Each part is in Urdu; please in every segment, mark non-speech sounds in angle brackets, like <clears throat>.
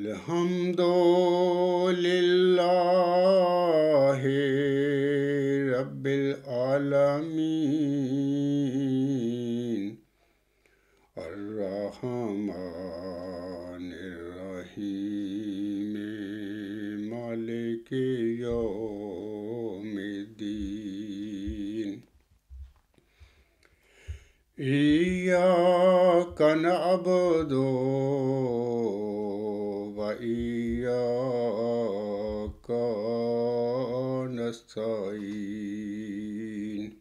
الحمد لله رب العالمين الرحمن الرحيم مالك يوم الدين إياك نعبد نستعین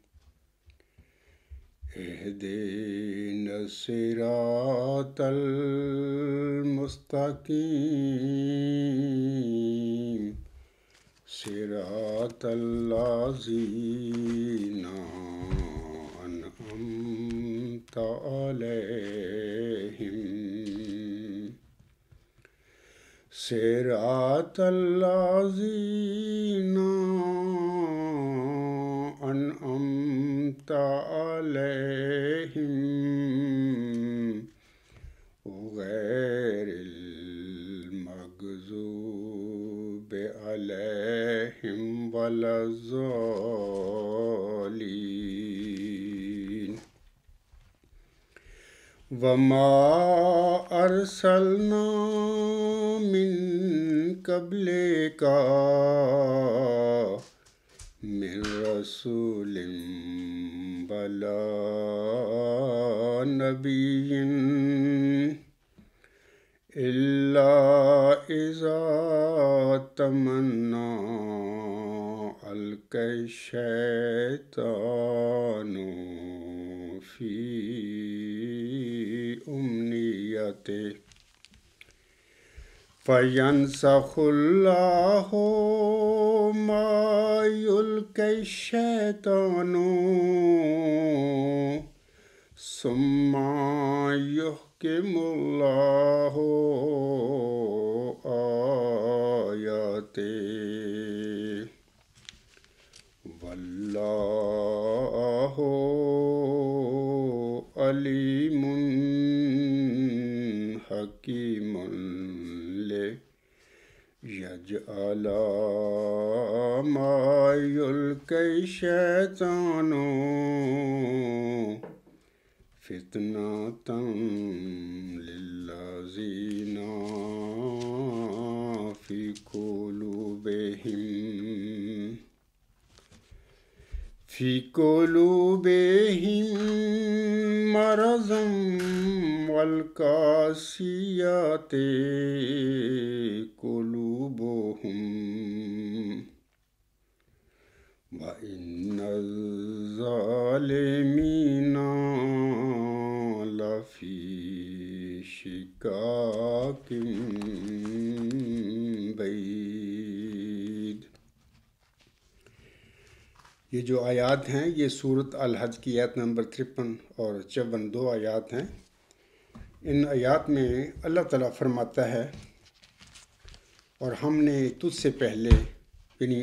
اهدنا الصراط المستقیم صراط الذین أنعمت علیهم صراط الذين أنعمت عليهم غير المغزوب عليهم ولا الظالمين وما ارسلنا من قبل کا من رسول بلا نبی اذا تمنا الکشت ن فی الله ما یلقی الشیطان ثم یحکم الله آیاته والله علیم حکیم لے یج مایل کئی شیتان فتنا تم فی لینکول لو بیم و شم قلوبهم نظلے مین لفی شا کمبئی یہ جو آیات ہیں یہ صورت الحج کی آیت نمبر ترپن اور چون دو آیات ہیں ان آیات میں اللہ تعالیٰ فرماتا ہے اور ہم نے تجھ سے پہلے یعنی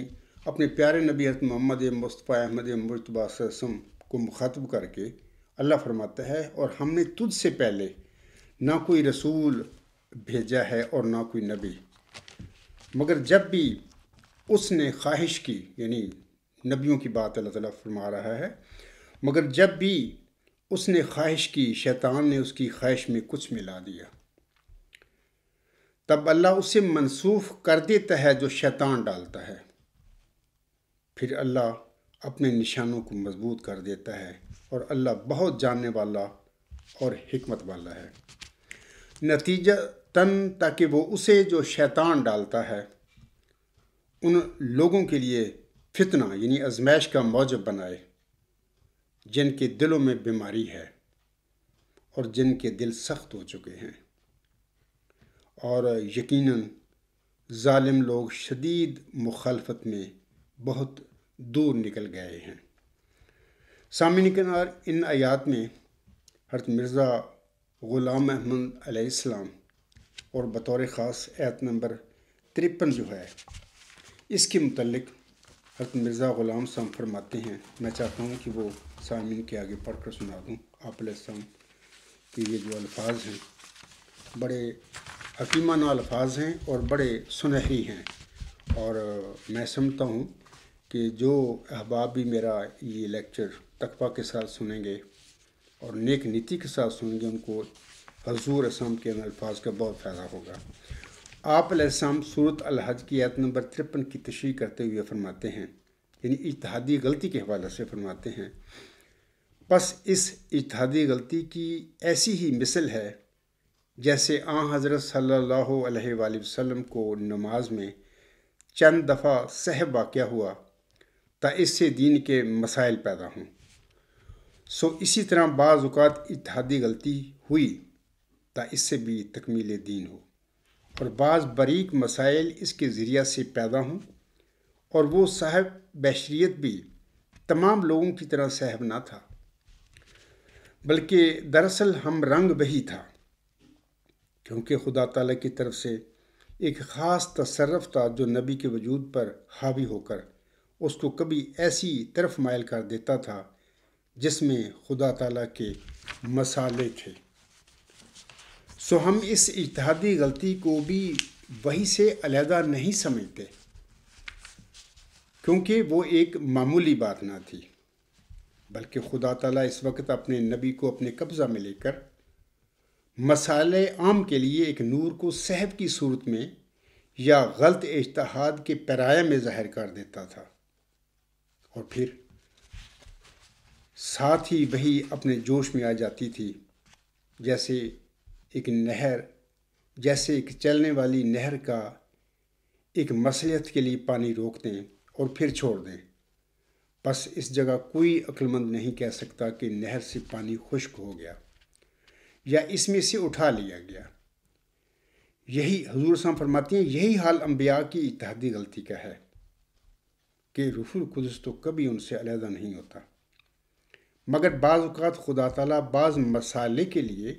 اپنے پیارے نبی حضرت محمد مصطفیٰ احمد مرتبہ سسم کو مخاطب کر کے اللہ فرماتا ہے اور ہم نے تجھ سے پہلے نہ کوئی رسول بھیجا ہے اور نہ کوئی نبی مگر جب بھی اس نے خواہش کی یعنی نبیوں کی بات اللہ تعالیٰ فرما رہا ہے مگر جب بھی اس نے خواہش کی شیطان نے اس کی خواہش میں کچھ ملا دیا تب اللہ اسے منسوخ کر دیتا ہے جو شیطان ڈالتا ہے پھر اللہ اپنے نشانوں کو مضبوط کر دیتا ہے اور اللہ بہت جاننے والا اور حکمت والا ہے نتیجہ تن تاکہ وہ اسے جو شیطان ڈالتا ہے ان لوگوں کے لیے فتنہ یعنی آزمائش کا موجب بنائے جن کے دلوں میں بیماری ہے اور جن کے دل سخت ہو چکے ہیں اور یقیناً ظالم لوگ شدید مخالفت میں بہت دور نکل گئے ہیں سامعین کنار ان آیات میں حرط مرزا غلام احمد علیہ السلام اور بطور خاص ایت نمبر ترپن جو ہے اس کے متعلق حضرت مرزا غلام سام فرماتے ہیں میں چاہتا ہوں کہ وہ سامعین کے آگے پڑھ کر سنا دوں آپ علیہ السلام کے یہ جو الفاظ ہیں بڑے حکیمانہ الفاظ ہیں اور بڑے سنہری ہیں اور میں سمجھتا ہوں کہ جو احباب بھی میرا یہ لیکچر تقویٰ کے ساتھ سنیں گے اور نیک نیتی کے ساتھ سنیں گے ان کو حضور اسلام کے ان الفاظ کا بہت فائدہ ہوگا آپ علیہ السلام صورت الحج کی آیت نمبر ترپن کی تشریح کرتے ہوئے فرماتے ہیں یعنی اجتہادی غلطی کے حوالے سے فرماتے ہیں بس اس اجتہادی غلطی کی ایسی ہی مثل ہے جیسے آ حضرت صلی اللہ علیہ وآلہ وسلم کو نماز میں چند دفعہ صحب واقع ہوا تا اس سے دین کے مسائل پیدا ہوں سو اسی طرح بعض اوقات اتحادی غلطی ہوئی تا اس سے بھی تکمیل دین ہو اور بعض بریک مسائل اس کے ذریعہ سے پیدا ہوں اور وہ صاحب بشریت بھی تمام لوگوں کی طرح صاحب نہ تھا بلکہ دراصل ہم رنگ بہی تھا کیونکہ خدا تعالیٰ کی طرف سے ایک خاص تصرف تھا جو نبی کے وجود پر حاوی ہو کر اس کو کبھی ایسی طرف مائل کر دیتا تھا جس میں خدا تعالیٰ کے مسالے تھے سو ہم اس اتحادی غلطی کو بھی وہی سے علیحدہ نہیں سمجھتے کیونکہ وہ ایک معمولی بات نہ تھی بلکہ خدا تعالیٰ اس وقت اپنے نبی کو اپنے قبضہ میں لے کر مسائل عام کے لیے ایک نور کو صحب کی صورت میں یا غلط اجتہاد کے پرایہ میں ظاہر کر دیتا تھا اور پھر ساتھ ہی وہی اپنے جوش میں آ جاتی تھی جیسے ایک نہر جیسے ایک چلنے والی نہر کا ایک مصلیت کے لیے پانی روک دیں اور پھر چھوڑ دیں بس اس جگہ کوئی مند نہیں کہہ سکتا کہ نہر سے پانی خشک ہو گیا یا اس میں سے اٹھا لیا گیا یہی حضور صاحب فرماتی ہیں یہی حال انبیاء کی اتحادی غلطی کا ہے کہ روح القدس تو کبھی ان سے علیحدہ نہیں ہوتا مگر بعض اوقات خدا تعالیٰ بعض مسالے کے لیے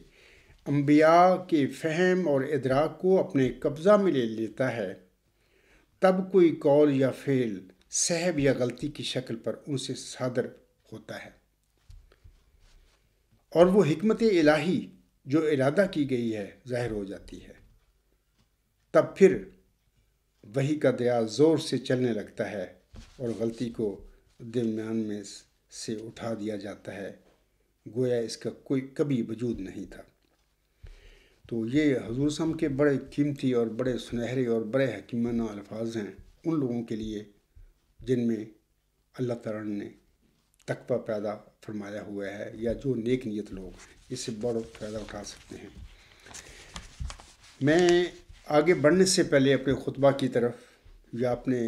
انبیاء کے فہم اور ادراک کو اپنے قبضہ میں لے لیتا ہے تب کوئی کال یا فعل صحب یا غلطی کی شکل پر ان سے صادر ہوتا ہے اور وہ حکمت الہی جو ارادہ کی گئی ہے ظاہر ہو جاتی ہے تب پھر وہی کا دیا زور سے چلنے لگتا ہے اور غلطی کو درمیان میں سے اٹھا دیا جاتا ہے گویا اس کا کوئی کبھی وجود نہیں تھا تو یہ حضور سم کے بڑے قیمتی اور بڑے سنہرے اور بڑے حکیمانہ الفاظ ہیں ان لوگوں کے لیے جن میں اللہ تعالیٰ نے تقوی پیدا فرمایا ہوا ہے یا جو نیک نیت لوگ اس سے بڑا فائدہ اٹھا سکتے ہیں میں آگے بڑھنے سے پہلے اپنے خطبہ کی طرف یا اپنے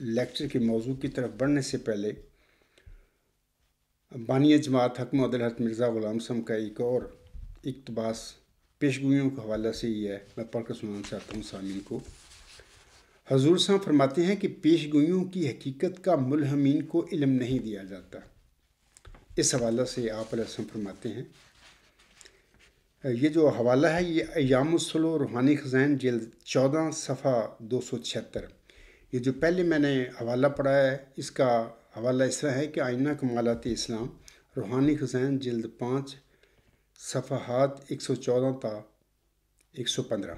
لیکچر کے موضوع کی طرف بڑھنے سے پہلے بانی جماعت عدل الحسد مرزا غلام سم کا ایک اور اقتباس گوئیوں کے حوالہ سے یہ ہے میں پڑھ کر سنانا چاہتا ہوں سامعین کو حضور صاحب فرماتے ہیں کہ پیش گوئیوں کی حقیقت کا ملہمین کو علم نہیں دیا جاتا اس حوالہ سے آپ علیہ السلام فرماتے ہیں یہ جو حوالہ ہے یہ ایام السلو روحانی خزین جلد چودہ صفحہ دو سو چھہتر یہ جو پہلے میں نے حوالہ پڑھا ہے اس کا حوالہ اس طرح ہے کہ آئینہ کمالات اسلام روحانی خزین جلد پانچ صفحات ایک سو چودہ تا ایک سو پندرہ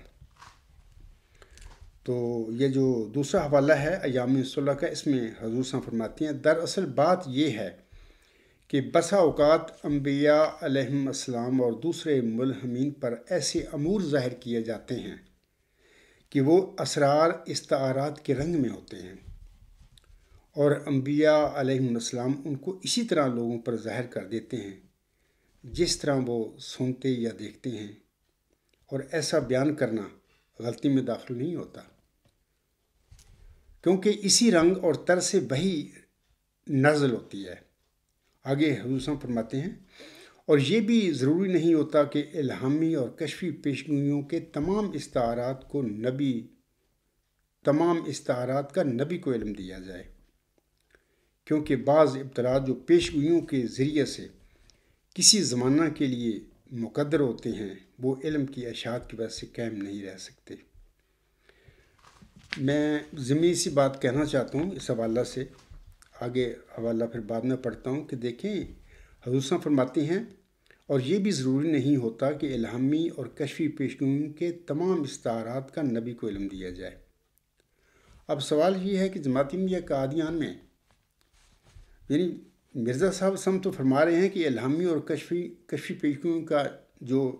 تو یہ جو دوسرا حوالہ ہے ایام صلی کا اس میں حضور صاحب فرماتی ہیں دراصل بات یہ ہے کہ بسا اوقات انبیاء علیہم السلام اور دوسرے ملحمین پر ایسے امور ظاہر کیے جاتے ہیں کہ وہ اسرار استعارات کے رنگ میں ہوتے ہیں اور انبیاء علیہم السلام ان کو اسی طرح لوگوں پر ظاہر کر دیتے ہیں جس طرح وہ سنتے یا دیکھتے ہیں اور ایسا بیان کرنا غلطی میں داخل نہیں ہوتا کیونکہ اسی رنگ اور تر سے بہی نزل ہوتی ہے آگے حضوصوں فرماتے ہیں اور یہ بھی ضروری نہیں ہوتا کہ الہامی اور کشفی پیشگوئیوں کے تمام استعارات کو نبی تمام استعارات کا نبی کو علم دیا جائے کیونکہ بعض ابتدا جو پیشگوئیوں کے ذریعے سے کسی زمانہ کے لیے مقدر ہوتے ہیں وہ علم کی اشاعت کی وجہ سے قائم نہیں رہ سکتے میں ضمنی سی بات کہنا چاہتا ہوں اس حوالہ سے آگے حوالہ پھر بعد میں پڑھتا ہوں کہ دیکھیں صاحب فرماتے ہیں اور یہ بھی ضروری نہیں ہوتا کہ الہامی اور کشفی پیشگوئیوں کے تمام استعارات کا نبی کو علم دیا جائے اب سوال یہ ہے کہ جماعت یا قادیان میں یعنی مرزا صاحب سم تو فرما رہے ہیں کہ الہامی اور کشفی کشفی پیشگیوں کا جو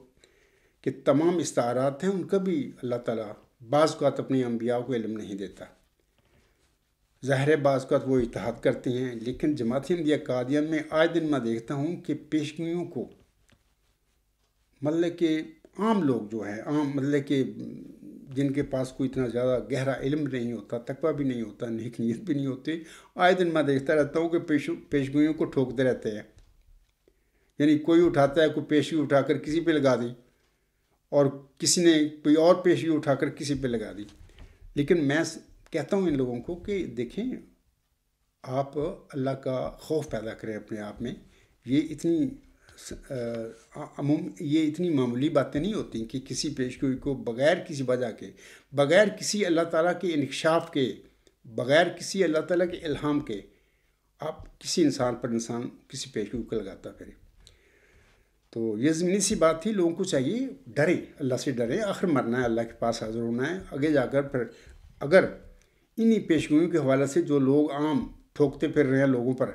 کہ تمام استعارات ہیں ان کا بھی اللہ تعالیٰ بعض اوقات اپنے انبیاء کو علم نہیں دیتا ظاہر بعض اوقات وہ اتحاد کرتے ہیں لیکن جماعت اندیا قادیان میں آئے دن میں دیکھتا ہوں کہ پیشگیوں کو مطلب کہ عام لوگ جو ہیں عام مطلب کہ جن کے پاس کوئی اتنا زیادہ گہرا علم نہیں ہوتا تقویٰ بھی نہیں ہوتا نیک نیت بھی نہیں ہوتی آئے دن میں دیکھتا رہتا ہوں کہ پیش پیشگوئیوں کو ٹھوکتے رہتے ہیں یعنی کوئی اٹھاتا ہے کوئی پیشگی اٹھا کر کسی پہ لگا دی اور کسی نے کوئی اور پیشگی اٹھا کر کسی پہ لگا دی لیکن میں کہتا ہوں ان لوگوں کو کہ دیکھیں آپ اللہ کا خوف پیدا کریں اپنے آپ میں یہ اتنی عموم یہ اتنی معمولی باتیں نہیں ہوتی کہ کسی پیش گوئی کو بغیر کسی وجہ کے بغیر کسی اللہ تعالیٰ کے انکشاف کے بغیر کسی اللہ تعالیٰ کے الہام کے آپ کسی انسان پر انسان کسی پیش گوئی کو لگاتا پھر تو یہ زمینی سی بات تھی لوگوں کو چاہیے ڈرے اللہ سے ڈرے آخر مرنا ہے اللہ کے پاس حاضر ہونا ہے آگے جا کر پھر اگر انہی پیشگوئیوں کے حوالے سے جو لوگ عام ٹھوکتے پھر رہے ہیں لوگوں پر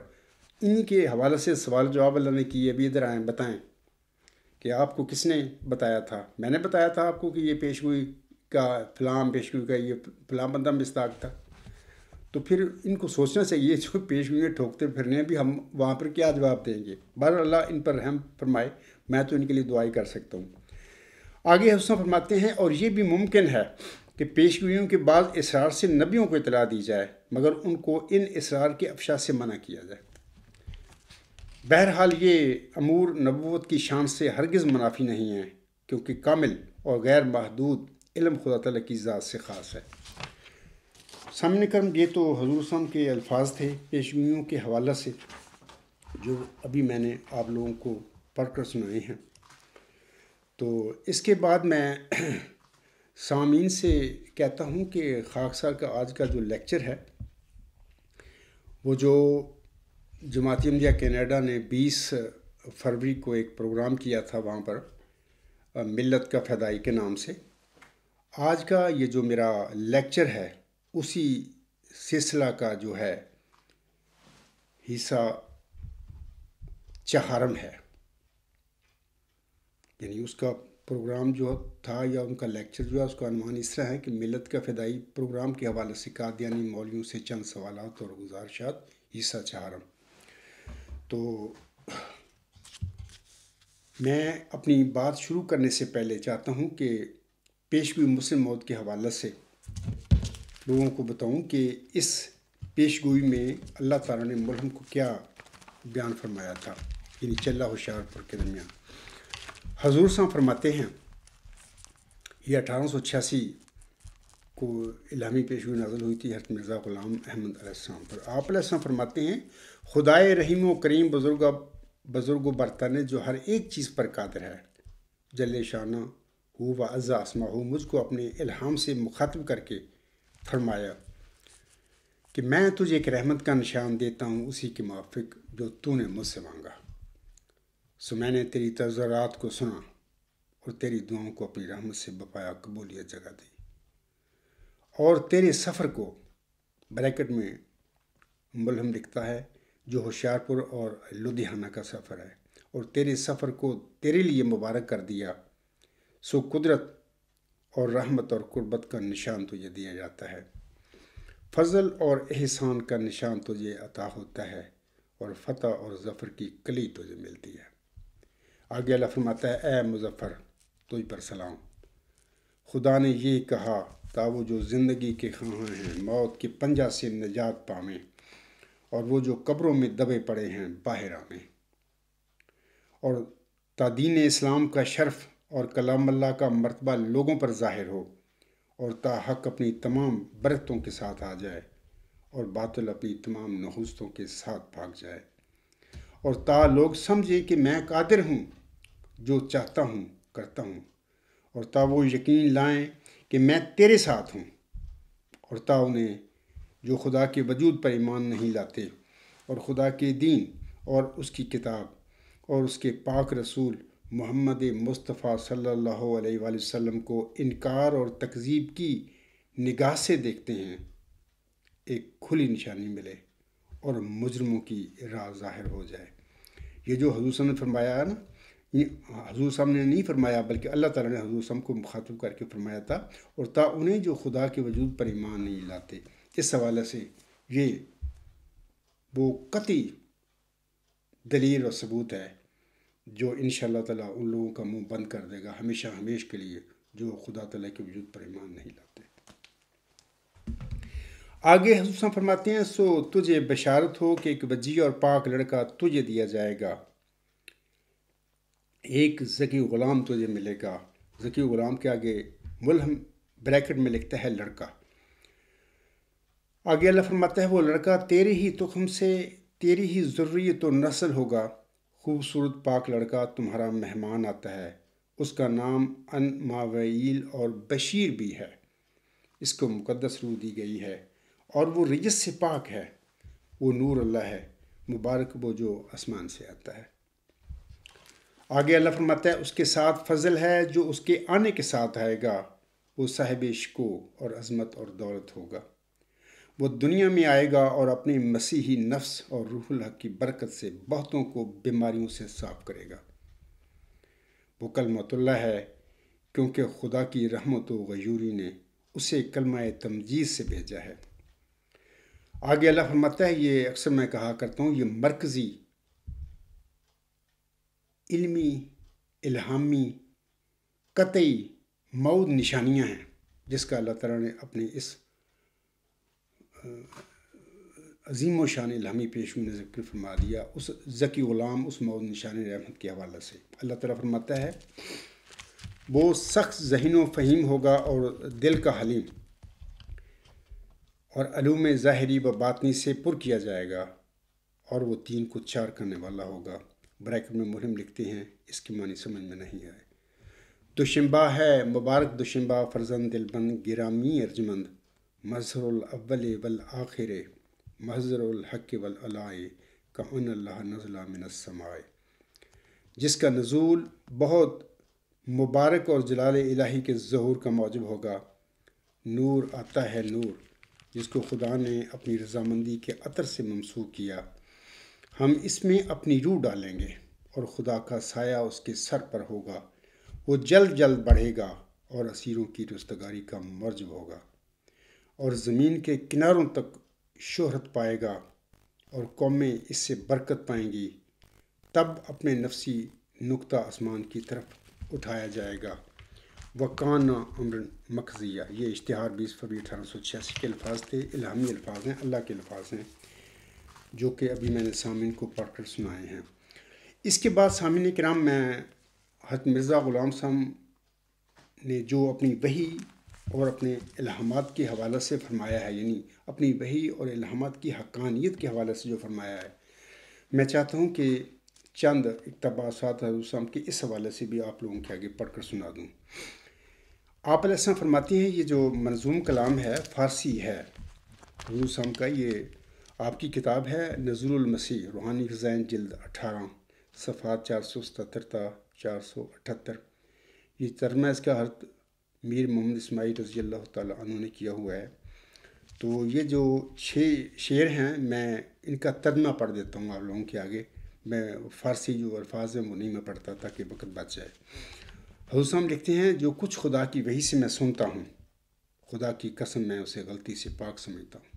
ان کے حوالے سے سوال جواب اللہ نے کیے ابھی ادھر آئیں بتائیں کہ آپ کو کس نے بتایا تھا میں نے بتایا تھا آپ کو کہ یہ پیشگوئی کا فلام پیشگوئی کا یہ فلام بندہ مستاق تھا تو پھر ان کو سوچنا سے یہ پیش گوئی ٹھوکتے پھرنے بھی ہم وہاں پر کیا جواب دیں گے بہر اللہ ان پر رحم فرمائے میں تو ان کے لیے دعائی کر سکتا ہوں آگے حسن فرماتے ہیں اور یہ بھی ممکن ہے کہ پیش گوئیوں کے بعض اسرار سے نبیوں کو اطلاع دی جائے مگر ان کو ان اسرار کے افشا سے منع کیا جائے بہرحال یہ امور نبوت کی شان سے ہرگز منافی نہیں ہیں کیونکہ کامل اور غیر محدود علم خدا تعالیٰ کی ذات سے خاص ہے سامنے کرم یہ تو حضور وسلم کے الفاظ تھے پیشگوئیوں کے حوالہ سے جو ابھی میں نے آپ لوگوں کو پڑھ کر سنائے ہیں تو اس کے بعد میں <clears throat> سامعین سے کہتا ہوں کہ خاکسار کا آج کا جو لیکچر ہے وہ جو جماعت امجیا کینیڈا نے بیس فروری کو ایک پروگرام کیا تھا وہاں پر ملت کا فدائی کے نام سے آج کا یہ جو میرا لیکچر ہے اسی سلسلہ کا جو ہے حصہ چہارم ہے یعنی اس کا پروگرام جو تھا یا ان کا لیکچر جو ہے اس کا عنوان اس طرح ہے کہ ملت کا فدائی پروگرام کے حوالے سے قادیانی مولیوں سے چند سوالات اور گزارشات حصہ چہارم تو میں اپنی بات شروع کرنے سے پہلے چاہتا ہوں کہ پیشگوئی مسلم موت کے حوالے سے لوگوں کو بتاؤں کہ اس پیش گوئی میں اللہ تعالیٰ نے مرحم کو کیا بیان فرمایا تھا یعنی چل پر کے درمیان حضور صاحب فرماتے ہیں یہ اٹھارہ سو چھیاسی کو الہامی پیشگوئی نازل ہوئی تھی حضرت مرزا غلام احمد علیہ السلام پر آپ علیہ السلام فرماتے ہیں خدائے رحیم و کریم بزرگ بزرگ و برتن جو ہر ایک چیز پر قادر ہے جل شانہ ہو و اسما ہو مجھ کو اپنے الہام سے مخاطب کر کے فرمایا کہ میں تجھے ایک رحمت کا نشان دیتا ہوں اسی کے موافق جو تو نے مجھ سے مانگا سو میں نے تیری تجرات کو سنا اور تیری دعاؤں کو اپنی رحمت سے بپایا قبولیت جگہ دی اور تیرے سفر کو بریکٹ میں ملہم لکھتا ہے جو ہوشیارپور اور لدھیانہ کا سفر ہے اور تیرے سفر کو تیرے لیے مبارک کر دیا سو قدرت اور رحمت اور قربت کا نشان تو یہ دیا جاتا ہے فضل اور احسان کا نشان تو یہ عطا ہوتا ہے اور فتح اور ظفر کی کلی تجھے ملتی ہے آگے اللہ فرماتا ہے اے مظفر تو پر سلام خدا نے یہ کہا تا وہ جو زندگی کے خواہاں ہیں موت کے پنجہ سے نجات پامیں اور وہ جو قبروں میں دبے پڑے ہیں باہرہ میں اور تعدین اسلام کا شرف اور کلام اللہ کا مرتبہ لوگوں پر ظاہر ہو اور تا حق اپنی تمام برتوں کے ساتھ آ جائے اور باطل اپنی تمام نحوستوں کے ساتھ بھاگ جائے اور تا لوگ سمجھیں کہ میں قادر ہوں جو چاہتا ہوں کرتا ہوں اور تا وہ یقین لائیں کہ میں تیرے ساتھ ہوں اور تا انہیں جو خدا کے وجود پر ایمان نہیں لاتے اور خدا کے دین اور اس کی کتاب اور اس کے پاک رسول محمد مصطفیٰ صلی اللہ علیہ وآلہ وسلم کو انکار اور تکذیب کی نگاہ سے دیکھتے ہیں ایک کھلی نشانی ملے اور مجرموں کی راہ ظاہر ہو جائے یہ جو حضور صاحب نے فرمایا ہے نا یہ حضور صاحب نے نہیں فرمایا بلکہ اللہ تعالیٰ نے حضور صاحب کو مخاطب کر کے فرمایا تھا اور تا انہیں جو خدا کے وجود پر ایمان نہیں لاتے اس حوالے سے یہ وہ قطعی دلیل اور ثبوت ہے جو ان شاء اللہ تعالیٰ ان لوگوں کا منہ بند کر دے گا ہمیشہ ہمیش کے لیے جو خدا تعالیٰ کے وجود پر ایمان نہیں لاتے آگے حضرت فرماتے ہیں سو تجھے بشارت ہو کہ ایک بجی اور پاک لڑکا تجھے دیا جائے گا ایک ذکی غلام تجھے ملے گا ذکی غلام کے آگے ملہم بریکٹ میں لکھتا ہے لڑکا آگے اللہ فرماتا ہے وہ لڑکا تیرے ہی تخم سے تیری ہی ضروریت و نسل ہوگا خوبصورت پاک لڑکا تمہارا مہمان آتا ہے اس کا نام ان ماویل اور بشیر بھی ہے اس کو مقدس رو دی گئی ہے اور وہ رجس سے پاک ہے وہ نور اللہ ہے مبارک وہ جو آسمان سے آتا ہے آگے اللہ فرماتا ہے اس کے ساتھ فضل ہے جو اس کے آنے کے ساتھ آئے گا وہ صاحب شکو اور عظمت اور دولت ہوگا وہ دنیا میں آئے گا اور اپنے مسیحی نفس اور روح الحق کی برکت سے بہتوں کو بیماریوں سے صاف کرے گا وہ کلمۃ اللہ ہے کیونکہ خدا کی رحمت و غیوری نے اسے کلمہ تمجید سے بھیجا ہے آگے اللہ فرماتا ہے یہ اکثر میں کہا کرتا ہوں یہ مرکزی علمی الہامی قطعی مود نشانیاں ہیں جس کا اللہ تعالیٰ نے اپنے اس عظیم و شان الہمی پیش میں نے ذکر فرما دیا اس ذکی غلام اس مود نشان رحمت کے حوالہ سے اللہ تعالیٰ فرماتا ہے وہ سخت ذہن و فہیم ہوگا اور دل کا حلیم اور علوم ظاہری و باطنی سے پر کیا جائے گا اور وہ تین کو چار کرنے والا ہوگا بریکٹ میں مہم لکھتے ہیں اس کی معنی سمجھ میں نہیں آئے دوشمبہ ہے مبارک دوشمبہ فرزند دلبند گرامی ارجمند مظہر الاول والآخر محضرالحق الحق کا ان اللہ نزلہ من السمائے جس کا نزول بہت مبارک اور جلال الہی کے ظہور کا موجب ہوگا نور آتا ہے نور جس کو خدا نے اپنی رضامندی کے عطر سے ممسوخ کیا ہم اس میں اپنی روح ڈالیں گے اور خدا کا سایہ اس کے سر پر ہوگا وہ جلد جلد بڑھے گا اور اسیروں کی رستگاری کا مرجب ہوگا اور زمین کے کناروں تک شہرت پائے گا اور قومیں اس سے برکت پائیں گی تب اپنے نفسی نقطہ آسمان کی طرف اٹھایا جائے گا وکانہ امر مکھزیہ یہ اشتہار بیس فروری اٹھارہ سو چھیاسی کے الفاظ تھے الہامی الفاظ ہیں اللہ کے الفاظ ہیں جو کہ ابھی میں نے سامعین کو پڑھ کر سنائے ہیں اس کے بعد سامعین کرام میں حضرت مرزا غلام صاحب نے جو اپنی وہی اور اپنے الہامات کے حوالے سے فرمایا ہے یعنی اپنی وہی اور الہامات کی حقانیت کے حوالے سے جو فرمایا ہے میں چاہتا ہوں کہ چند اقتباسات حروث کے اس حوالے سے بھی آپ لوگوں کے آگے پڑھ کر سنا دوں آپ علیہ السلام فرماتی ہیں یہ جو منظوم کلام ہے فارسی ہے حضور عام کا یہ آپ کی کتاب ہے المسیح روحانی خزائن جلد اٹھارہ صفحات چار سو ستتر تا چار سو اٹھتر یہ چرما اس کا ہر میر محمد اسماعیل رضی اللہ تعالیٰ عنہ نے کیا ہوا ہے تو یہ جو چھ شعر ہیں میں ان کا تدمہ پڑھ دیتا ہوں آپ لوگوں کے آگے میں فارسی جو الفاظ ہیں وہ نہیں میں پڑھتا تاکہ وقت بچ جائے صاحب لکھتے ہیں جو کچھ خدا کی وہی سے میں سنتا ہوں خدا کی قسم میں اسے غلطی سے پاک سمجھتا ہوں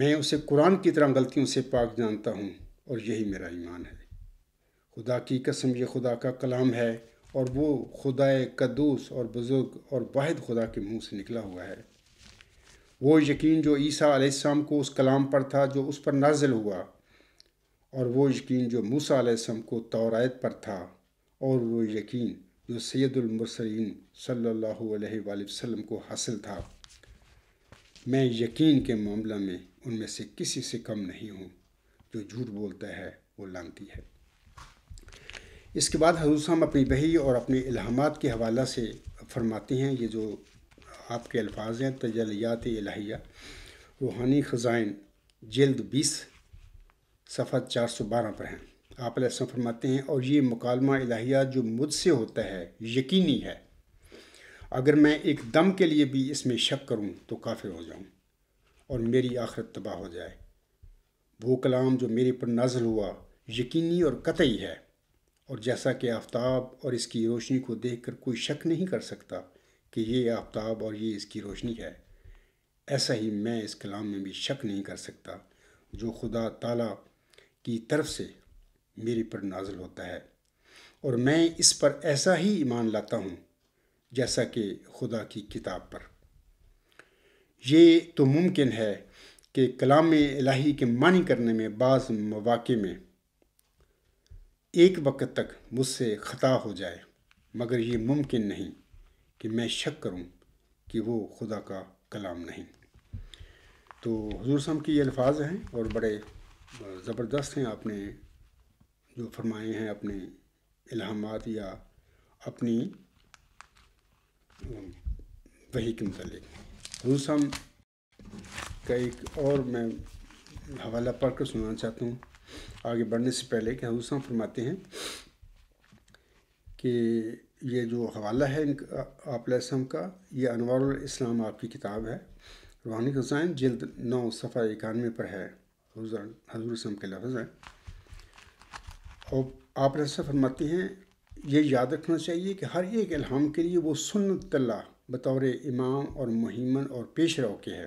میں اسے قرآن کی طرح غلطیوں سے پاک جانتا ہوں اور یہی میرا ایمان ہے خدا کی قسم یہ خدا کا کلام ہے اور وہ خدا قدوس اور بزرگ اور واحد خدا کے منہ سے نکلا ہوا ہے وہ یقین جو عیسیٰ علیہ السلام کو اس کلام پر تھا جو اس پر نازل ہوا اور وہ یقین جو موسا علیہ السلام کو تورائت پر تھا اور وہ یقین جو سید المرسلین صلی اللہ علیہ وآلہ وسلم کو حاصل تھا میں یقین کے معاملہ میں ان میں سے کسی سے کم نہیں ہوں جو جھوٹ بولتا ہے وہ لانتی ہے اس کے بعد حضور صاحب اپنی بہی اور اپنے الہامات کے حوالہ سے فرماتے ہیں یہ جو آپ کے الفاظ ہیں تجلیات الہیہ روحانی خزائن جلد بیس صفحہ چار سو بارہ پر ہیں آپ علیہ السلام فرماتے ہیں اور یہ مکالمہ الہیہ جو مجھ سے ہوتا ہے یقینی ہے اگر میں ایک دم کے لیے بھی اس میں شک کروں تو کافر ہو جاؤں اور میری آخرت تباہ ہو جائے وہ کلام جو میرے پر نازل ہوا یقینی اور قطعی ہے اور جیسا کہ آفتاب اور اس کی روشنی کو دیکھ کر کوئی شک نہیں کر سکتا کہ یہ آفتاب اور یہ اس کی روشنی ہے ایسا ہی میں اس کلام میں بھی شک نہیں کر سکتا جو خدا تعالیٰ کی طرف سے میری پر نازل ہوتا ہے اور میں اس پر ایسا ہی ایمان لاتا ہوں جیسا کہ خدا کی کتاب پر یہ تو ممکن ہے کہ کلام الہی کے معنی کرنے میں بعض مواقع میں ایک وقت تک مجھ سے خطا ہو جائے مگر یہ ممکن نہیں کہ میں شک کروں کہ وہ خدا کا کلام نہیں تو حضور صاحب کی یہ الفاظ ہیں اور بڑے زبردست ہیں آپ نے جو فرمائے ہیں اپنے الہامات یا اپنی وہی کے متعلق حضور صاحب کا ایک اور میں حوالہ پڑھ کر سنانا چاہتا ہوں آگے بڑھنے سے پہلے کہ صاحب فرماتے ہیں کہ یہ جو حوالہ ہے ان علیہ السلام کا یہ انوار الاسلام آپ کی کتاب ہے روحانی حسین جلد نو صفحہ اکانوے پر ہے حضور حضور کے لفظ ہیں اور آپ السلام فرماتے ہیں یہ یاد رکھنا چاہیے کہ ہر ایک الہام کے لیے وہ سنت اللہ بطور امام اور مہیمن اور پیش رو کے ہے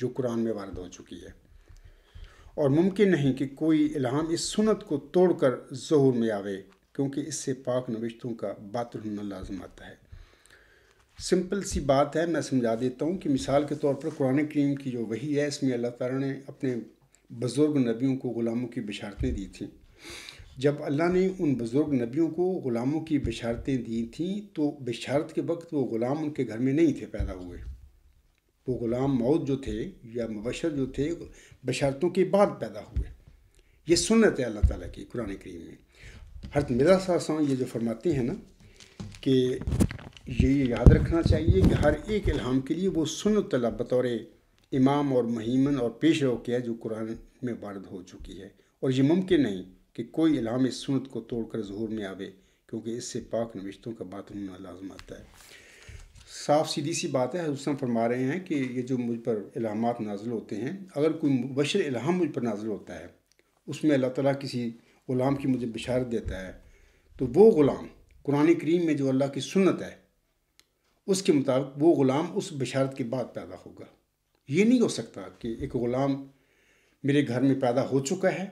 جو قرآن میں وارد ہو چکی ہے اور ممکن نہیں کہ کوئی الہام اس سنت کو توڑ کر ظہور میں آوے کیونکہ اس سے پاک نوشتوں کا باطل ہونا لازم آتا ہے سمپل سی بات ہے میں سمجھا دیتا ہوں کہ مثال کے طور پر قرآن کریم کی جو وہی ہے اس میں اللہ تعالیٰ نے اپنے بزرگ نبیوں کو غلاموں کی بشارتیں دی تھیں جب اللہ نے ان بزرگ نبیوں کو غلاموں کی بشارتیں دی تھیں تو بشارت کے وقت وہ غلام ان کے گھر میں نہیں تھے پیدا ہوئے وہ غلام موت جو تھے یا مبشر جو تھے بشارتوں کے بعد پیدا ہوئے یہ سنت ہے اللہ تعالیٰ کی قرآن کریم میں ہر مرزا صاحب سا یہ جو فرماتے ہیں نا کہ یہ یاد رکھنا چاہیے کہ ہر ایک الہام کے لیے وہ سنت اللہ بطور امام اور مہیمن اور پیش رو کیا ہے جو قرآن میں وارد ہو چکی ہے اور یہ ممکن نہیں کہ کوئی الہام اس سنت کو توڑ کر ظہور میں آوے کیونکہ اس سے پاک نوشتوں کا بات لازم آتا ہے صاف سیدھی سی بات ہے حضرت فرما رہے ہیں کہ یہ جو مجھ پر الہامات نازل ہوتے ہیں اگر کوئی مبشر الہام مجھ پر نازل ہوتا ہے اس میں اللہ تعالیٰ کسی غلام کی مجھے بشارت دیتا ہے تو وہ غلام قرآن کریم میں جو اللہ کی سنت ہے اس کے مطابق وہ غلام اس بشارت کے بعد پیدا ہوگا یہ نہیں ہو سکتا کہ ایک غلام میرے گھر میں پیدا ہو چکا ہے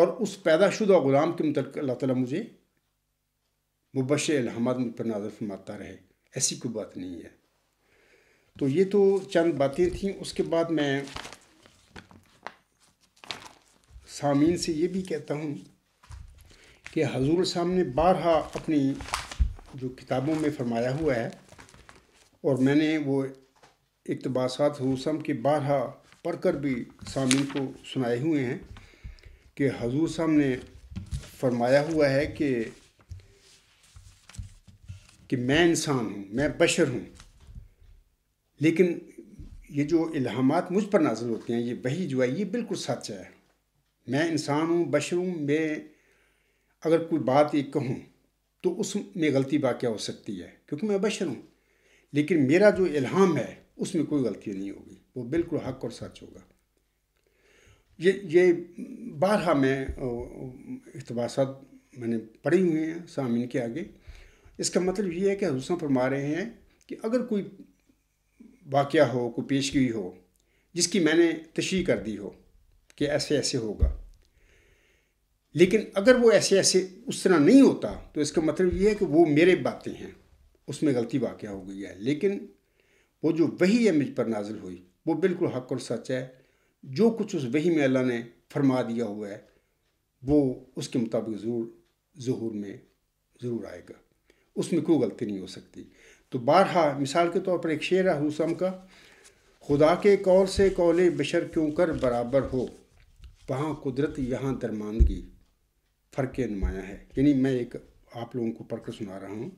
اور اس پیدا شدہ غلام کے متعلق اللہ تعالیٰ مجھے مبشر الحمد مجھ پر نازل فرماتا رہے ایسی کوئی بات نہیں ہے تو یہ تو چند باتیں تھیں اس کے بعد میں سامعین سے یہ بھی کہتا ہوں کہ حضور صاحب نے بارہا اپنی جو کتابوں میں فرمایا ہوا ہے اور میں نے وہ اقتباسات حضور صاحب کے بارہا پڑھ کر بھی سامعین کو سنائے ہوئے ہیں کہ حضور صاحب نے فرمایا ہوا ہے کہ کہ میں انسان ہوں میں بشر ہوں لیکن یہ جو الہامات مجھ پر نازل ہوتے ہیں یہ وہی جو ہے یہ بالکل سچ ہے میں انسان ہوں بشر ہوں میں اگر کوئی بات یہ کہوں تو اس میں غلطی واقعہ ہو سکتی ہے کیونکہ میں بشر ہوں لیکن میرا جو الہام ہے اس میں کوئی غلطی نہیں ہوگی وہ بالکل حق اور سچ ہوگا یہ یہ بارہا میں اقتباسات میں نے پڑھی ہوئی ہیں سامعین کے آگے اس کا مطلب یہ ہے کہ حسن فرما رہے ہیں کہ اگر کوئی واقعہ ہو کوئی پیشگی ہو جس کی میں نے تشریح کر دی ہو کہ ایسے ایسے ہوگا لیکن اگر وہ ایسے ایسے اس طرح نہیں ہوتا تو اس کا مطلب یہ ہے کہ وہ میرے باتیں ہیں اس میں غلطی واقعہ ہو گئی ہے لیکن وہ جو وہی ہے مجھ پر نازل ہوئی وہ بالکل حق اور سچ ہے جو کچھ اس وہی میں اللہ نے فرما دیا ہوا ہے وہ اس کے مطابق ضرور ظہور میں ضرور آئے گا اس میں کوئی غلطی نہیں ہو سکتی تو بارہا مثال کے طور پر ایک ہے حسم کا خدا کے قول سے قول بشر کیوں کر برابر ہو وہاں قدرت یہاں درماندگی فرق نمایاں ہے یعنی میں ایک آپ لوگوں کو پڑھ کر سنا رہا ہوں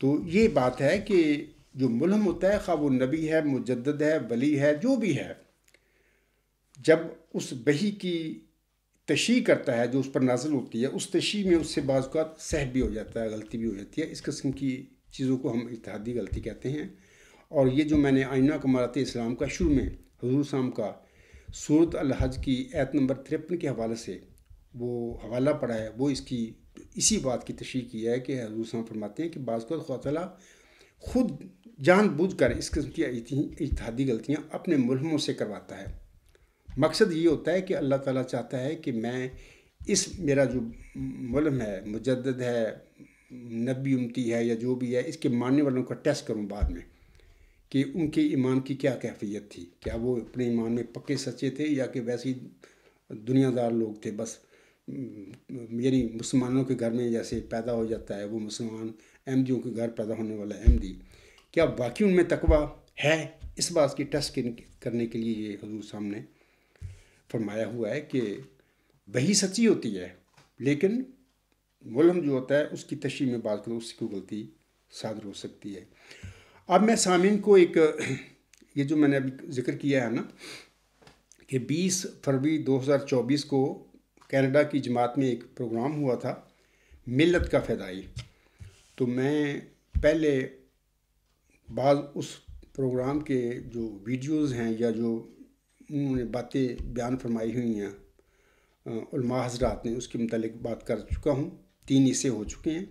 تو یہ بات ہے کہ جو ملہم ہوتا ہے خواہ و نبی ہے مجدد ہے ولی ہے جو بھی ہے جب اس بہی کی تشیح کرتا ہے جو اس پر نازل ہوتی ہے اس تشیح میں اس سے بعض اوقات سہ بھی ہو جاتا ہے غلطی بھی ہو جاتی ہے اس قسم کی چیزوں کو ہم اتحادی غلطی کہتے ہیں اور یہ جو میں نے آئینہ کمارات اسلام کا شروع میں حضور صحام کا صورت الحج کی ایت نمبر ترپن کے حوالے سے وہ حوالہ پڑھا ہے وہ اس کی اسی بات کی تشیح کی ہے کہ حضور صاحب فرماتے ہیں کہ بعض خواہ تعالیٰ خود جان بوجھ کر اس قسم کی اتحادی غلطیاں اپنے ملہموں سے کرواتا ہے مقصد یہ ہوتا ہے کہ اللہ تعالیٰ چاہتا ہے کہ میں اس میرا جو ملم ہے مجدد ہے نبی امتی ہے یا جو بھی ہے اس کے ماننے والوں کا ٹیسٹ کروں بعد میں کہ ان کے ایمان کی کیا کیفیت تھی کیا وہ اپنے ایمان میں پکے سچے تھے یا کہ ویسے ہی دنیا دار لوگ تھے بس یعنی مسلمانوں کے گھر میں جیسے پیدا ہو جاتا ہے وہ مسلمان احمدیوں کے گھر پیدا ہونے والا احمدی کیا باقی ان میں تقوی ہے اس بات کی ٹیسٹ کرنے کے لیے یہ حضور سامنے فرمایا ہوا ہے کہ وہی سچی ہوتی ہے لیکن ملم جو ہوتا ہے اس کی تشریح میں بات کرو اس کی غلطی صادر ہو سکتی ہے اب میں سامعین کو ایک <clears throat> یہ جو میں نے ابھی ذکر کیا ہے نا کہ بیس فروری دو ہزار چوبیس کو کینیڈا کی جماعت میں ایک پروگرام ہوا تھا ملت کا فیدائی تو میں پہلے بعض اس پروگرام کے جو ویڈیوز ہیں یا جو انہوں نے باتیں بیان فرمائی ہوئی ہیں علماء حضرات نے اس کے متعلق بات کر چکا ہوں تین حصے ہو چکے ہیں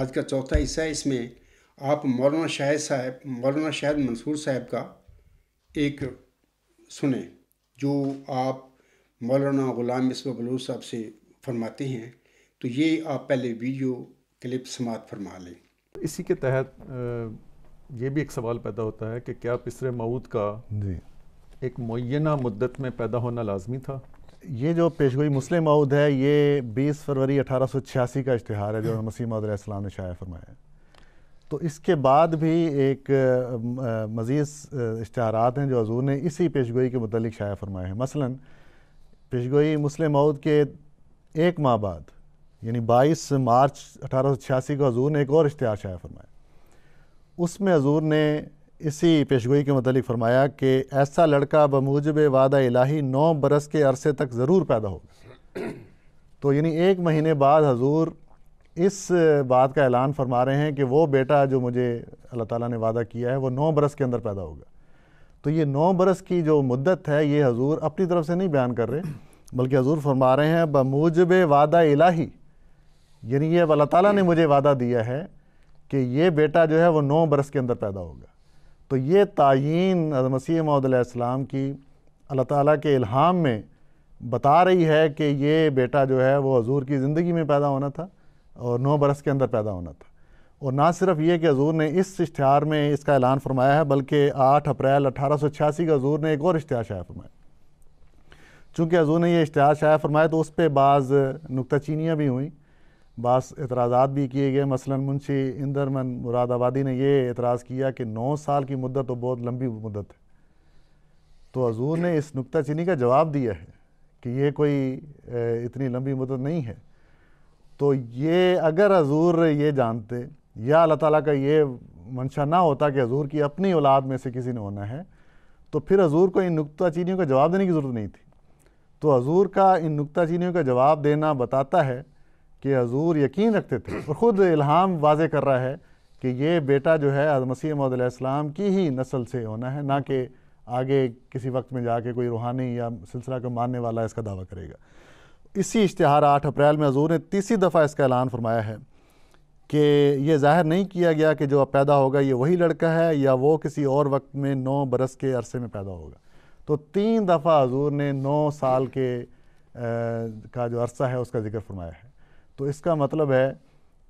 آج کا چوتھا حصہ ہے اس میں آپ مولانا شاہد صاحب مولانا شاہد منصور صاحب کا ایک سنیں جو آپ مولانا غلام مصب بلو صاحب سے فرماتے ہیں تو یہ آپ پہلے ویڈیو کلپ سماعت فرما لیں اسی کے تحت یہ بھی ایک سوال پیدا ہوتا ہے کہ کیا پسرے معود کا جی۔ ایک معینہ مدت میں پیدا ہونا لازمی تھا یہ جو پیشگوئی مسلم مود ہے یہ بیس فروری اٹھارہ سو چھیاسی کا اشتہار ہے جو ہاں۔ مسیح عد علیہ السلام نے شائع فرمایا تو اس کے بعد بھی ایک مزید اشتہارات ہیں جو حضور نے اسی پیشگوئی کے متعلق شائع فرمائے ہیں مثلا پیشگوئی مسلم مودود کے ایک ماہ بعد یعنی بائیس مارچ اٹھارہ سو چھیاسی کو حضور نے ایک اور اشتہار شائع فرمایا اس میں حضور نے اسی پیشگوئی کے متعلق فرمایا کہ ایسا لڑکا بموجب وعدہ الہی نو برس کے عرصے تک ضرور پیدا ہوگا تو یعنی ایک مہینے بعد حضور اس بات کا اعلان فرما رہے ہیں کہ وہ بیٹا جو مجھے اللہ تعالیٰ نے وعدہ کیا ہے وہ نو برس کے اندر پیدا ہوگا تو یہ نو برس کی جو مدت ہے یہ حضور اپنی طرف سے نہیں بیان کر رہے بلکہ حضور فرما رہے ہیں بموجب وعدہ الہی یعنی یہ اللہ تعالیٰ نے مجھے وعدہ دیا ہے کہ یہ بیٹا جو ہے وہ نو برس کے اندر پیدا ہوگا تو یہ تعین مسیح محمد علیہ السلام کی اللہ تعالیٰ کے الہام میں بتا رہی ہے کہ یہ بیٹا جو ہے وہ حضور کی زندگی میں پیدا ہونا تھا اور نو برس کے اندر پیدا ہونا تھا اور نہ صرف یہ کہ حضور نے اس اشتہار میں اس کا اعلان فرمایا ہے بلکہ آٹھ اپریل اٹھارہ سو چھیاسی کا حضور نے ایک اور اشتہار شائع فرمایا چونکہ حضور نے یہ اشتہار شائع فرمایا تو اس پہ بعض نکتہ چینیاں بھی ہوئیں بعض اعتراضات بھی کیے گئے مثلا منشی اندر من مراد آبادی نے یہ اعتراض کیا کہ نو سال کی مدت تو بہت لمبی مدت ہے تو حضور نے اس نکتہ چینی کا جواب دیا ہے کہ یہ کوئی اتنی لمبی مدت نہیں ہے تو یہ اگر حضور یہ جانتے یا اللہ تعالیٰ کا یہ منشا نہ ہوتا کہ حضور کی اپنی اولاد میں سے کسی نے ہونا ہے تو پھر حضور کو ان نکتہ چینیوں کا جواب دینے کی ضرورت نہیں تھی تو حضور کا ان نکتہ چینیوں کا جواب دینا بتاتا ہے کہ حضور یقین رکھتے تھے اور خود الہام واضح کر رہا ہے کہ یہ بیٹا جو ہے مسیح محمد علیہ السلام کی ہی نسل سے ہونا ہے نہ کہ آگے کسی وقت میں جا کے کوئی روحانی یا سلسلہ کو ماننے والا اس کا دعویٰ کرے گا اسی اشتہار آٹھ اپریل میں حضور نے تیسری دفعہ اس کا اعلان فرمایا ہے کہ یہ ظاہر نہیں کیا گیا کہ جو اب پیدا ہوگا یہ وہی لڑکا ہے یا وہ کسی اور وقت میں نو برس کے عرصے میں پیدا ہوگا تو تین دفعہ حضور نے نو سال کے کا جو عرصہ ہے اس کا ذکر فرمایا ہے تو اس کا مطلب ہے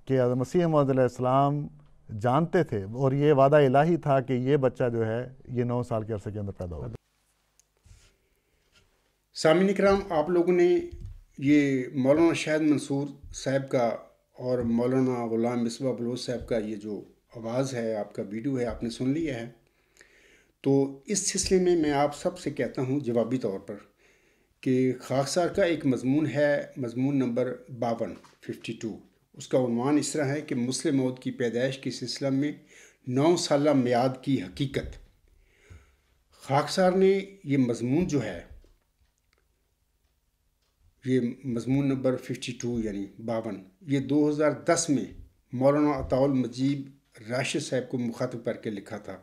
کہ مسیح محمد علیہ السلام جانتے تھے اور یہ وعدہ الہی تھا کہ یہ بچہ جو ہے یہ نو سال کے عرصے کے اندر پیدا ہو سامعین کرام آپ لوگوں نے یہ مولانا شاہد منصور صاحب کا اور مولانا غلام مصباح بلوچ صاحب کا یہ جو آواز ہے آپ کا ویڈیو ہے آپ نے سن لیا ہے تو اس سلسلے میں میں آپ سب سے کہتا ہوں جوابی طور پر کہ خاکسار کا ایک مضمون ہے مضمون نمبر باون ففٹی ٹو اس کا عنوان اس طرح ہے کہ مسلم موت کی پیدائش کے سلسلہ میں نو سالہ میاد کی حقیقت خاکسار نے یہ مضمون جو ہے یہ مضمون نمبر ففٹی ٹو یعنی باون یہ دو ہزار دس میں مولانا عطاء المجیب راشد صاحب کو مخاطب کر کے لکھا تھا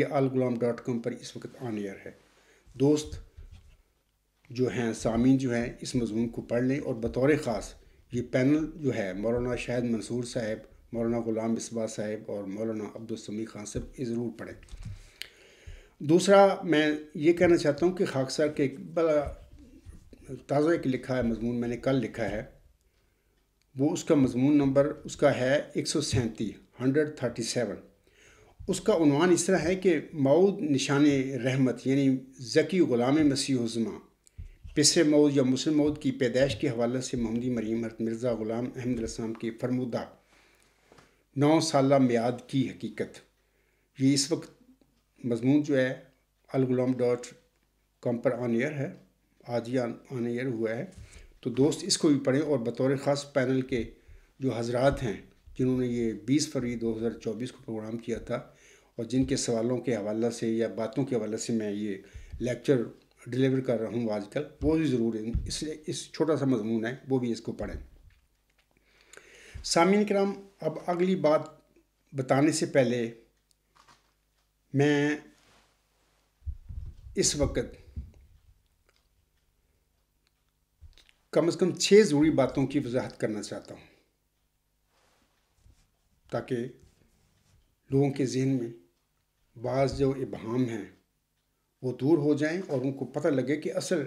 یہ الغلام ڈاٹ کام پر اس وقت آن ایئر ہے دوست جو ہیں سامعین جو ہیں اس مضمون کو پڑھ لیں اور بطور خاص یہ پینل جو ہے مولانا شاہد منصور صاحب مولانا غلام اسبا صاحب اور مولانا عبدالسمی خان صاحب یہ ضرور پڑھیں دوسرا میں یہ کہنا چاہتا ہوں کہ خاکثہ کے ایک بڑا تازہ ایک لکھا ہے مضمون میں نے کل لکھا ہے وہ اس کا مضمون نمبر اس کا ہے ایک سو سینتی ہنڈریڈ تھرٹی سیون اس کا عنوان اس طرح ہے کہ ماؤد نشان رحمت یعنی ذکی غلام مسیح عظمہ پسر مود یا مسلم مود کی پیدائش کے حوالے سے محمدی مریم مرزا غلام احمد السلام کے فرمودہ نو سالہ میعاد کی حقیقت یہ اس وقت مضمون جو ہے الغلام ڈاٹ کام پر آن ایئر ہے آج ہی آن ایئر ہوا ہے تو دوست اس کو بھی پڑھیں اور بطور خاص پینل کے جو حضرات ہیں جنہوں نے یہ بیس فروری دو ہزار چوبیس کو پروگرام کیا تھا اور جن کے سوالوں کے حوالہ سے یا باتوں کے حوالے سے میں یہ لیکچر ڈیلیور کر رہا ہوں آج کل وہ بھی ضرور ہے اس چھوٹا سا مضمون ہے وہ بھی اس کو پڑھیں سامعین کرام اب اگلی بات بتانے سے پہلے میں اس وقت کم از کم چھ ضروری باتوں کی وضاحت کرنا چاہتا ہوں تاکہ لوگوں کے ذہن میں بعض جو ابہام ہیں وہ دور ہو جائیں اور ان کو پتہ لگے کہ اصل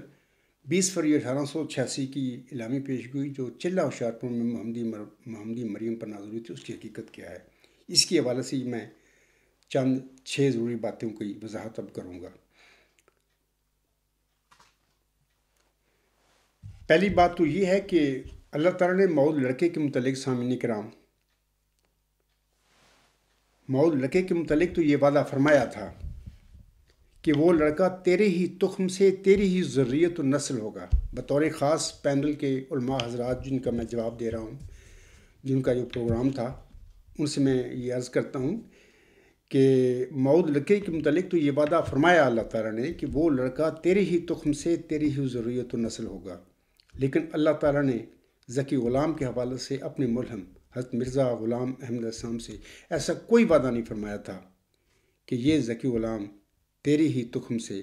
بیس فروری اٹھارہ سو چھیاسی کی اعلامی پیش گئی جو چلہ ہوشیارپور میں محمدی محمدی مریم پر ہوئی تھی اس کی حقیقت کیا ہے اس کے حوالے سے میں چند چھ ضروری باتوں کی وضاحت اب کروں گا پہلی بات تو یہ ہے کہ اللہ تعالیٰ نے ماود لڑکے کے متعلق سامعین کرام ماؤد لڑکے کے متعلق تو یہ وعدہ فرمایا تھا کہ وہ لڑکا تیرے ہی تخم سے تیری ہی ذریعت و نسل ہوگا بطور خاص پینل کے علماء حضرات جن کا میں جواب دے رہا ہوں جن کا جو پروگرام تھا ان سے میں یہ عرض کرتا ہوں کہ مود لڑکے کے متعلق تو یہ وعدہ فرمایا اللہ تعالیٰ نے کہ وہ لڑکا تیرے ہی تخم سے تیرے ہی ضروریت و نسل ہوگا لیکن اللہ تعالیٰ نے ذکی غلام کے حوالے سے اپنے ملہم حضرت مرزا غلام احمد السلام سے ایسا کوئی وعدہ نہیں فرمایا تھا کہ یہ ذکی غلام تیری ہی تخم سے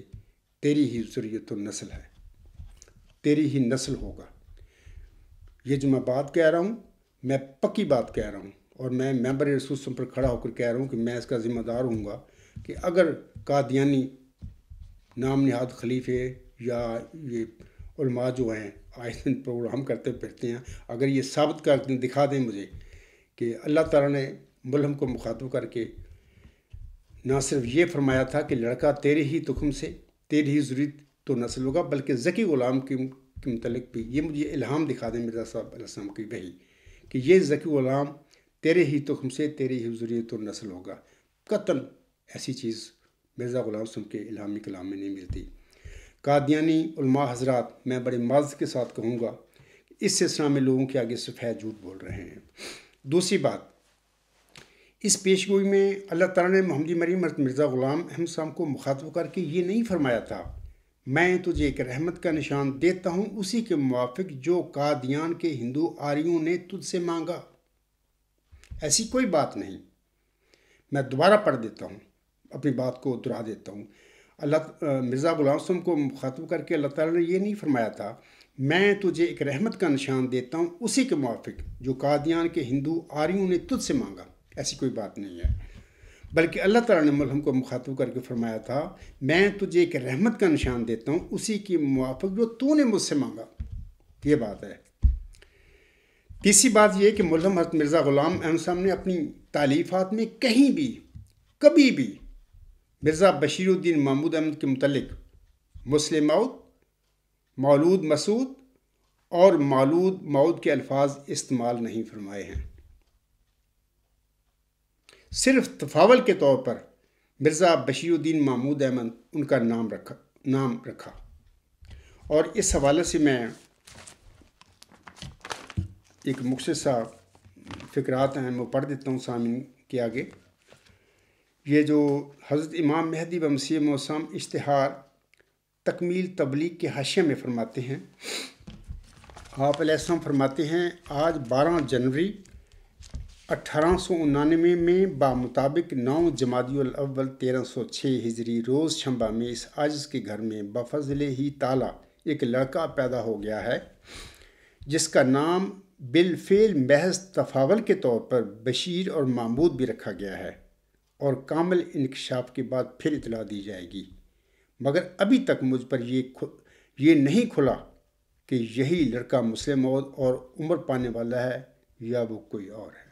تیری ہی ضروریت و نسل ہے تیری ہی نسل ہوگا یہ جو میں بات کہہ رہا ہوں میں پکی بات کہہ رہا ہوں اور میں ممبر رسو سم پر کھڑا ہو کر کہہ رہا ہوں کہ میں اس کا ذمہ دار ہوں گا کہ اگر قادیانی نام نہاد خلیفے یا یہ علماء جو ہیں آئے دن پروگرام کرتے پھرتے ہیں اگر یہ ثابت کر دیں دکھا دیں مجھے کہ اللہ تعالیٰ نے ملہم کو مخاطب کر کے نہ صرف یہ فرمایا تھا کہ لڑکا تیرے ہی تخم سے تیرے ہی ضروری تو نسل ہوگا بلکہ ذکی غلام کے متعلق بھی یہ مجھے الہام دکھا دیں مرزا صاحب علیہ السلام کی بہی کہ یہ ذکی غلام تیرے ہی تخم سے تیرے ہی ضروری تو نسل ہوگا قطن ایسی چیز مرزا غلام سن کے الہامی کلام میں نہیں ملتی قادیانی علماء حضرات میں بڑے ماضی کے ساتھ کہوں گا اس سلسلہ میں لوگوں کے آگے سفید جھوٹ بول رہے ہیں دوسری بات اس پیش گوئی میں اللہ تعالیٰ نے محمد مریم مرزا غلام احمد صاحب کو مخاطب کر کے یہ نہیں فرمایا تھا میں تجھے ایک رحمت کا نشان دیتا ہوں اسی کے موافق جو قادیان کے ہندو آریوں نے تجھ سے مانگا ایسی کوئی بات نہیں میں دوبارہ پڑھ دیتا ہوں اپنی بات کو اترا دیتا ہوں اللہ مرزا غلام صاحب کو مخاطب کر کے اللہ تعالیٰ نے یہ نہیں فرمایا تھا میں تجھے ایک رحمت کا نشان دیتا ہوں اسی کے موافق جو قادیان کے ہندو آریوں نے تجھ سے مانگا ایسی کوئی بات نہیں ہے بلکہ اللہ تعالیٰ نے ملحم کو مخاطب کر کے فرمایا تھا میں تجھے ایک رحمت کا نشان دیتا ہوں اسی کی موافق جو تو نے مجھ سے مانگا یہ بات ہے تیسری بات یہ کہ ملحم حضرت مرزا غلام احمد صاحب نے اپنی تعلیفات میں کہیں بھی کبھی بھی مرزا بشیر الدین محمود احمد کے متعلق مسلم مود مولود مسعود اور مولود مود کے الفاظ استعمال نہیں فرمائے ہیں صرف تفاول کے طور پر مرزا بشیر الدین محمود احمد ان کا نام رکھا نام رکھا اور اس حوالے سے میں ایک سا فکرات ہیں میں وہ پڑھ دیتا ہوں سامن کے آگے یہ جو حضرت امام مہدی و مسیح موسم اشتہار تکمیل تبلیغ کے حاشے میں فرماتے ہیں آپ علیہ السلام فرماتے ہیں آج بارہ جنوری اٹھارہ سو انانوے میں با مطابق نو جمادی الاول تیرہ سو چھ ہجری روز چھمبا میں اس عجز کے گھر میں بفضل ہی تالا ایک لڑکا پیدا ہو گیا ہے جس کا نام بالفعل محض تفاول کے طور پر بشیر اور معمود بھی رکھا گیا ہے اور کامل انکشاف کے بعد پھر اطلاع دی جائے گی مگر ابھی تک مجھ پر یہ یہ نہیں کھلا کہ یہی لڑکا مسلم اور عمر پانے والا ہے یا وہ کوئی اور ہے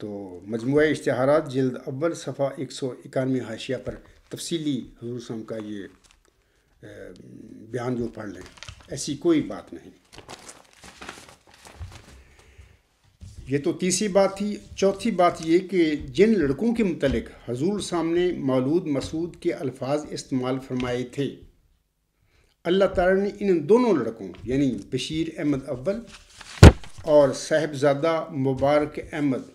تو مجموعہ اشتہارات جلد اول صفحہ ایک سو اکانوے حاشیہ پر تفصیلی حضور صاحب کا یہ بیان جو پڑھ لیں ایسی کوئی بات نہیں یہ تو تیسری بات تھی چوتھی بات یہ کہ جن لڑکوں کے متعلق حضور صاحب نے مولود مسعود کے الفاظ استعمال فرمائے تھے اللہ تعالیٰ نے ان دونوں لڑکوں یعنی بشیر احمد اول اور صاحبزادہ مبارک احمد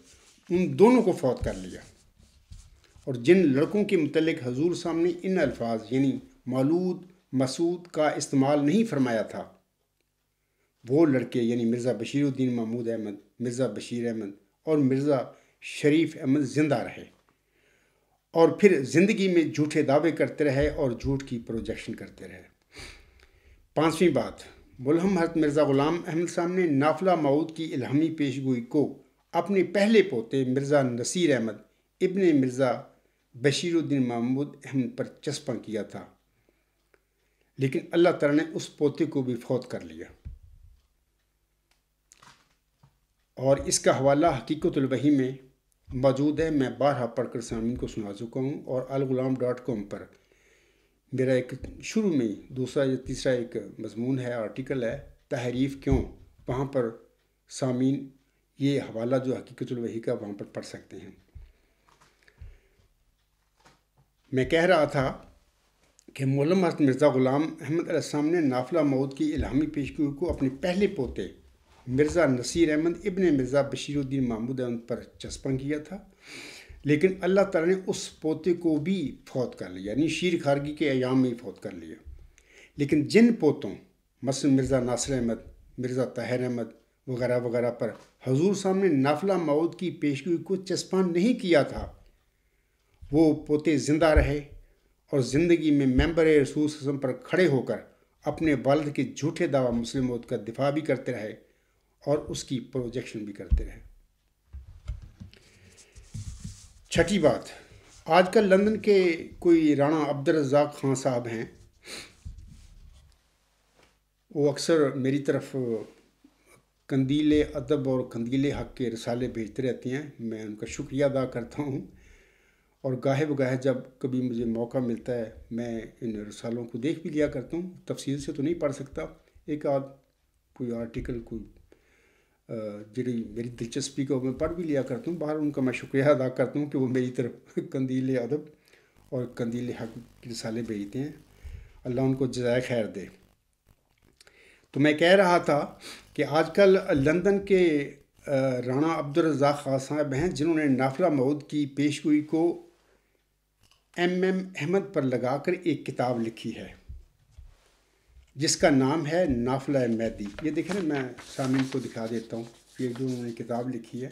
ان دونوں کو فوت کر لیا اور جن لڑکوں کے متعلق حضور صاحب نے ان الفاظ یعنی مولود مسعود کا استعمال نہیں فرمایا تھا وہ لڑکے یعنی مرزا بشیر الدین محمود احمد مرزا بشیر احمد اور مرزا شریف احمد زندہ رہے اور پھر زندگی میں جھوٹے دعوے کرتے رہے اور جھوٹ کی پروجیکشن کرتے رہے پانچویں بات ملحم حضرت مرزا غلام احمد صاحب نے نافلہ ماؤود کی الہامی پیشگوئی کو اپنے پہلے پوتے مرزا نصیر احمد ابن مرزا بشیر الدین محمود احمد پر چسپاں کیا تھا لیکن اللہ تعالیٰ نے اس پوتے کو بھی فوت کر لیا اور اس کا حوالہ حقیقت الوحی میں موجود ہے میں بارہا پڑھ کر سامعین کو سنا چکا ہوں اور الغلام ڈاٹ کام پر میرا ایک شروع میں ہی دوسرا یا تیسرا ایک مضمون ہے آرٹیکل ہے تحریف کیوں وہاں پر سامعین یہ حوالہ جو حقیقت الوحی کا وہاں پر پڑھ سکتے ہیں میں کہہ رہا تھا کہ مولم مرزا غلام احمد علیہ السلام نے نافلہ مود کی الہامی پیشگوئی کو اپنے پہلے پوتے مرزا نصیر احمد ابن مرزا بشیر الدین محمود احمد پر چسپاں کیا تھا لیکن اللہ تعالیٰ نے اس پوتے کو بھی فوت کر لیا یعنی شیر خارگی کے ایام میں ہی فوت کر لیا لیکن جن پوتوں مثلا مرزا ناصر احمد مرزا طاہر احمد وغیرہ وغیرہ پر حضور صاحب نے نافلہ مود کی پیشگوئی کو چسپان نہیں کیا تھا وہ پوتے زندہ رہے اور زندگی میں ممبر رسول پر کھڑے ہو کر اپنے والد کے جھوٹے دعویٰ مسلم مود کا دفاع بھی کرتے رہے اور اس کی پروجیکشن بھی کرتے رہے چھٹی بات آج کل لندن کے کوئی رانا عبدالرزاق خان صاحب ہیں وہ اکثر میری طرف قندیل ادب اور قندیل حق کے رسالے بھیجتے رہتے ہیں میں ان کا شکریہ ادا کرتا ہوں اور گاہے بگاہے جب کبھی مجھے موقع ملتا ہے میں ان رسالوں کو دیکھ بھی لیا کرتا ہوں تفصیل سے تو نہیں پڑھ سکتا ایک آدھ کوئی آرٹیکل کوئی جڑی میری دلچسپی کو میں پڑھ بھی لیا کرتا ہوں باہر ان کا میں شکریہ ادا کرتا ہوں کہ وہ میری طرف قندیل <laughs> ادب اور قندیل حق رسالے بھیجتے ہیں اللہ ان کو جزائے خیر دے تو میں کہہ رہا تھا کہ آج کل لندن کے رانا عبدالرضاق خان صاحب ہیں جنہوں نے نافلہ مود کی پیشگوئی کو ایم ایم احمد پر لگا کر ایک کتاب لکھی ہے جس کا نام ہے نافلہ مہدی یہ دیکھیں نا میں سامعین کو دکھا دیتا ہوں یہ جو انہوں نے کتاب لکھی ہے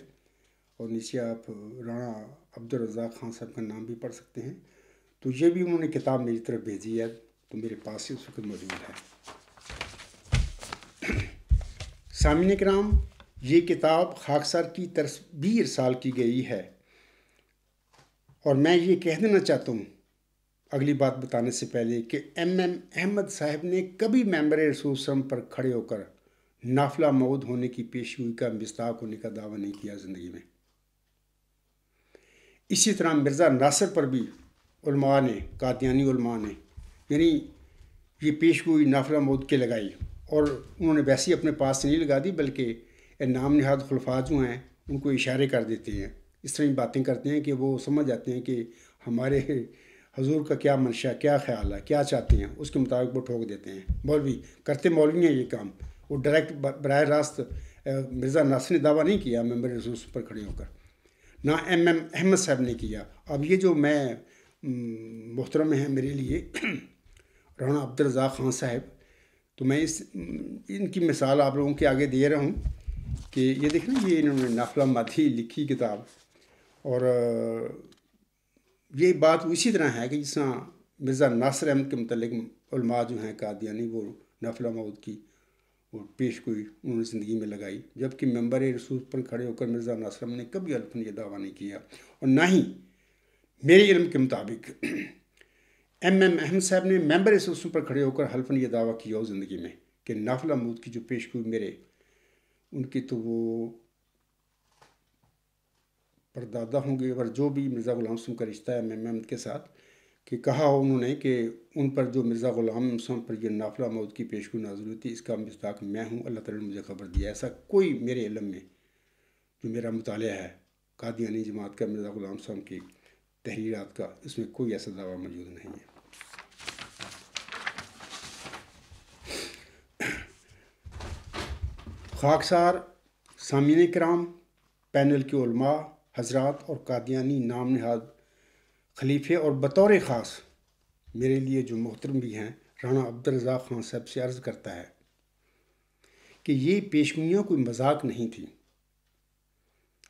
اور نیچے آپ رانا عبدالرضاق خان صاحب کا نام بھی پڑھ سکتے ہیں تو یہ بھی انہوں نے کتاب میری طرف بھیجی ہے تو میرے پاس ہی اس وقت موجود ہے سامعین کرام یہ کتاب خاکسر کی ترسبیر سال کی گئی ہے اور میں یہ کہہ دینا چاہتا ہوں اگلی بات بتانے سے پہلے کہ ایم ایم احمد صاحب نے کبھی میمبر سم پر کھڑے ہو کر نافلہ مود ہونے کی پیش گوئی کا مستاق ہونے کا دعویٰ نہیں کیا زندگی میں اسی طرح مرزا ناصر پر بھی علماء نے قادیانی علماء نے یعنی یہ پیش گوئی نافلہ مود کے لگائی اور انہوں نے ویسے ہی اپنے پاس سے نہیں لگا دی بلکہ نام نہاد خلفا جو ہیں ان کو اشارے کر دیتے ہیں اس طرح باتیں کرتے ہیں کہ وہ سمجھ جاتے ہیں کہ ہمارے حضور کا کیا منشا کیا خیال ہے کیا چاہتے ہیں اس کے مطابق وہ ٹھوک دیتے ہیں مولوی کرتے مولوی ہیں یہ کام وہ ڈائریکٹ براہ راست مرزا ناصر نے دعویٰ نہیں کیا ممبر رسوس پر کھڑے ہو کر نہ ایم ایم احمد صاحب نے کیا اب یہ جو میں محترم ہیں میرے لیے <clears throat> رانا عبدالرضا خان صاحب تو میں اس ان کی مثال آپ لوگوں کے آگے دے رہا ہوں کہ یہ دیکھنا یہ انہوں نے نفلہ مدھی لکھی کتاب اور یہ بات اسی طرح ہے کہ جس طرح مرزا ناصر احمد کے متعلق علماء جو ہیں قادیانی وہ نفلہ مود کی وہ پیش گوئی انہوں نے زندگی میں لگائی جبکہ ممبر رسول پر کھڑے ہو کر مرزا ناصر احمد نے کبھی الفن یہ دعویٰ نہیں کیا اور نہ ہی میرے علم کے مطابق ایم ایم احمد صاحب نے ممبر اس پر کھڑے ہو کر حلفن یہ دعویٰ کیا ہو زندگی میں کہ نافلہ مود کی جو پیش گوئی میرے ان کی تو وہ پردادا ہوں گے اور جو بھی مرزا غلام سم کا رشتہ ہے ایم ایم احمد کے ساتھ کہ کہا ہو انہوں نے کہ ان پر جو مرزا غلام پر یہ نافلہ مود کی پیشگوئی نازل ہوئی تھی اس کا مستاق میں ہوں اللہ تعالیٰ نے مجھے خبر دیا ایسا کوئی میرے علم میں جو میرا مطالعہ ہے قادیانی جماعت کا مرزا غلام سم کی تحریرات کا اس میں کوئی ایسا دعویٰ موجود نہیں ہے کرام پینل علماء حضرات اور قادیانی نام خلیفے اور بطور خاص میرے لیے جو محترم بھی ہیں رانا عبدالرضا خان صاحب سے عرض کرتا ہے کہ یہ پیشگوئیاں کوئی مذاق نہیں تھی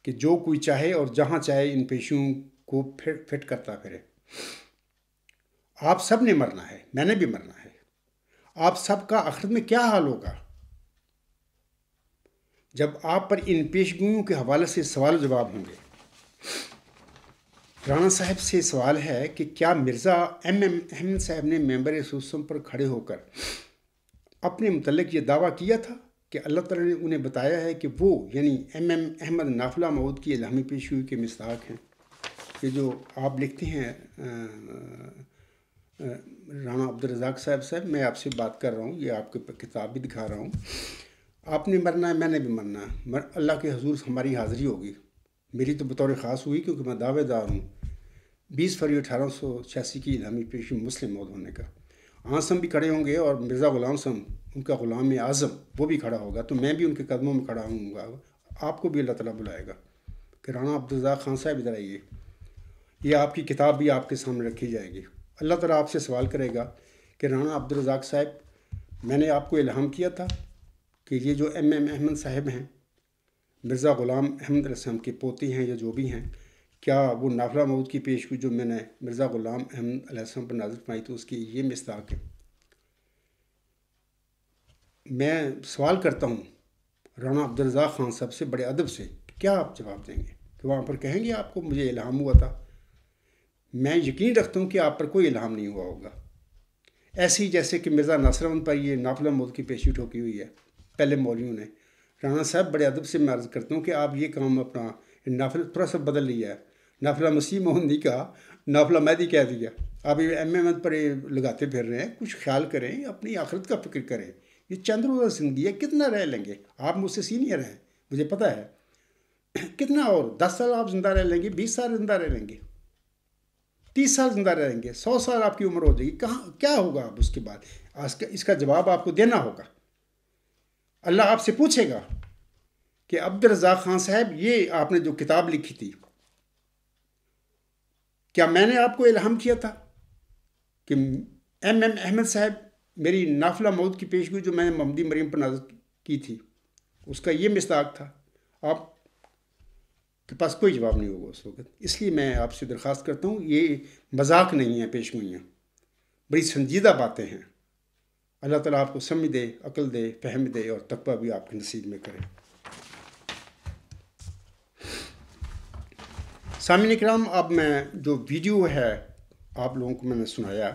کہ جو کوئی چاہے اور جہاں چاہے ان پیشوں کو فٹ کرتا پھرے آپ سب نے مرنا ہے میں نے بھی مرنا ہے آپ سب کا آخرت میں کیا حال ہوگا جب آپ پر ان پیشگوئیوں کے حوالے سے سوال جواب ہوں گے رانا صاحب سے سوال ہے کہ کیا مرزا ایم ایم احمد صاحب نے ممبر پر کھڑے ہو کر اپنے متعلق یہ دعویٰ کیا تھا کہ اللہ تعالیٰ نے انہیں بتایا ہے کہ وہ یعنی ایم ایم احمد نافلہ مود کی الہامی پیشگوئی کے مستحق ہیں کہ جو آپ لکھتے ہیں رانا عبدالرزاق صاحب صاحب میں آپ سے بات کر رہا ہوں یہ آپ کے کتاب بھی دکھا رہا ہوں آپ نے مرنا ہے میں نے بھی مرنا ہے اللہ کے حضور ہماری حاضری ہوگی میری تو بطور خاص ہوئی کیونکہ میں دعوے دار ہوں بیس فروری اٹھارہ سو چھیاسی کیلامی پیشی مسلم مود ہونے کا آنسم بھی کھڑے ہوں گے اور مرزا غلام سم ان کا غلام اعظم وہ بھی کھڑا ہوگا تو میں بھی ان کے قدموں میں کھڑا ہوں گا آپ کو بھی اللہ تعالیٰ بلائے گا کہ رانا عبدالرزاق خان صاحب ادھر آئیے یہ آپ کی کتاب بھی آپ کے سامنے رکھی جائے گی اللہ تعالیٰ آپ سے سوال کرے گا کہ رانا عبدالرزاق صاحب میں نے آپ کو الہام کیا تھا کہ یہ جو ایم ایم احمد صاحب ہیں مرزا غلام احمد علیہ کے پوتی ہیں یا جو بھی ہیں کیا وہ نافلہ مود کی پیش ہوئی جو میں نے مرزا غلام احمد علیہ السلام پر نازل پائی تو اس کی یہ مستاق ہے میں سوال کرتا ہوں رانا عبدالرزاق خان صاحب سے بڑے ادب سے کیا آپ جواب دیں گے کہ وہاں پر کہیں گے آپ کو مجھے الہام ہوا تھا میں یقین رکھتا ہوں کہ آپ پر کوئی الہام نہیں ہوا ہوگا ایسے ہی جیسے کہ مرزا ناصر یہ نافلہ مود کی پیشی ٹھوکی ہوئی ہے پہلے مولیوں نے رانا صاحب بڑے ادب سے میں عرض کرتا ہوں کہ آپ یہ کام اپنا نافل تھوڑا سا بدل لیا ہے نافلہ مسیح نہیں کہا نافلہ مہدی کہہ دیا آپ یہ ایم ایم پر لگاتے پھر رہے ہیں کچھ خیال کریں اپنی آخرت کا فکر کریں یہ چند روزہ زندگی ہے کتنا رہ لیں گے آپ مجھ سے سینئر ہیں مجھے پتہ ہے کتنا اور دس سال آپ زندہ رہ لیں گے بیس سال زندہ رہ لیں گے تیس سال زندہ رہیں گے سو سال آپ کی عمر ہو جائے گی کہاں کیا ہوگا آپ اس کے بعد اس کا جواب آپ کو دینا ہوگا اللہ آپ سے پوچھے گا کہ عبد الرضا خان صاحب یہ آپ نے جو کتاب لکھی تھی کیا میں نے آپ کو الہم کیا تھا کہ ایم ایم احمد صاحب میری نافلہ موت کی پیشگوئی جو میں نے ممدی مریم پر نظر کی تھی اس کا یہ مستاق تھا آپ کے پاس کوئی جواب نہیں ہوگا اس وقت اس لیے میں آپ سے درخواست کرتا ہوں یہ مذاق نہیں پیش گوئیاں بڑی سنجیدہ باتیں ہیں اللہ تعالیٰ آپ کو سمجھ دے عقل دے فہم دے اور تقوی بھی آپ کے نصیب میں کرے سامع کرام اب میں جو ویڈیو ہے آپ لوگوں کو میں نے سنایا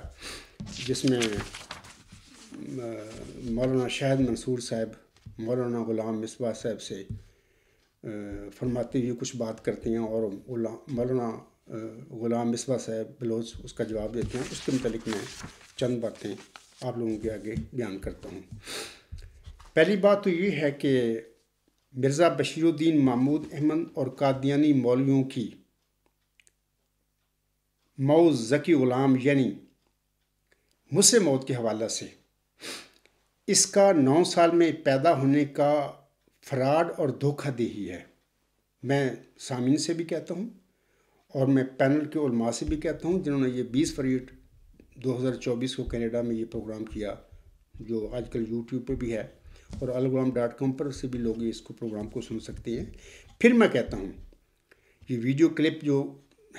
جس میں مولانا شاہد منصور صاحب مولانا غلام مصباح صاحب سے فرماتے ہوئے کچھ بات کرتے ہیں اور مولانا غلام مصباح صاحب بلوچ اس کا جواب دیتے ہیں اس کے متعلق میں چند باتیں آپ لوگوں کے آگے بیان کرتا ہوں پہلی بات تو یہ ہے کہ مرزا بشیر الدین محمود احمد اور قادیانی مولویوں کی مئو ذکی غلام یعنی مجھ سے موت کے حوالہ سے اس کا نو سال میں پیدا ہونے کا فراڈ اور دھوکہ دہی ہے میں سامعین سے بھی کہتا ہوں اور میں پینل کے علماء سے بھی کہتا ہوں جنہوں نے یہ بیس فریٹ دو ہزار چوبیس کو کینیڈا میں یہ پروگرام کیا جو آج کل یوٹیوب پر بھی ہے اور الغلام ڈاٹ کام پر سے بھی لوگ اس کو پروگرام کو سن سکتے ہیں پھر میں کہتا ہوں یہ ویڈیو کلپ جو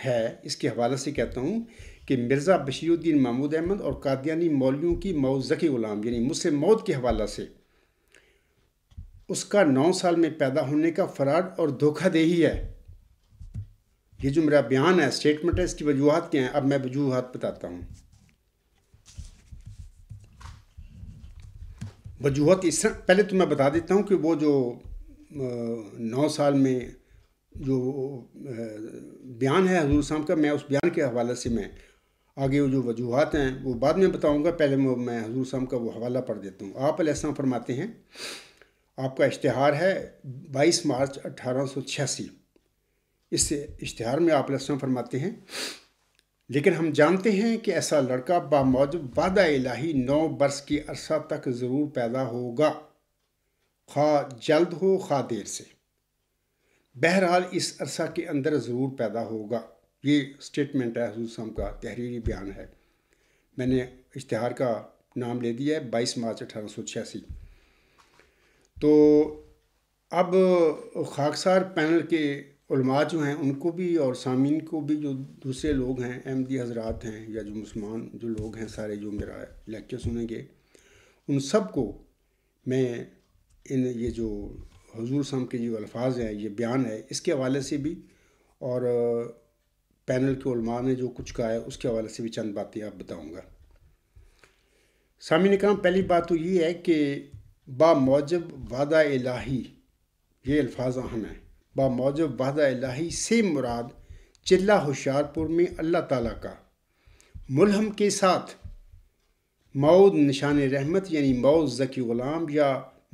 ہے اس کے حوالے سے کہتا ہوں کہ مرزا بشیر الدین محمود احمد اور قادیانی مولیوں کی موزکی غلام یعنی مسلم موت کے حوالہ سے اس کا نو سال میں پیدا ہونے کا فراڈ اور دھوکہ دہی ہے یہ جو میرا بیان ہے اسٹیٹمنٹ ہے اس کی وجوہات کیا ہیں اب میں وجوہات بتاتا ہوں وجوہات اس طرح پہلے تو میں بتا دیتا ہوں کہ وہ جو نو سال میں جو بیان ہے حضور صاحب کا میں اس بیان کے حوالے سے میں آگے وہ جو وجوہات ہیں وہ بعد میں بتاؤں گا پہلے میں حضور صاحب کا وہ حوالہ پڑھ دیتا ہوں آپ علیہ السلام فرماتے ہیں آپ کا اشتہار ہے بائیس مارچ اٹھارہ سو چھیاسی اس اشتہار میں آپ لسلم فرماتے ہیں لیکن ہم جانتے ہیں کہ ایسا لڑکا باموجب وعدہ الہی نو برس کی عرصہ تک ضرور پیدا ہوگا خواہ جلد ہو خواہ دیر سے بہرحال اس عرصہ کے اندر ضرور پیدا ہوگا یہ اسٹیٹمنٹ ہے حضور صاحب کا تحریری بیان ہے میں نے اشتہار کا نام لے دیا ہے بائیس مارچ اٹھارہ سو چھیاسی تو اب خاکسار پینل کے علماء جو ہیں ان کو بھی اور سامعین کو بھی جو دوسرے لوگ ہیں احمدی حضرات ہیں یا جو مسلمان جو لوگ ہیں سارے جو میرا لیکچر سنیں گے ان سب کو میں ان یہ جو حضور صاحب کے جو الفاظ ہیں یہ بیان ہے اس کے حوالے سے بھی اور پینل کے علماء نے جو کچھ کہا ہے اس کے حوالے سے بھی چند باتیں آپ بتاؤں گا سامعین کرام پہلی بات تو یہ ہے کہ با موجب وعدہ الہی یہ الفاظ اہم ہیں با موجب وعدہ الہی سے مراد چلہ ہوشیار پور میں اللہ تعالیٰ کا ملہم کے ساتھ مود نشان رحمت یعنی مود ذکی غلام یا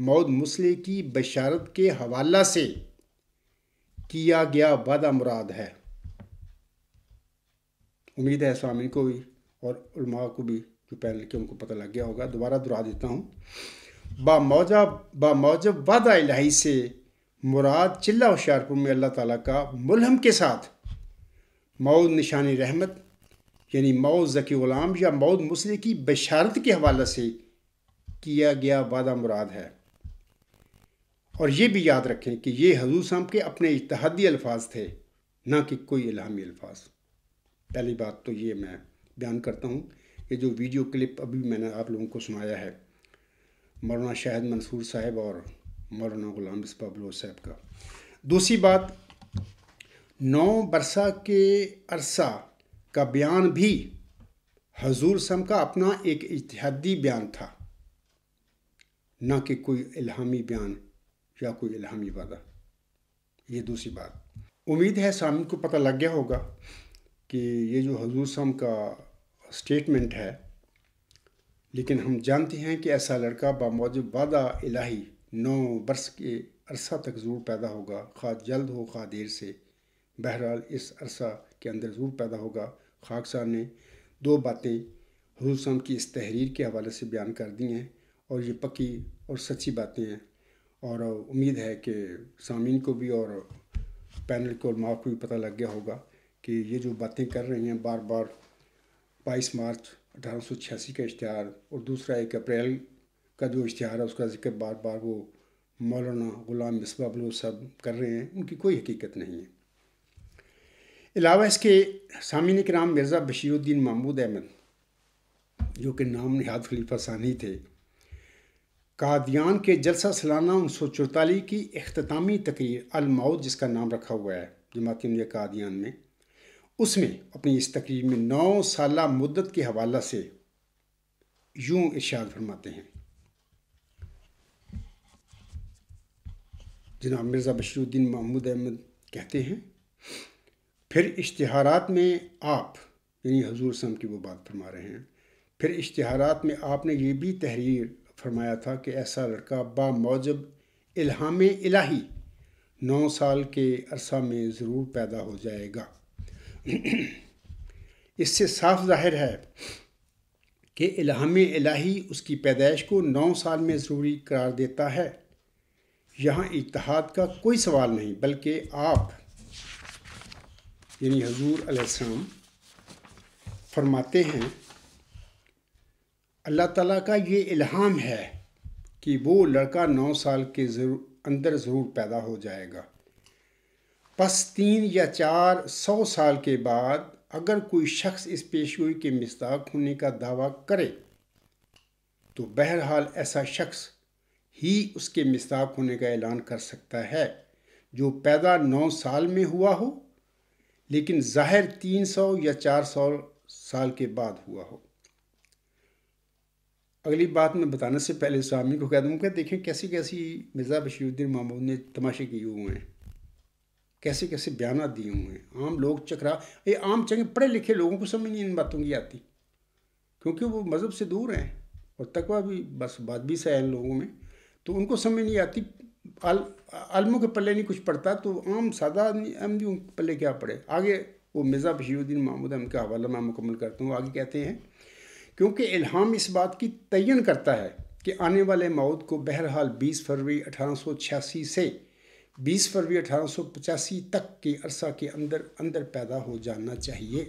مود مسلح کی بشارت کے حوالہ سے کیا گیا وعدہ مراد ہے امید ہے اسلامین کو بھی اور علماء کو بھی جو پینل کے ان کو پتہ لگ گیا ہوگا دوبارہ دہرا دیتا ہوں با باموجب با موجب وعدہ الہی سے مراد چلہ ہوشیارپور میں اللہ تعالیٰ کا ملہم کے ساتھ مود نشان رحمت یعنی مود ذکی غلام یا مود مسلح کی بشارت کے حوالے سے کیا گیا وعدہ مراد ہے اور یہ بھی یاد رکھیں کہ یہ حضور صاحب کے اپنے اتحادی الفاظ تھے نہ کہ کوئی الہامی الفاظ پہلی بات تو یہ میں بیان کرتا ہوں کہ جو ویڈیو کلپ ابھی میں نے آپ لوگوں کو سنایا ہے مولانا شاہد منصور صاحب اور مولانا غلام رسپا بلو صاحب کا دوسری بات نو برسہ کے عرصہ کا بیان بھی حضور سم کا اپنا ایک اتحادی بیان تھا نہ کہ کوئی الہامی بیان یا کوئی الہامی وعدہ یہ دوسری بات امید ہے سامن کو پتہ لگ گیا ہوگا کہ یہ جو حضور سم کا اسٹیٹمنٹ ہے لیکن ہم جانتے ہیں کہ ایسا لڑکا باموج وعدہ الہی نو برس کے عرصہ تک ضرور پیدا ہوگا خواہ جلد ہو خواہ دیر سے بہرحال اس عرصہ کے اندر ضرور پیدا ہوگا خاکصاہ نے دو باتیں حضور صاحب کی اس تحریر کے حوالے سے بیان کر دی ہیں اور یہ پکی اور سچی باتیں ہیں اور امید ہے کہ سامعین کو بھی اور پینل کو اور ماں کو بھی پتہ لگ گیا ہوگا کہ یہ جو باتیں کر رہی ہیں بار بار بائیس مارچ اٹھارہ سو چھیاسی کا اشتہار اور دوسرا ایک اپریل کا جو اشتہار ہے اس کا ذکر بار بار وہ مولانا غلام مصباح بلو سب کر رہے ہیں ان کی کوئی حقیقت نہیں ہے علاوہ اس کے سامعین کرام مرزا بشیر الدین محمود احمد جو کہ نام نہاد خلیفہ ثانی تھے قادیان کے جلسہ سالانہ ان سو چوتالیس کی اختتامی تقریر الماؤد جس کا نام رکھا ہوا ہے جماعتی انڈیا قادیان میں اس میں اپنی اس تقریب میں نو سالہ مدت کے حوالہ سے یوں ارشاد فرماتے ہیں جناب مرزا الدین محمود احمد کہتے ہیں پھر اشتہارات میں آپ یعنی حضور صن کی وہ بات فرما رہے ہیں پھر اشتہارات میں آپ نے یہ بھی تحریر فرمایا تھا کہ ایسا لڑکا با موجب الہام الہی نو سال کے عرصہ میں ضرور پیدا ہو جائے گا اس سے صاف ظاہر ہے کہ الہام الہی اس کی پیدائش کو نو سال میں ضروری قرار دیتا ہے یہاں اتحاد کا کوئی سوال نہیں بلکہ آپ یعنی حضور علیہ السلام فرماتے ہیں اللہ تعالیٰ کا یہ الہام ہے کہ وہ لڑکا نو سال کے اندر ضرور پیدا ہو جائے گا پس تین یا چار سو سال کے بعد اگر کوئی شخص اس پیشگوئی کے مستاق ہونے کا دعویٰ کرے تو بہرحال ایسا شخص ہی اس کے مستاق ہونے کا اعلان کر سکتا ہے جو پیدا نو سال میں ہوا ہو لیکن ظاہر تین سو یا چار سو سال کے بعد ہوا ہو اگلی بات میں بتانے سے پہلے سامنے کو کہہ دوں کہ دیکھیں کیسی کیسی مرزا بشیر الدین محمود نے تماشے کیے ہوئے ہیں کیسے کیسے بیانات دیے ہوئے ہیں عام لوگ چکرا یہ عام چنگے پڑھے لکھے لوگوں کو سمجھ نہیں ان باتوں کی آتی کیونکہ وہ مذہب سے دور ہیں اور تقویٰ بھی بس بھی سے ہے ان لوگوں میں تو ان کو سمجھ نہیں آتی علموں کے پلے نہیں کچھ پڑھتا تو عام سادہ ان کے پلے کیا پڑھے آگے وہ مزا بشیر الدین محمود احمد کے حوالہ میں مکمل کرتا ہوں آگے کہتے ہیں کیونکہ الہام اس بات کی تعین کرتا ہے کہ آنے والے موت کو بہرحال بیس فروری اٹھارہ سو چھیاسی سے بیس فروری اٹھارہ سو پچاسی تک کے عرصہ کے اندر اندر پیدا ہو جانا چاہیے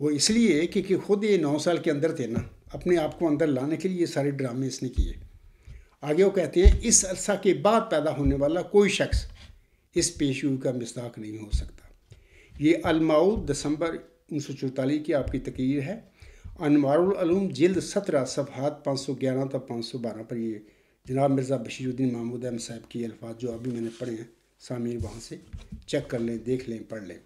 وہ اس لیے کہ خود یہ نو سال کے اندر تھے نا اپنے آپ کو اندر لانے کے لیے سارے ڈرامے اس نے کیے آگے وہ کہتے ہیں اس عرصہ کے بعد پیدا ہونے والا کوئی شخص اس پیشو کا مصداق نہیں ہو سکتا یہ الماؤ دسمبر انیس سو چوتالیس کی آپ کی تقریر ہے انوار العلوم جلد سترہ صفحات پانچ سو گیارہ تا پانچ سو بارہ پر یہ جناب مرزا بشیر الدین محمود احمد صاحب کی الفاظ جو ابھی میں نے پڑھے ہیں سامعین وہاں سے چیک کر لیں دیکھ لیں پڑھ لیں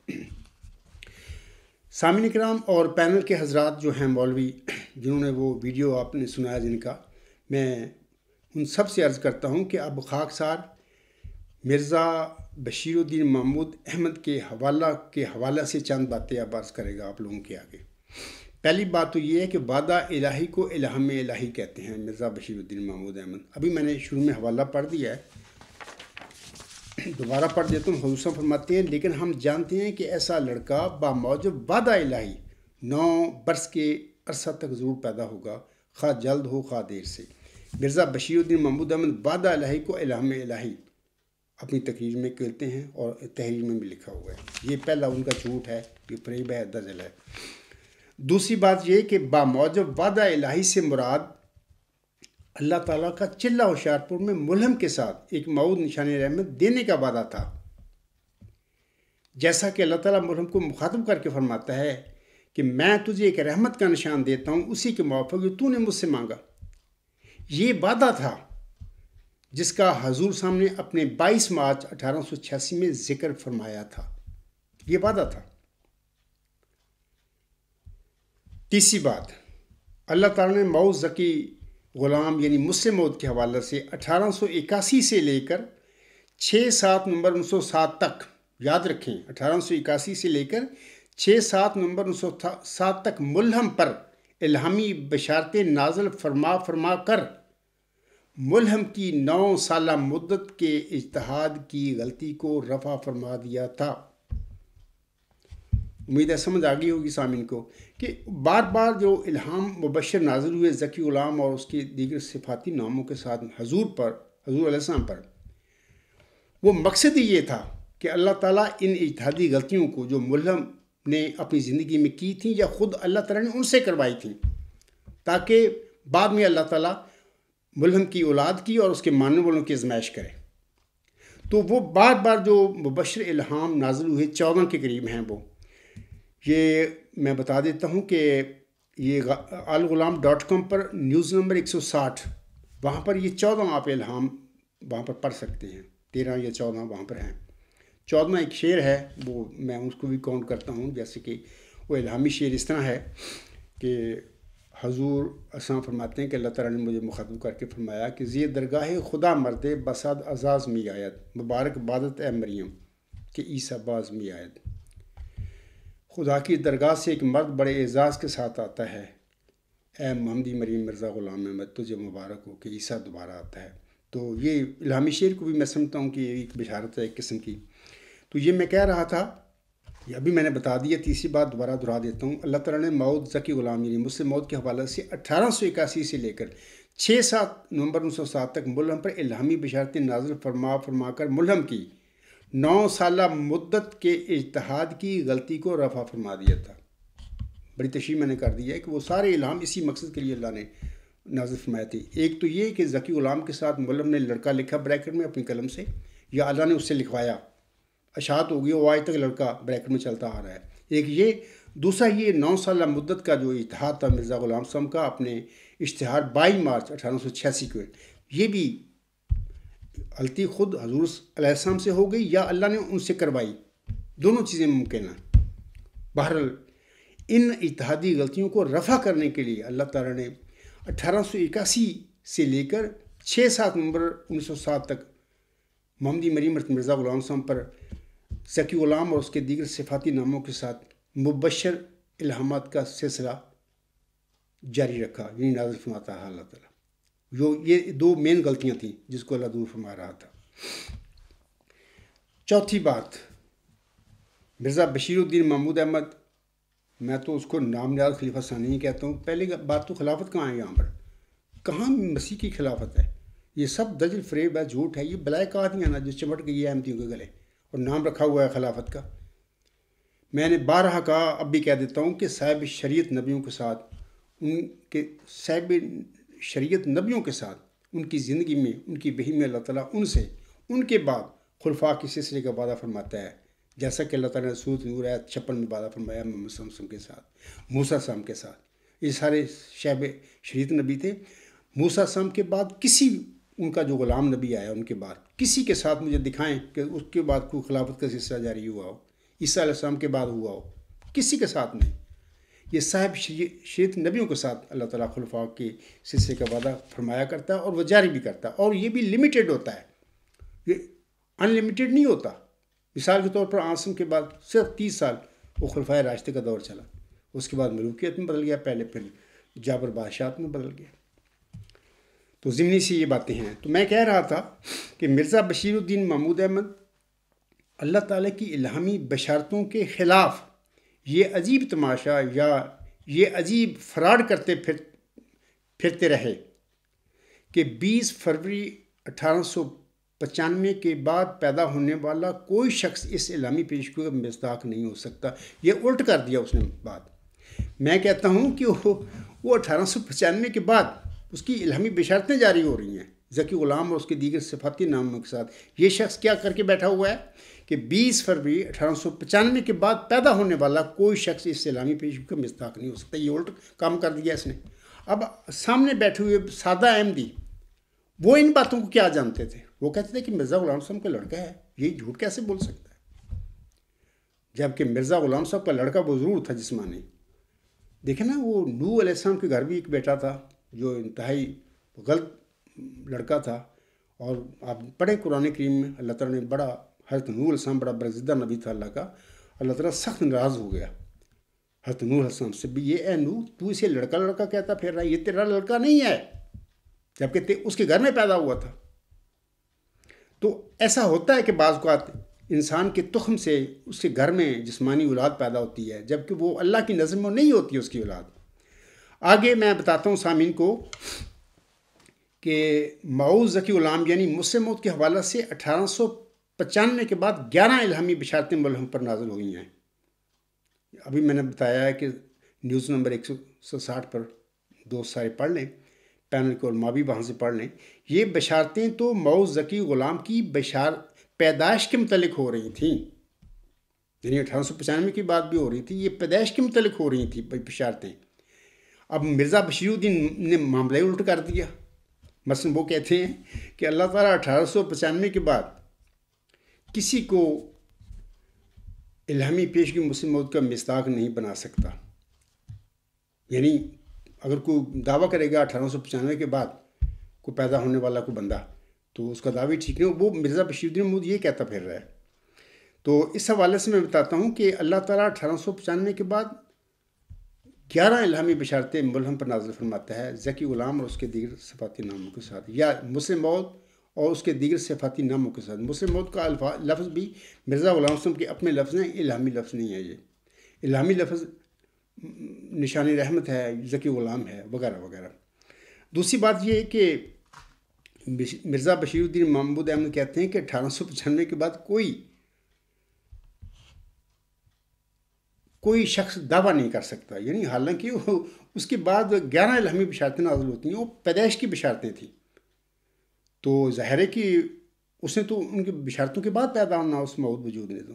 سامعین اکرام اور پینل کے حضرات جو ہیں مولوی جنہوں نے وہ ویڈیو آپ نے سنایا جن کا میں ان سب سے عرض کرتا ہوں کہ اب خاک سار مرزا الدین محمود احمد کے حوالہ کے حوالہ سے چند باتیں اب عرض کرے گا آپ لوگوں کے آگے پہلی بات تو یہ ہے کہ وعدہ الہی کو الہم الہی کہتے ہیں مرزا بشیر الدین محمود احمد ابھی میں نے شروع میں حوالہ پڑھ دیا ہے دوبارہ پڑھ دیتا ہوں صاحب فرماتے ہیں لیکن ہم جانتے ہیں کہ ایسا لڑکا موجب وعدہ الہی نو برس کے عرصہ تک ضرور پیدا ہوگا خواہ جلد ہو خواہ دیر سے مرزا بشیر الدین محمود احمد وعدہ الہی کو الہم الہی اپنی تقریر میں کہتے ہیں اور تحریر میں بھی لکھا ہوا ہے یہ پہلا ان کا جھوٹ ہے یہ پریب ہے دزل ہے دوسری بات یہ کہ با موجب وعدہ الہی سے مراد اللہ تعالیٰ کا چلہ ہوشیارپور میں ملہم کے ساتھ ایک مود نشان رحمت دینے کا وعدہ تھا جیسا کہ اللہ تعالیٰ ملہم کو مخاطب کر کے فرماتا ہے کہ میں تجھے ایک رحمت کا نشان دیتا ہوں اسی کے موافق تو نے مجھ سے مانگا یہ وعدہ تھا جس کا حضور صاحب نے اپنے بائیس مارچ اٹھارہ سو چھیاسی میں ذکر فرمایا تھا یہ وعدہ تھا تیسری بات اللہ تعالیٰ نے مئو ذکی غلام یعنی مسلم مس کے حوالے سے اٹھارہ سو اکاسی سے لے کر چھ سات نمبر انیس سو سات تک یاد رکھیں اٹھارہ سو اکاسی سے لے کر چھ سات نمبر انیس سو سات تک ملحم پر الہامی بشارت نازل فرما فرما کر ملحم کی نو سالہ مدت کے اجتہاد کی غلطی کو رفع فرما دیا تھا امید ہے سمجھ آ گئی ہوگی سامعین کو کہ بار بار جو الہام مبشر نازل ہوئے ذکی غلام اور اس کے دیگر صفاتی ناموں کے ساتھ حضور پر حضور علیہ السلام پر وہ مقصد ہی یہ تھا کہ اللہ تعالیٰ ان اجتہادی غلطیوں کو جو ملہم نے اپنی زندگی میں کی تھیں یا خود اللہ تعالیٰ نے ان سے کروائی تھیں تاکہ بعد میں اللہ تعالیٰ ملہم کی اولاد کی اور اس کے ماننے والوں کی آزمائش کرے تو وہ بار بار جو مبشر الہام نازل ہوئے چودہ کے قریب ہیں وہ یہ میں بتا دیتا ہوں کہ یہ الغلام ڈاٹ کام پر نیوز نمبر ایک سو ساٹھ وہاں پر یہ چودہ آپ الہام وہاں پر پڑھ سکتے ہیں تیرہ یا چودہ وہاں پر ہیں چودہ ایک شعر ہے وہ میں اس کو بھی کاؤنٹ کرتا ہوں جیسے کہ وہ الہامی شعر اس طرح ہے کہ حضور اساں فرماتے ہیں کہ اللہ تعالیٰ نے مجھے مخاطب کر کے فرمایا کہ زی درگاہ خدا مرد بساد عزاز می آیت مبارک بادت اے مریم کہ عیسیٰ باز می آیت خدا کی درگاہ سے ایک مرد بڑے اعزاز کے ساتھ آتا ہے اے محمدی مریم مرزا غلام تجھے مبارک ہو کہ عیسیٰ دوبارہ آتا ہے تو یہ الہامی شعر کو بھی میں سمجھتا ہوں کہ یہ ایک بشارت ہے ایک قسم کی تو یہ میں کہہ رہا تھا یہ ابھی میں نے بتا دیا تیسری بات دوبارہ دہرا دیتا ہوں اللہ تعالیٰ نے موت ذکی غلامی یعنی مسلم موت کے حوالے سے اٹھارہ سو اکاسی سے لے کر چھ سات نومبر انیس سو سات تک ملحم پر الہامی بشارتیں نازل فرما فرما کر ملہم کی نو سالہ مدت کے اجتحاد کی غلطی کو رفع فرما دیا تھا بڑی تشریح میں نے کر دیا ہے کہ وہ سارے علام اسی مقصد کے لیے اللہ نے نازل فرمایا تھی ایک تو یہ کہ ذکی غلام کے ساتھ مولم نے لڑکا لکھا بریکٹ میں اپنی قلم سے یا اللہ نے اس سے لکھوایا اشاعت ہو گئی وہ آج تک لڑکا بریکٹ میں چلتا آ رہا ہے ایک یہ دوسرا یہ نو سالہ مدت کا جو اتحاد تھا مرزا غلام صاحب کا اپنے اشتہار بائی مارچ اٹھارہ سو چھیاسی کو یہ بھی غلطی خود حضور علیہ السلام سے ہو گئی یا اللہ نے ان سے کروائی دونوں چیزیں ممکن ہیں بہرحال ان اتحادی غلطیوں کو رفع کرنے کے لیے اللہ تعالیٰ نے اٹھارہ سو اکاسی سے لے کر چھ سات نومبر انیس سو سات تک محمدی مریمرت مرزا غلام صاحب پر ذکی غلام اور اس کے دیگر صفاتی ناموں کے ساتھ مبشر الہامات کا سلسلہ جاری رکھا یعنی نازل فرماتا ہے اللہ تعالیٰ جو یہ دو مین غلطیاں تھیں جس کو اللہ دور فرما رہا تھا چوتھی بات مرزا بشیر الدین محمود احمد میں تو اس کو نام نیاز خلیفہ ثانی نہیں کہتا ہوں پہلے بات تو خلافت کہاں ہے یہاں پر کہاں مسیح کی خلافت ہے یہ سب دجل فریب ہے جھوٹ ہے یہ بلائے کہا آدیاں نا جو چمٹ گئی ہے احمدیوں کے گلے اور نام رکھا ہوا ہے خلافت کا میں نے بارہا کہا اب بھی کہہ دیتا ہوں کہ صاحب شریعت نبیوں کے ساتھ ان کے صاحب شریعت نبیوں کے ساتھ ان کی زندگی میں ان کی بہی میں اللہ تعالیٰ ان سے ان کے بعد خلفاء کے سسرے کا وعدہ فرماتا ہے جیسا کہ اللہ تعالیٰ نے نور آیت چھپن میں وعدہ فرمایا محمد وسلم کے ساتھ موسا سام کے ساتھ یہ سارے شعب شریعت نبی تھے موسا سام کے بعد کسی ان کا جو غلام نبی آیا ان کے بعد کسی کے ساتھ مجھے دکھائیں کہ اس کے بعد کوئی خلافت کا سلسلہ جاری ہوا ہو عیسیٰ علیہ السلام کے بعد ہوا ہو کسی کے ساتھ نہیں یہ صاحب شریعت نبیوں کے ساتھ اللہ تعالیٰ خلفاء کے سلسلے کا وعدہ فرمایا کرتا ہے اور وہ جاری بھی کرتا ہے اور یہ بھی لمیٹیڈ ہوتا ہے یہ ان لمیٹیڈ نہیں ہوتا مثال کے طور پر آنسن کے بعد صرف تیس سال وہ خلفاء راستے کا دور چلا اس کے بعد ملوکیت میں بدل گیا پہلے پھر جابر بادشاہت میں بدل گیا تو ضمنی سی یہ باتیں ہیں تو میں کہہ رہا تھا کہ مرزا بشیر الدین محمود احمد اللہ تعالیٰ کی الہامی بشارتوں کے خلاف یہ عجیب تماشا یا یہ عجیب فراڈ کرتے پھر پھرتے رہے کہ بیس فروری اٹھارہ سو پچانوے کے بعد پیدا ہونے والا کوئی شخص اس علامی پیشگو کا مزداق نہیں ہو سکتا یہ الٹ کر دیا اس نے بات میں کہتا ہوں کہ وہ اٹھارہ سو پچانوے کے بعد اس کی الہامی بشارتیں جاری ہو رہی ہیں ذکی غلام اور اس کے دیگر صفات کے ناموں کے ساتھ یہ شخص کیا کر کے بیٹھا ہوا ہے کہ بیس فروری اٹھارہ سو پچانوے کے بعد پیدا ہونے والا کوئی شخص اس سیلانی پیش کا مستاق نہیں ہو سکتا یہ الٹ کام کر دیا اس نے اب سامنے بیٹھے ہوئے سادہ ایم وہ ان باتوں کو کیا جانتے تھے وہ کہتے تھے کہ مرزا غلام صاحب کا لڑکا ہے یہ جھوٹ کیسے بول سکتا ہے جب کہ مرزا غلام صاحب کا لڑکا وہ ضرور تھا جسمانی دیکھیں نا وہ نو علیہ السلام کے گھر بھی ایک بیٹا تھا جو انتہائی غلط لڑکا تھا اور آپ پڑھیں قرآن کریم میں اللہ تعالیٰ نے بڑا حضرت نور السلام بڑا برزدہ نبی تھا اللہ کا اللہ تعالیٰ سخت ناراض ہو گیا حضرت نور سے بھی یہ اے نور تو اسے لڑکا لڑکا کہتا پھر رہا یہ تیرا لڑکا نہیں ہے جبکہ اس کے گھر میں پیدا ہوا تھا تو ایسا ہوتا ہے کہ بعض اوقات انسان کے تخم سے اس کے گھر میں جسمانی اولاد پیدا ہوتی ہے جبکہ وہ اللہ کی نظر میں نہیں ہوتی اس کی اولاد آگے میں بتاتا ہوں سامعین کو کہ ماؤ ذکی علام یعنی مسلم موت کے حوالہ سے اٹھارہ سو پچانوے کے بعد گیارہ الہامی بشارتیں ملحم پر نازل ہو گئی ہیں ابھی میں نے بتایا ہے کہ نیوز نمبر ایک سو ساٹھ پر دوست سارے پڑھ لیں پینل علماء بھی وہاں سے پڑھ لیں یہ بشارتیں تو مئو ذکی غلام کی بشار پیدائش کے متعلق ہو رہی تھیں یعنی اٹھارہ سو پچانوے کی بات بھی ہو رہی تھی یہ پیدائش کے متعلق ہو رہی تھیں بشارتیں اب مرزا بشیر الدین نے معاملہ الٹ کر دیا مثلاً وہ کہتے ہیں کہ اللہ تعالیٰ اٹھارہ سو پچانوے کے بعد کسی کو الہمی پیش کی مسلم موت کا مستاق نہیں بنا سکتا یعنی اگر کوئی دعویٰ کرے گا اٹھارہ سو پچانوے کے بعد کوئی پیدا ہونے والا کوئی بندہ تو اس کا دعویٰ ٹھیک نہیں وہ مرزا بشیر الدین مود یہ کہتا پھر رہا ہے تو اس حوالے سے میں بتاتا ہوں کہ اللہ تعالیٰ اٹھارہ سو پچانوے کے بعد گیارہ الہامی بشارتیں ملہم پر نازل فرماتا ہے ذکی غلام اور اس کے دیگر صفاتی ناموں کے ساتھ یا مسلم موت اور اس کے دیگر صفاتی ناموں کے ساتھ مسلم موت کا الفاظ لفظ بھی مرزا علام وسلم کے اپنے لفظ ہیں الہامی لفظ نہیں ہے یہ الہامی لفظ نشان رحمت ہے ذکی غلام ہے وغیرہ وغیرہ دوسری بات یہ کہ مرزا بشیر الدین محمود احمد کہتے ہیں کہ اٹھارہ سو پچانوے کے بعد کوئی کوئی شخص دعویٰ نہیں کر سکتا یعنی حالانکہ اس کے بعد گیارہ الہمی بشارتیں نازل ہوتی ہیں وہ پیدائش کی بشارتیں تھیں تو ظاہر ہے کہ اس نے تو ان کی بشارتوں کے بعد پیدا ہونا اس میں وجود نے تو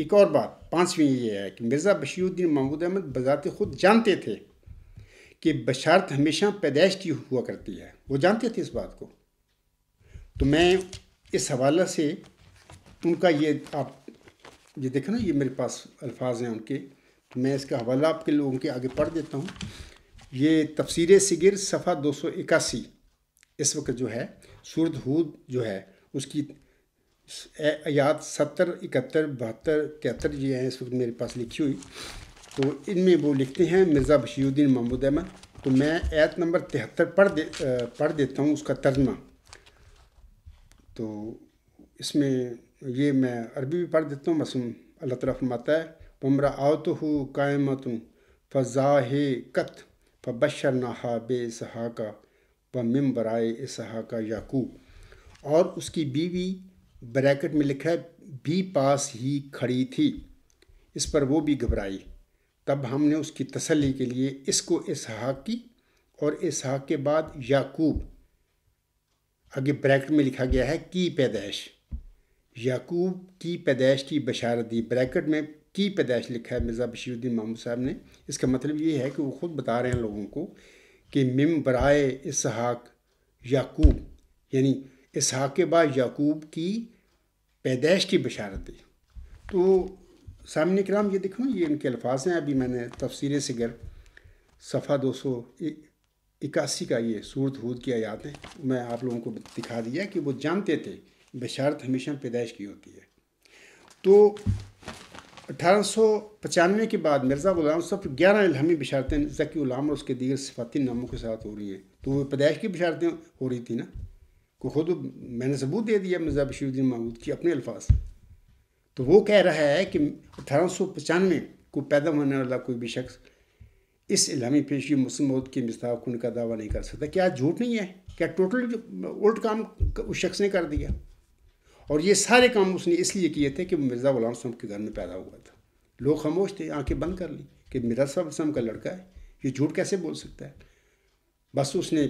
ایک اور بات پانچویں یہ ہے کہ مرزا بشیر الدین محمود احمد بذات خود جانتے تھے کہ بشارت ہمیشہ پیدائش کی ہوا کرتی ہے وہ جانتے تھے اس بات کو تو میں اس حوالہ سے ان کا یہ آپ یہ دیکھیں نا یہ میرے پاس الفاظ ہیں ان کے تو میں اس کا حوالہ آپ کے لوگوں کے آگے پڑھ دیتا ہوں یہ تفسیر سگر صفحہ دو سو اکاسی اس وقت جو ہے سورت ہود جو ہے اس کی آیات ستر اکہتر بہتر تہتر یہ ہیں اس وقت میرے پاس لکھی ہوئی تو ان میں وہ لکھتے ہیں مرزا بشیر الدین محمود احمد تو میں ایت نمبر تہتر پڑھ پڑھ دیتا ہوں اس کا ترجمہ تو اس میں یہ میں عربی بھی پڑھ دیتا ہوں مسم اللہ ترف متعمر آتح ہو تم فضا کت قط بشر نحا بے صحاقہ و ممبرائے برائے اسحاق کا یعقوب اور اس کی بیوی بریکٹ میں لکھا ہے بی پاس ہی کھڑی تھی اس پر وہ بھی گھبرائی تب ہم نے اس کی تسلی کے لیے اس کو اسحاق کی اور اسحاق کے بعد یعقوب آگے بریکٹ میں لکھا گیا ہے کی پیدائش یعقوب کی پیدائش کی بشارت دی بریکٹ میں کی پیدائش لکھا ہے مرزا بشیر الدین محمود صاحب نے اس کا مطلب یہ ہے کہ وہ خود بتا رہے ہیں لوگوں کو کہ مم برائے اسحاق یعقوب یعنی اسحاق با یعقوب کی پیدائش کی بشارت دی تو سامنے کرام یہ دیکھو یہ ان کے الفاظ ہیں ابھی میں نے تفسیر سگر صفحہ دو سو اکاسی کا یہ صورت حود کی آیات ہے میں آپ لوگوں کو دکھا دیا کہ وہ جانتے تھے بشارت ہمیشہ پیدائش کی ہوتی ہے تو اٹھارہ سو پچانوے کے بعد مرزا غلام صرف گیارہ الہمی بشارتیں ذکی علام اور اس کے دیگر صفاتی ناموں کے ساتھ ہو رہی ہیں تو وہ پیدائش کی بشارتیں ہو رہی تھیں نا کو خود میں نے ثبوت دے دیا مرزا بشیر الدین محمود کی اپنے الفاظ تو وہ کہہ رہا ہے کہ اٹھارہ سو پچانوے کو پیدا ہونے والا کوئی بھی شخص اس الہامی پیشی مسلم مصن کے مستحق کن کا دعویٰ نہیں کر سکتا کیا جھوٹ نہیں ہے کیا ٹوٹل الٹ کام اس شخص نے کر دیا اور یہ سارے کام اس نے اس لیے کیے تھے کہ وہ مرزا غلام صاحب کے گھر میں پیدا ہوا تھا لوگ خاموش تھے آنکھیں بند کر لیں کہ مرزا صاحب صاحب کا لڑکا ہے یہ جھوٹ کیسے بول سکتا ہے بس اس نے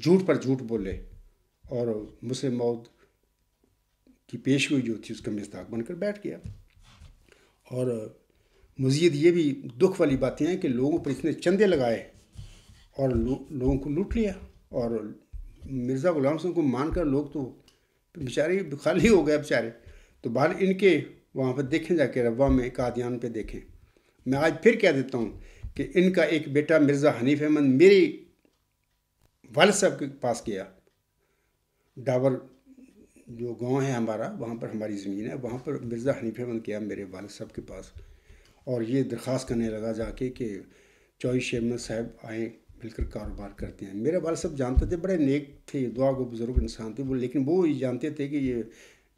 جھوٹ پر جھوٹ بولے اور مسلم موت مود کی ہوئی جو تھی اس کا مزداق بن کر بیٹھ گیا اور مزید یہ بھی دکھ والی باتیں ہیں کہ لوگوں پر اتنے چندے لگائے اور لوگوں کو لوٹ لیا اور مرزا غلام صاحب کو مان کر لوگ تو بیچارے خالی ہو گئے بیچارے تو بہر ان کے وہاں پہ دیکھیں جا کے روا میں قادیان پہ دیکھیں میں آج پھر کہہ دیتا ہوں کہ ان کا ایک بیٹا مرزا حنیف احمد میری والد صاحب کے پاس گیا ڈاور جو گاؤں ہے ہمارا وہاں پر ہماری زمین ہے وہاں پر مرزا حنیف احمد گیا میرے والد صاحب کے پاس اور یہ درخواست کرنے لگا جا کے کہ چوئی شیمن صاحب آئیں مل کر کاروبار کرتے ہیں میرے والد صاحب جانتے تھے بڑے نیک تھے دعا کو بزرگ انسان تھے وہ لیکن وہ یہ جانتے تھے کہ یہ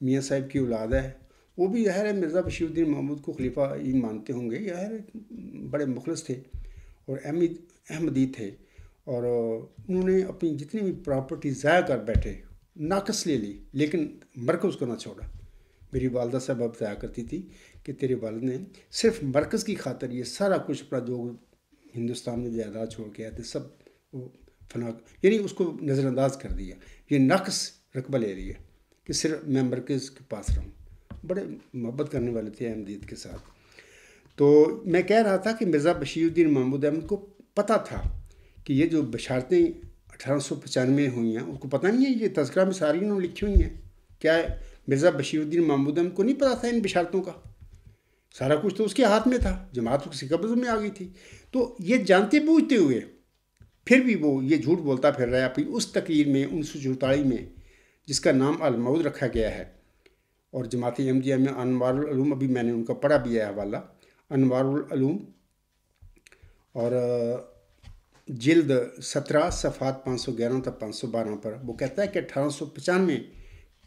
میاں صاحب کی اولاد ہے وہ بھی ظاہر ہے مرزا بشیر الدین محمود کو خلیفہ ہی مانتے ہوں گے ظاہر بڑے مخلص تھے اور احمد احمدی تھے اور انہوں نے اپنی جتنی بھی پراپرٹی ضائع کر بیٹھے ناقص لے لی لیکن مرکز کو نہ چھوڑا میری والدہ صاحب اب بتایا کرتی تھی کہ تیرے والد نے صرف مرکز کی خاطر یہ سارا کچھ اپنا جو ہندوستان میں جائیداد چھوڑ کے آئے تھے سب وہ یعنی اس کو نظر انداز کر دیا یہ نقص رقبہ لے رہی ہے کہ صرف ممبرکز کے پاس رہوں بڑے محبت کرنے والے تھے احمدید کے ساتھ تو میں کہہ رہا تھا کہ مرزا بشیر الدین محمود احمد کو پتہ تھا کہ یہ جو بشارتیں اٹھارہ سو پچانوے ہوئی ہیں ان کو پتہ نہیں ہے یہ تذکرہ میں ساری انہوں نے لکھی ہوئی ہیں کیا مرزا بشیر الدین محمود احمد کو نہیں پتہ تھا ان بشارتوں کا سارا کچھ تو اس کے ہاتھ میں تھا جماعت اس کے قبض میں آ گئی تھی تو یہ جانتے بوجھتے ہوئے پھر بھی وہ یہ جھوٹ بولتا پھر رہا ہے اپنی اس تقریر میں ان سو چونتالیس میں جس کا نام المعود رکھا گیا ہے اور جماعت ایم جی میں انوار العلوم ابھی میں نے ان کا پڑھا بھی ہے حوالہ انوار العلوم اور جلد سترہ صفحات پانچ سو گیارہ تک پانچ سو بارہ پر وہ کہتا ہے کہ اٹھارہ سو پچانوے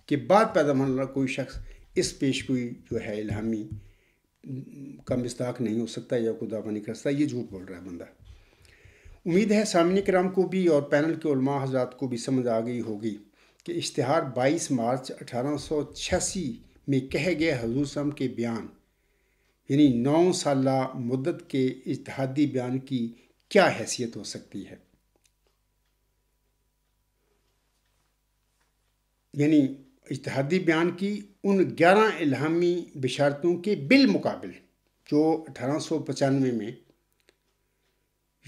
کے بعد پیدا ہونے والا کوئی شخص اس پیش کوئی جو ہے الہامی کا مستاق نہیں ہو سکتا یا کوئی دعویٰ نہیں کر سکتا یہ جھوٹ بول رہا ہے بندہ امید ہے سامنے کرام کو بھی اور پینل کے علماء حضرات کو بھی سمجھ آ گئی ہوگی کہ اشتہار بائیس مارچ اٹھارہ سو چھاسی میں کہے گئے حضور صاحب کے بیان یعنی نو سالہ مدت کے اجتہادی بیان کی کیا حیثیت ہو سکتی ہے یعنی اجتہادی بیان کی ان گیارہ الہامی بشارتوں کے بالمقابل جو اٹھارہ سو پچانوے میں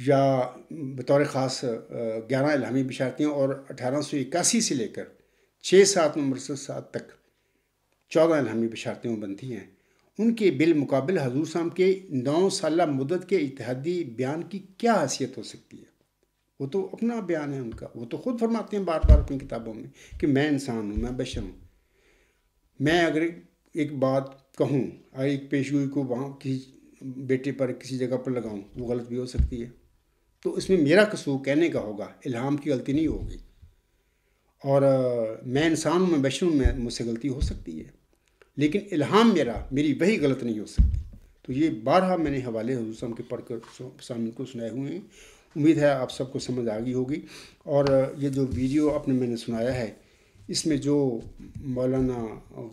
یا بطور خاص گیارہ الہامی بشارتیں اور اٹھارہ سو اکاسی سے لے کر چھ سات نمبر سے سات تک چودہ الہامی بشارتیں بنتی ہیں ان کے بالمقابل حضور صاحب کے نو سالہ مدت کے اتحادی بیان کی کیا حیثیت ہو سکتی ہے وہ تو اپنا بیان ہے ان کا وہ تو خود فرماتے ہیں بار بار اپنی کتابوں میں کہ میں انسان ہوں میں بشر ہوں میں اگر ایک بات کہوں اگر ایک پیشگوئی کو وہاں کسی بیٹے پر کسی جگہ پر لگاؤں وہ غلط بھی ہو سکتی ہے تو اس میں میرا قصور کہنے کا ہوگا الہام کی غلطی نہیں ہوگی اور میں انسان ہوں میں بشر ہوں میں مجھ سے غلطی ہو سکتی ہے لیکن الہام میرا میری وہی غلط نہیں ہو سکتی تو یہ بارہا میں نے حوالے حضور صاحب کے پڑھ کر سامنے کو سنائے ہوئے ہیں امید ہے آپ سب کو سمجھ آ گئی ہوگی اور یہ جو ویڈیو آپ نے میں نے سنایا ہے اس میں جو مولانا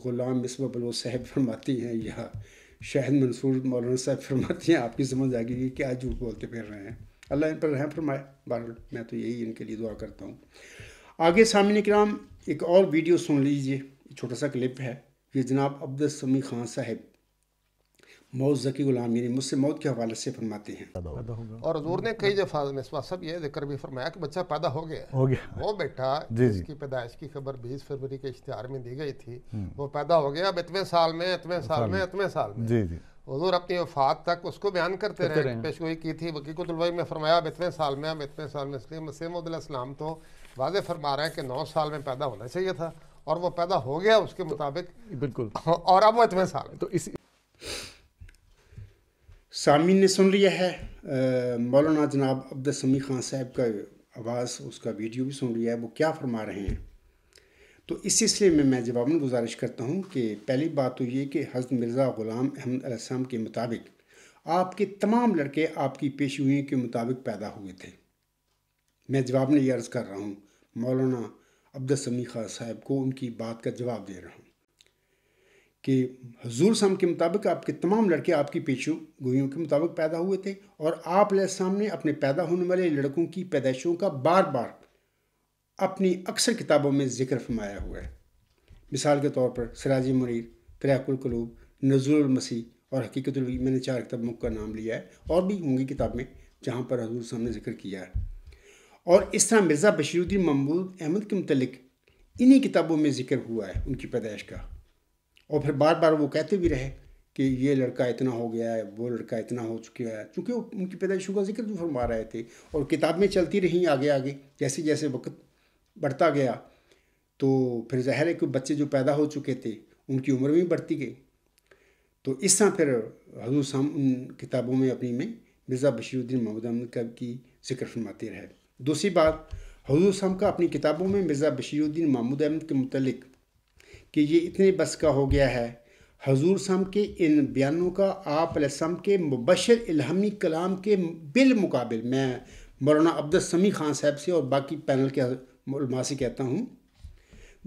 غلام مصب بلو صاحب فرماتی ہیں یا شہد منصور مولانا صاحب فرماتی ہیں آپ کی سمجھ آگی گی کہ کیا جھوٹ بولتے پھر رہے ہیں اللہ ان پر رہے ہیں فرمائے بہرحال میں تو یہی ان کے لیے دعا کرتا ہوں آگے سامعین کرام ایک اور ویڈیو سن لیجیے چھوٹا سا کلپ ہے یہ جناب عبد خان صاحب موت ذکی غلام یعنی مجھ سے موت کے حوالے سے فرماتے ہیں اور حضور نے کئی میں دفعہ سب یہ ذکر بھی فرمایا کہ بچہ پیدا ہو گیا ہو گیا وہ بیٹا جی، جی۔ جس کی پیدائش کی خبر بیس فروری کے اشتہار میں دی گئی تھی وہ پیدا ہو گیا اب اتویں سال میں اتویں سال میں اتویں سال میں جی جی حضور اپنی وفات تک اس کو بیان کرتے رہے پیشگوئی کی تھی وقیقت الوئی میں فرمایا اب اتنے سال میں اب اتنے سال میں اس لیے مسیم علیہ السلام تو واضح فرما رہے ہیں کہ نو سال میں پیدا ہونا چاہیے تھا اور وہ پیدا ہو گیا اس کے مطابق بالکل اور اب وہ اتنے سال تو اس سامعین نے سن لیا ہے مولانا جناب عبدالسمی خان صاحب کا آواز اس کا ویڈیو بھی سن لیا ہے وہ کیا فرما رہے ہیں تو اس سلسلے میں میں جواباً گزارش کرتا ہوں کہ پہلی بات تو یہ کہ حضرت مرزا غلام احمد علیہ السلام کے مطابق آپ کے تمام لڑکے آپ کی ہوئی کے مطابق پیدا ہوئے تھے میں جواب میں یہ عرض کر رہا ہوں مولانا عبدالسمی خان صاحب کو ان کی بات کا جواب دے رہا ہوں کہ حضور صاحب کے مطابق آپ کے تمام لڑکے آپ کی پیشو گوئیوں کے مطابق پیدا ہوئے تھے اور آپ علیہ السلام نے اپنے پیدا ہونے والے لڑکوں کی پیدائشوں کا بار بار اپنی اکثر کتابوں میں ذکر فرمایا ہوا ہے مثال کے طور پر سراجی مریر تریاق القلوب المسیح اور حقیقت الوی میں نے چار کتابوں کا نام لیا ہے اور بھی ہوں گی کتابیں جہاں پر حضور صاحب نے ذکر کیا ہے اور اس طرح مرزا بشیر الدین محمود احمد کے متعلق انہی کتابوں میں ذکر ہوا ہے ان کی پیدائش کا اور پھر بار بار وہ کہتے بھی رہے کہ یہ لڑکا اتنا ہو گیا ہے وہ لڑکا اتنا ہو چکا ہے چونکہ وہ ان کی پیدائشوں کا ذکر جو فرما رہے تھے اور کتابیں چلتی رہیں آگے آگے جیسے جیسے وقت بڑھتا گیا تو پھر ظاہر ہے کہ بچے جو پیدا ہو چکے تھے ان کی عمر بھی بڑھتی گئی تو اس طرح پھر حضور صاحب ان کتابوں میں اپنی میں مرزا بشیر الدین محمود احمد کا کی ذکر فرماتے رہے دوسری بات حضور صاحب کا اپنی کتابوں میں مرزا بشیر الدین محمود احمد کے متعلق کہ یہ اتنے بس کا ہو گیا ہے حضور سم کے ان بیانوں کا آپ علیہ السلام کے مبشر الہمی کلام کے بالمقابل میں مولانا عبدالسمی خان صاحب سے اور باقی پینل کے علماء سے کہتا ہوں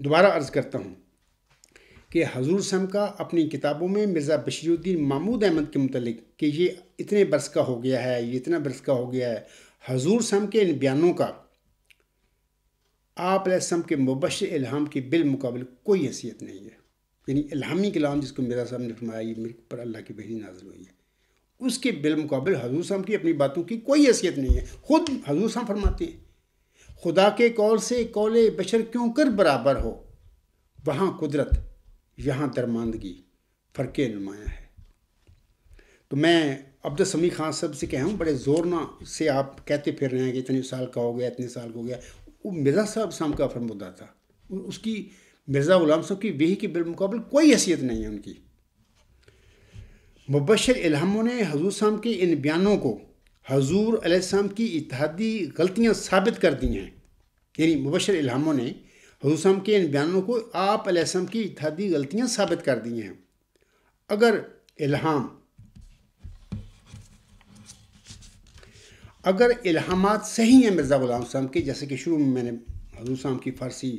دوبارہ عرض کرتا ہوں کہ حضور سم کا اپنی کتابوں میں مرزا بشیر الدین معمود احمد کے متعلق کہ یہ اتنے برس کا ہو گیا ہے یہ اتنا برس کا ہو گیا ہے حضور سم کے ان بیانوں کا آپ علیہ السلام کے مبشر الہام کی بالمقابل کوئی حیثیت نہیں ہے یعنی الہامی کلام جس کو میرا صاحب نے فرمایا یہ میرے پر اللہ کی بحری نازل ہوئی ہے اس کے بالمقابل حضور صاحب کی اپنی باتوں کی کوئی حیثیت نہیں ہے خود حضور صاحب فرماتے ہیں خدا کے قول سے قول بشر کیوں کر برابر ہو وہاں قدرت یہاں درماندگی فرق نمایاں ہے تو میں عبدالسمی خان صاحب سے ہوں بڑے زور نہ سے آپ کہتے پھر رہے ہیں کہ اتنے سال کا ہو گیا اتنے سال کا ہو گیا وہ مرزا صاحب سام کا ہوتا تھا اس کی مرزا غلام صاحب کی وہی کے بالمقابل کوئی حیثیت نہیں ہے ان کی مبشر الحموں نے حضور صاحب کے ان بیانوں کو حضور علیہ السلام کی اتحادی غلطیاں ثابت کر دی ہیں یعنی مبشر الحموں نے حضور صاحب کے ان بیانوں کو آپ علیہ السلام کی اتحادی غلطیاں ثابت کر دی ہیں اگر الہام اگر الہامات صحیح ہیں مرزا غلام صاحب کے جیسے کہ شروع میں میں نے حضور صاحب کی فارسی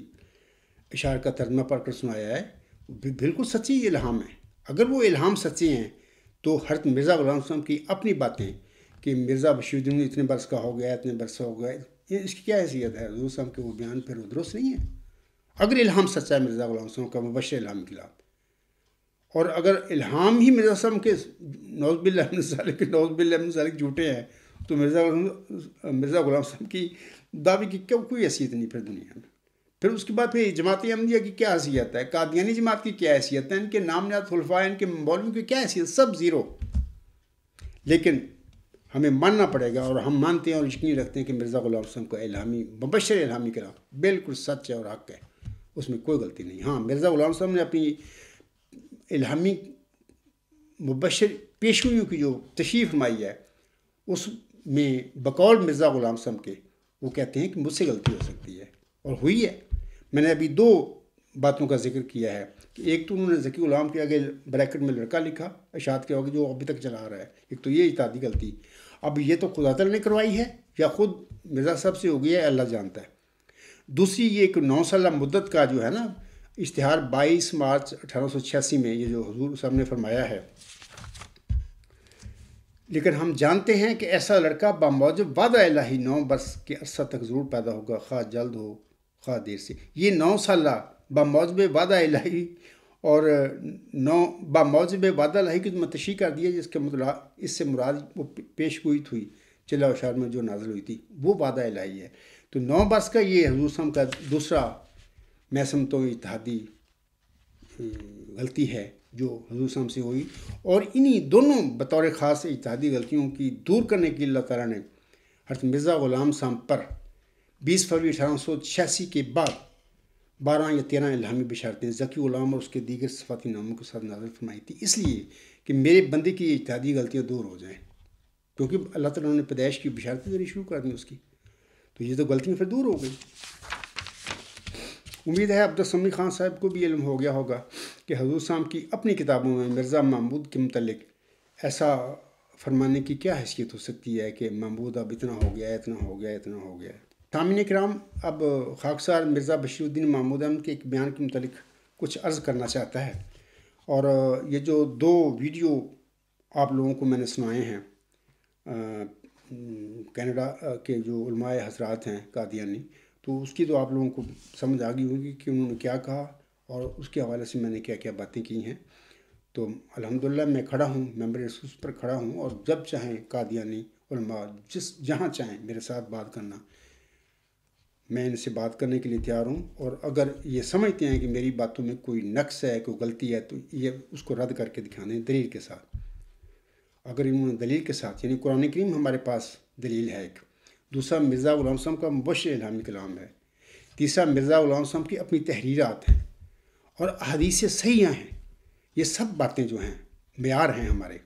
اشار کا ترجمہ پڑھ کر سنایا ہے بالکل سچی الہام ہے اگر وہ الہام سچے ہیں تو ہر مرزا غلام صاحب کی اپنی باتیں کہ مرزا بشیر الدین اتنے برس کا ہو گیا اتنے برس ہو گیا اس کی کیا حیثیت ہے حضور صاحب کے وہ بیان پھر درست نہیں ہے اگر الہام سچا ہے مرزا غلام صاحب کا مبشر بشر اللہ خلاف اور اگر الہام ہی مرزا صاحب کے نوز نوقب الحمد الق صالح جھوٹے ہیں تو مرزا مرزا غلام صاحب کی دعوی کی کیوں کوئی حیثیت نہیں پھر دنیا میں پھر اس کے بعد پھر جماعت احمدیہ کی کیا حیثیت ہے قادیانی جماعت کی کیا حیثیت ہے ان کے نام نات الفا ان کے مولوں کی کیا حیثیت سب زیرو لیکن ہمیں ماننا پڑے گا اور ہم مانتے ہیں اور یقینی رکھتے ہیں کہ مرزا غلام صاحب کو الہامی مبشر الہامی کرا بالکل سچ ہے اور حق ہے اس میں کوئی غلطی نہیں ہاں مرزا غلام صاحب نے اپنی الہامی مبشر پیشگوئیوں کی جو تشریف مائی ہے اس میں بقول مرزا غلام سم کے وہ کہتے ہیں کہ مجھ سے غلطی ہو سکتی ہے اور ہوئی ہے میں نے ابھی دو باتوں کا ذکر کیا ہے کہ ایک تو انہوں نے ذکی غلام کے آگے بریکٹ میں لڑکا لکھا اشاعت کے آگے جو ابھی تک چلا رہا ہے ایک تو یہ اجتادی غلطی اب یہ تو خدا خداطل نے کروائی ہے یا خود مرزا صاحب سے ہو گیا ہے اللہ جانتا ہے دوسری یہ ایک نو سالہ مدت کا جو ہے نا اشتہار بائیس مارچ اٹھارہ سو چھیاسی میں یہ جو حضور صاحب نے فرمایا ہے لیکن ہم جانتے ہیں کہ ایسا لڑکا بامعب وعدہ الہی نو برس کے عرصہ تک ضرور پیدا ہوگا خواہ جلد ہو خواہ دیر سے یہ نو سالہ بامعب وعدہ الہی اور نو بامعب وعدہ الہی کی تشریح کر دیا جس کے مطلع اس سے مراد وہ پیش گوئی تھوئی چلا اشار میں جو نازل ہوئی تھی وہ وعدہ الہی ہے تو نو برس کا یہ حضور صاحب کا دوسرا میسم تو اتحادی غلطی ہے جو حضور صاحب سے ہوئی اور انہی دونوں بطور خاص اتحادی غلطیوں کی دور کرنے کے اللہ تعالیٰ نے حضرت مرزا غلام صاحب پر بیس فروری اٹھارہ سو چھیاسی کے بعد بارہ یا تیرہ الہامی بشارتیں ذکی غلام اور اس کے دیگر صفاتی ناموں کے ساتھ نازل فرمائی تھی اس لیے کہ میرے بندے کی اجتہادی غلطیاں دور ہو جائیں کیونکہ اللہ تعالیٰ نے پیدائش کی بشارتیں ذریعہ شروع کر دیں اس کی تو یہ تو غلطیاں پھر دور ہو گئیں امید ہے عبدالسمی خان صاحب کو بھی علم ہو گیا ہوگا کہ حضور صاحب کی اپنی کتابوں میں مرزا محمود کے متعلق ایسا فرمانے کی کیا حیثیت ہو سکتی ہے کہ محمود اب اتنا ہو گیا اتنا ہو گیا اتنا ہو گیا سامعین کرام اب خاک مرزا بشیر الدین محمود احمد کے ایک بیان کے متعلق کچھ عرض کرنا چاہتا ہے اور یہ جو دو ویڈیو آپ لوگوں کو میں نے سنائے ہیں کینیڈا کے جو علماء حضرات ہیں قادیانی تو اس کی تو آپ لوگوں کو سمجھ آ گئی ہوگی کہ انہوں نے کیا کہا اور اس کے حوالے سے میں نے کیا کیا باتیں کی ہیں تو الحمد للہ میں کھڑا ہوں ممبر ایسوس پر کھڑا ہوں اور جب چاہیں قادیانی علماء جس جہاں چاہیں میرے ساتھ بات کرنا میں ان سے بات کرنے کے لیے تیار ہوں اور اگر یہ سمجھتے ہیں کہ میری باتوں میں کوئی نقص ہے کوئی غلطی ہے تو یہ اس کو رد کر کے دکھانے دلیل کے ساتھ اگر انہوں نے دلیل کے ساتھ یعنی قرآن کریم ہمارے پاس دلیل ہے ایک دوسرا مرزا غلام صاحب کا مبشر الہامی کلام ہے تیسرا مرزا غلام صاحب کی اپنی تحریرات ہیں اور حدیث صحیح ہیں یہ سب باتیں جو ہیں معیار ہیں ہمارے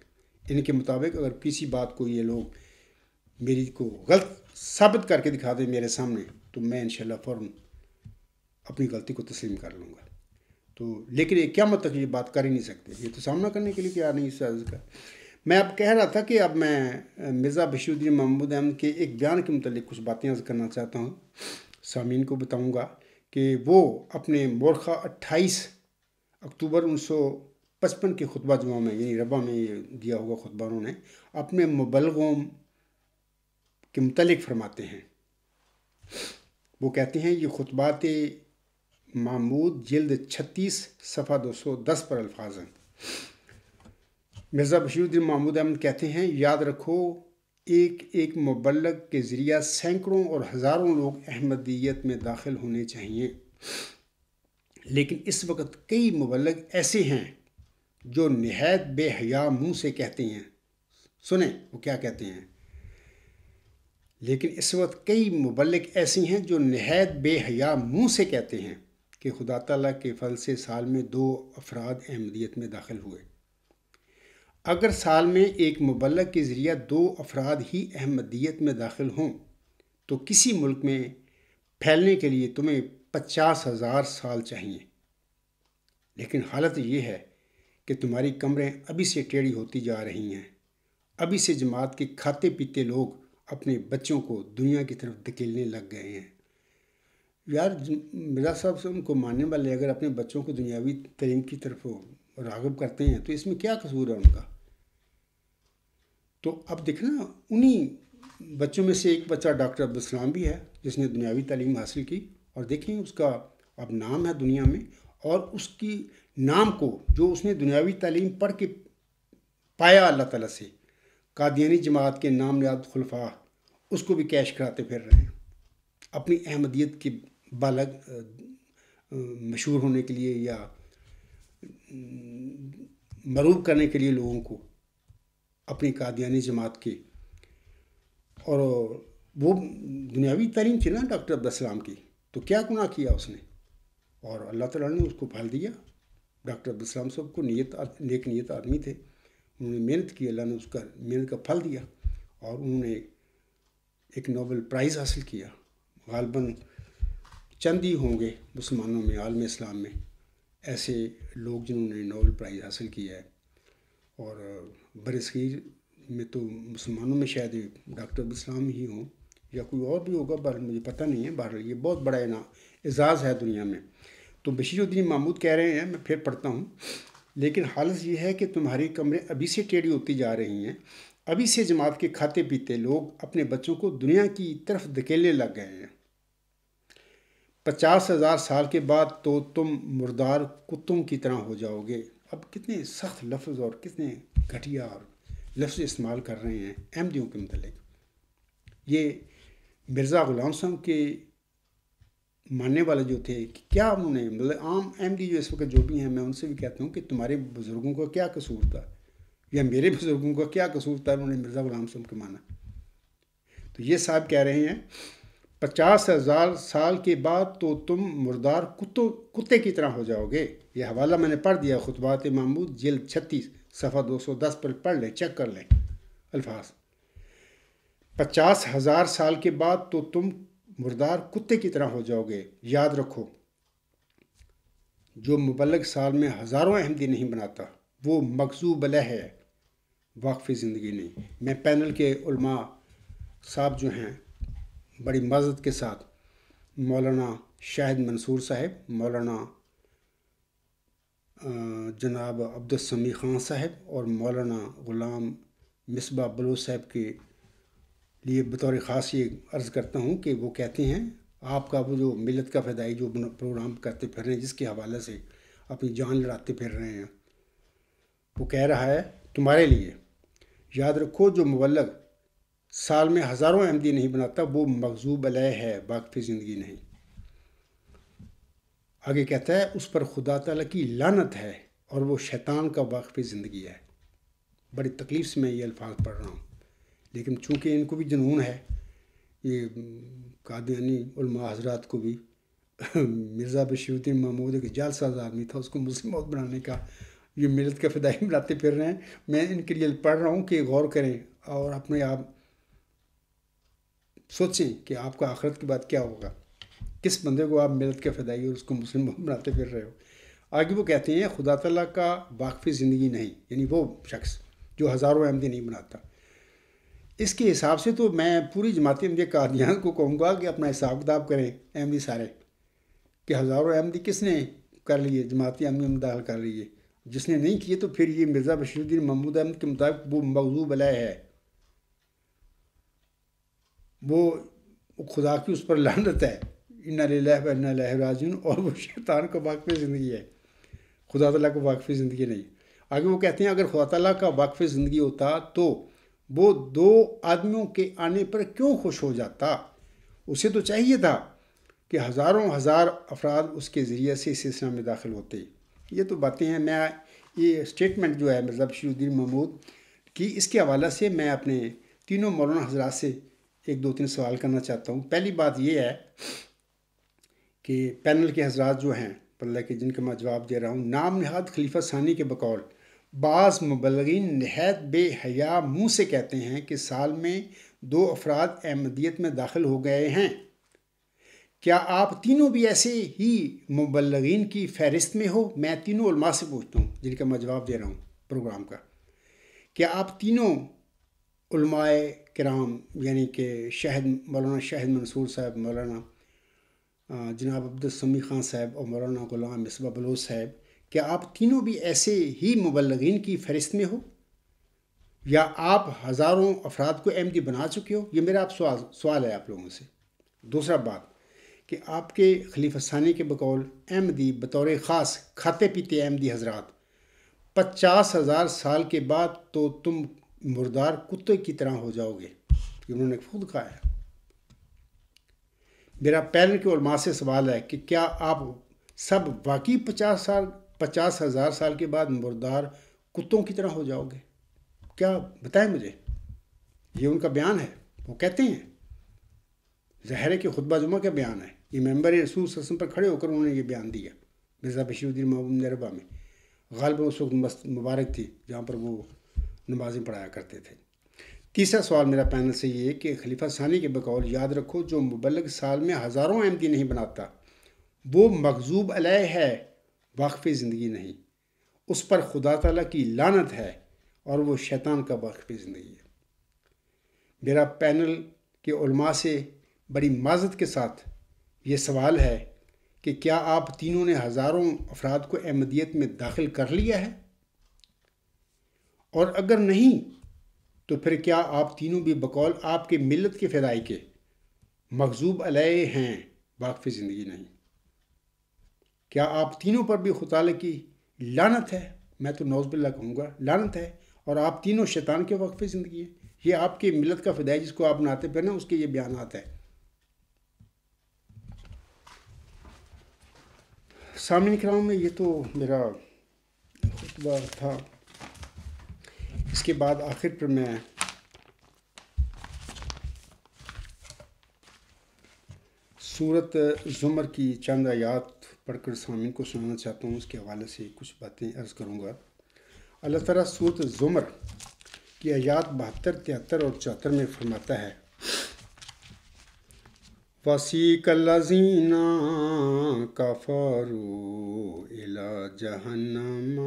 ان کے مطابق اگر کسی بات کو یہ لوگ میری کو غلط ثابت کر کے دکھا دیں میرے سامنے تو میں انشاءاللہ شاء فوراً اپنی غلطی کو تسلیم کر لوں گا تو لیکن یہ کیا مطلب یہ بات کر ہی نہیں سکتے یہ تو سامنا کرنے کے لیے کیا نہیں اس کا میں اب کہہ رہا تھا کہ اب میں مرزا بشیر الدین محمود احمد کے ایک بیان کے متعلق کچھ باتیں عرض کرنا چاہتا ہوں سامعین کو بتاؤں گا کہ وہ اپنے مورخہ اٹھائیس اکتوبر انیس سو پچپن کے خطبہ جمعہ میں یعنی ربا میں یہ دیا ہوگا خطبہ انہوں نے اپنے مبلغوں کے متعلق فرماتے ہیں وہ کہتے ہیں یہ خطبات محمود جلد چھتیس صفحہ دو سو دس پر الفاظ ہیں مرزا بشیر الدین محمود احمد کہتے ہیں یاد رکھو ایک ایک مبلغ کے ذریعہ سینکڑوں اور ہزاروں لوگ احمدیت میں داخل ہونے چاہیے لیکن اس وقت کئی مبلغ ایسے ہیں جو نہایت بے حیا منہ سے کہتے ہیں سنیں وہ کیا کہتے ہیں لیکن اس وقت کئی مبلغ ایسی ہیں جو نہایت بے حیا منہ سے کہتے ہیں کہ خدا تعالیٰ کے فل سے سال میں دو افراد احمدیت میں داخل ہوئے اگر سال میں ایک مبلغ کے ذریعہ دو افراد ہی احمدیت میں داخل ہوں تو کسی ملک میں پھیلنے کے لیے تمہیں پچاس ہزار سال چاہیے لیکن حالت یہ ہے کہ تمہاری کمریں ابھی سے ٹیڑھی ہوتی جا رہی ہیں ابھی سے جماعت کے کھاتے پیتے لوگ اپنے بچوں کو دنیا کی طرف دھکیلنے لگ گئے ہیں یار مرزا صاحب سے ان کو ماننے والے اگر اپنے بچوں کو دنیاوی تعلیم کی طرف راغب کرتے ہیں تو اس میں کیا قصور ہے ان کا تو اب دیکھنا انہی بچوں میں سے ایک بچہ ڈاکٹر عبدالسلام بھی ہے جس نے دنیاوی تعلیم حاصل کی اور دیکھیں اس کا اب نام ہے دنیا میں اور اس کی نام کو جو اس نے دنیاوی تعلیم پڑھ کے پایا اللہ تعالیٰ سے قادیانی جماعت کے نام یاد خلفاء اس کو بھی کیش کراتے پھر رہے ہیں اپنی احمدیت کے بالغ مشہور ہونے کے لیے یا مروب کرنے کے لیے لوگوں کو اپنی قادیانی جماعت کی اور وہ دنیاوی ترین تھی نا ڈاکٹر عبدالسلام کی تو کیا گناہ کیا اس نے اور اللہ تعالیٰ نے اس کو پھل دیا ڈاکٹر عبدالسلام صاحب کو نیت نیک نیت آدمی تھے انہوں نے محنت کی اللہ نے اس کا محنت کا پھل دیا اور انہوں نے ایک نوبل پرائز حاصل کیا غالباً چند ہی ہوں گے مسلمانوں میں عالم اسلام میں ایسے لوگ جنہوں نے نوبل پرائز حاصل کیا ہے اور برصغیر میں تو مسلمانوں میں شاید ڈاکٹر اسلام ہی ہوں یا کوئی اور بھی ہوگا بہرحال مجھے پتہ نہیں ہے بہرحال یہ بہت بڑا اعزاز ہے دنیا میں تو بشیر الدین محمود کہہ رہے ہیں میں پھر پڑھتا ہوں لیکن حالت یہ ہے کہ تمہاری کمرے ابھی سے ٹیڑھی ہوتی جا رہی ہیں ابھی سے جماعت کے کھاتے پیتے لوگ اپنے بچوں کو دنیا کی طرف دھکیلنے لگ گئے ہیں پچاس ہزار سال کے بعد تو تم مردار کتوں کی طرح ہو جاؤ گے اب کتنے سخت لفظ اور کتنے گھٹیا اور لفظ استعمال کر رہے ہیں احمدیوں کے متعلق یہ مرزا غلام صاحب کے ماننے والے جو تھے کہ کیا انہوں نے مطلب عام احمدی جو اس وقت جو بھی ہیں میں ان سے بھی کہتا ہوں کہ تمہارے بزرگوں کا کیا قصور تھا یا میرے بزرگوں کا کیا قصور تھا انہوں نے مرزا غلام صاحب کے مانا تو یہ صاحب کہہ رہے ہیں پچاس ہزار سال کے بعد تو تم مردار کتوں کتے کی طرح ہو جاؤ گے یہ حوالہ میں نے پڑھ دیا خطبات معمود جلد چھتیس صفحہ دو سو دس پر پڑھ لیں چیک کر لیں الفاظ پچاس ہزار سال کے بعد تو تم مردار کتے کی طرح ہو جاؤ گے یاد رکھو جو مبلغ سال میں ہزاروں احمدی نہیں بناتا وہ مقصوب علیہ ہے واقفی زندگی نہیں میں پینل کے علماء صاحب جو ہیں بڑی معذرت کے ساتھ مولانا شاہد منصور صاحب مولانا جناب عبدالسمی خان صاحب اور مولانا غلام مصباح بلو صاحب کے لیے بطور خاص یہ عرض کرتا ہوں کہ وہ کہتے ہیں آپ کا وہ جو ملت کا فدائی جو پروگرام کرتے پھر رہے ہیں جس کے حوالے سے اپنی جان لڑاتے پھر رہے ہیں وہ کہہ رہا ہے تمہارے لیے یاد رکھو جو مبلغ سال میں ہزاروں احمدی نہیں بناتا وہ مغزوب علیہ ہے باغفی زندگی نہیں آگے کہتا ہے اس پر خدا تعالیٰ کی لانت ہے اور وہ شیطان کا واقفی زندگی ہے بڑی تکلیف سے میں یہ الفاظ پڑھ رہا ہوں لیکن چونکہ ان کو بھی جنون ہے یہ قادیانی علماء حضرات کو بھی مرزا بشیر الدین محمود ایک جال ساز آدمی تھا اس کو مسلم موت بنانے کا یہ ملت کے فدائی بناتے پھر رہے ہیں میں ان کے لیے پڑھ رہا ہوں کہ غور کریں اور اپنے آپ سوچیں کہ آپ کا آخرت کے بعد کیا ہوگا کس بندے کو آپ ملت کے فدائی اور اس کو مسلم بناتے پھر رہے ہو آگے وہ کہتے ہیں خدا تعالیٰ کا واقفی زندگی نہیں یعنی وہ شخص جو ہزاروں احمدی نہیں بناتا اس کے حساب سے تو میں پوری جماعت احمدی قادیان کو کہوں گا کہ اپنا حساب کتاب کریں احمدی سارے کہ ہزاروں احمدی کس نے کر لیے جماعت احمدی آمدی کر لیے جس نے نہیں کیے تو پھر یہ مرزا بشیر الدین محمود احمد کے مطابق وہ مغزوب علیہ ہے وہ خدا کی اس پر لانت ہے انََََََََََََََََََََ و ان لہ راجن اور وہ شیطان کا واقف زندگی ہے خدا تعالیٰ کا واقف زندگی نہیں آگے وہ کہتے ہیں اگر خدا تعالیٰ کا واقف زندگی ہوتا تو وہ دو آدمیوں کے آنے پر کیوں خوش ہو جاتا اسے تو چاہیے تھا کہ ہزاروں ہزار افراد اس کے ذریعے سے اس سلسلہ میں داخل ہوتے یہ تو باتیں ہیں میں یہ اسٹیٹمنٹ جو ہے مطلب شیر الدین محمود کی اس کے حوالہ سے میں اپنے تینوں مولانا حضرات سے ایک دو تین سوال کرنا چاہتا ہوں پہلی بات یہ ہے کہ پینل کے حضرات جو ہیں پلّہ کے جن کا میں جواب دے رہا ہوں نام نہاد خلیفہ ثانی کے بقول بعض مبلغین نہایت بے حیا منہ سے کہتے ہیں کہ سال میں دو افراد احمدیت میں داخل ہو گئے ہیں کیا آپ تینوں بھی ایسے ہی مبلغین کی فہرست میں ہو میں تینوں علماء سے پوچھتا ہوں جن کا میں جواب دے رہا ہوں پروگرام کا کیا آپ تینوں علماء کرام یعنی کہ شہد مولانا شہد منصور صاحب مولانا جناب عبدالسمی خان صاحب اور مولانا غلام مصبہ بلو صاحب کیا آپ تینوں بھی ایسے ہی مبلغین کی فہرست میں ہو یا آپ ہزاروں افراد کو احمدی جی بنا چکے ہو یہ میرا آپ سوال سوال ہے آپ لوگوں سے دوسرا بات کہ آپ کے خلیفہ ثانی کے بقول ایم دی جی بطور خاص کھاتے پیتے آمدی جی حضرات پچاس ہزار سال کے بعد تو تم مردار کتے کی طرح ہو جاؤ گے کہ انہوں نے خود کہا میرا پیر کے علماء سے سوال ہے کہ کیا آپ سب واقعی پچاس سال پچاس ہزار سال کے بعد مردار کتوں کی طرح ہو جاؤ گے کیا بتائیں مجھے یہ ان کا بیان ہے وہ کہتے ہیں زہرے کے خطبہ جمعہ کے بیان ہے یہ ممبر رسول رسم پر کھڑے ہو کر انہوں نے یہ بیان دیا مرزا بشیر الدین محبوب نربا میں غالب اس وقت مبارک تھی جہاں پر وہ نمازیں پڑھایا کرتے تھے تیسرا سوال میرا پینل سے یہ کہ خلیفہ ثانی کے بقول یاد رکھو جو مبلغ سال میں ہزاروں احمدی نہیں بناتا وہ مغزوب علیہ ہے واقف زندگی نہیں اس پر خدا تعالیٰ کی لانت ہے اور وہ شیطان کا واقف زندگی ہے میرا پینل کے علماء سے بڑی معذت کے ساتھ یہ سوال ہے کہ کیا آپ تینوں نے ہزاروں افراد کو احمدیت میں داخل کر لیا ہے اور اگر نہیں تو پھر کیا آپ تینوں بھی بقول آپ کے ملت کے فدائی کے مغزوب علیہ ہیں واقف زندگی نہیں کیا آپ تینوں پر بھی خطالے کی لانت ہے میں تو نوز باللہ کہوں گا لانت ہے اور آپ تینوں شیطان کے وقف زندگی ہیں یہ آپ کی ملت کا فدائی جس کو آپ پہ نا اس کے یہ بیانات ہے سامعین تھا اس کے بعد آخر پر میں سورت زمر کی چند آیات پڑھ کر سامعین کو سنانا چاہتا ہوں اس کے حوالے سے کچھ باتیں عرض کروں گا اللہ تعالیٰ سورت زمر کی آیات بہتر تہتر اور چوہتر میں فرماتا ہے وسیق اللہ زین کا جہنم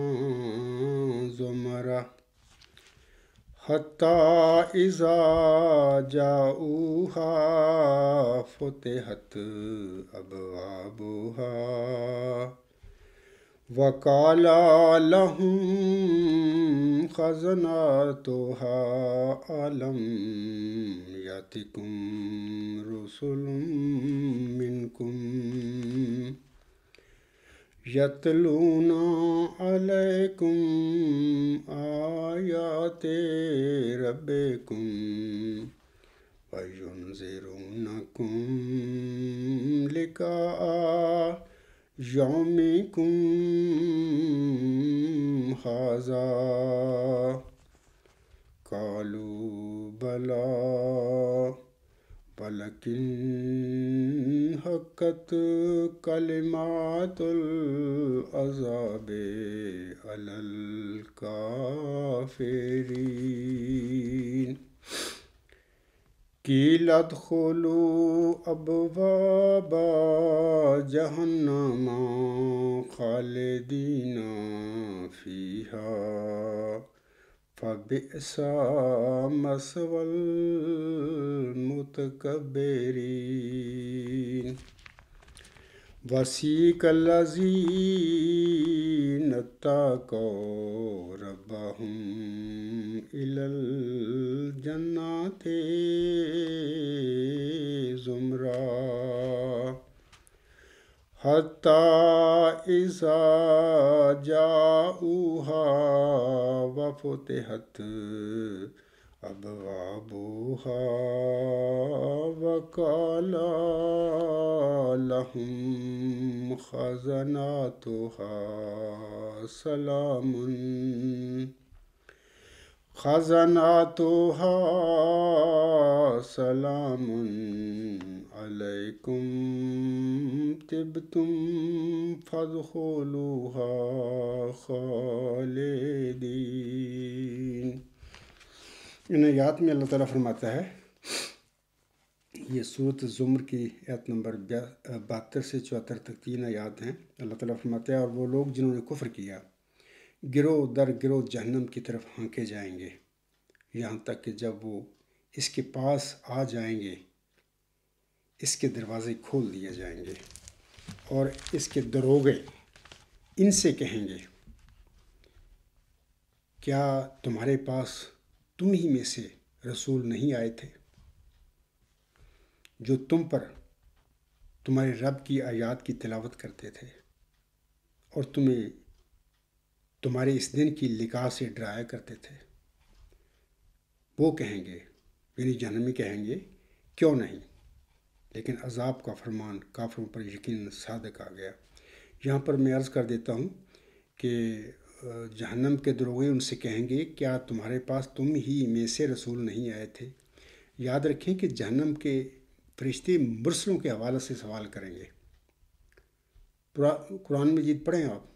زمرہ حا جاؤہا فتحت اب آبوہ لهم کالا لہن خزنہ تو حا یاتکم رسول ملکم یتلون علیکم آیات ربکم وینذرونکم کم یومکم یومی قالوا بلا ولكن حقت كلمات العذاب فیری الكافرين قيل اب بابا جهنم خالدینہ فیها فبئس سامول المتکبرین وسیق الذین اتقوا ربهم إلی ہوں زمرًا حتى إذا جاءوها وفتحت أبوابها وقال لهم خزناتها سلام خزناتها سلام علیکم تب تم فض ان لوہا میں اللہ تعالیٰ فرماتا ہے یہ صورت ظمر کی آیت نمبر بہتر سے چوہتر تک تین یاد ہیں اللہ تعالیٰ فرماتا ہے اور وہ لوگ جنہوں نے کفر کیا گرو در گروہ جہنم کی طرف ہانکے جائیں گے یہاں تک کہ جب وہ اس کے پاس آ جائیں گے اس کے دروازے کھول دیے جائیں گے اور اس کے دروگے ان سے کہیں گے کیا تمہارے پاس تم ہی میں سے رسول نہیں آئے تھے جو تم پر تمہارے رب کی آیات کی تلاوت کرتے تھے اور تمہیں تمہارے اس دن کی لکھا سے ڈرایا کرتے تھے وہ کہیں گے یعنی جہنمی کہیں گے کیوں نہیں لیکن عذاب کا فرمان کافروں پر یقین صادق آ گیا یہاں پر میں عرض کر دیتا ہوں کہ جہنم کے دروغے ان سے کہیں گے کیا تمہارے پاس تم ہی میں سے رسول نہیں آئے تھے یاد رکھیں کہ جہنم کے فرشتے مرسلوں کے حوالے سے سوال کریں گے قرآن مجید پڑھیں آپ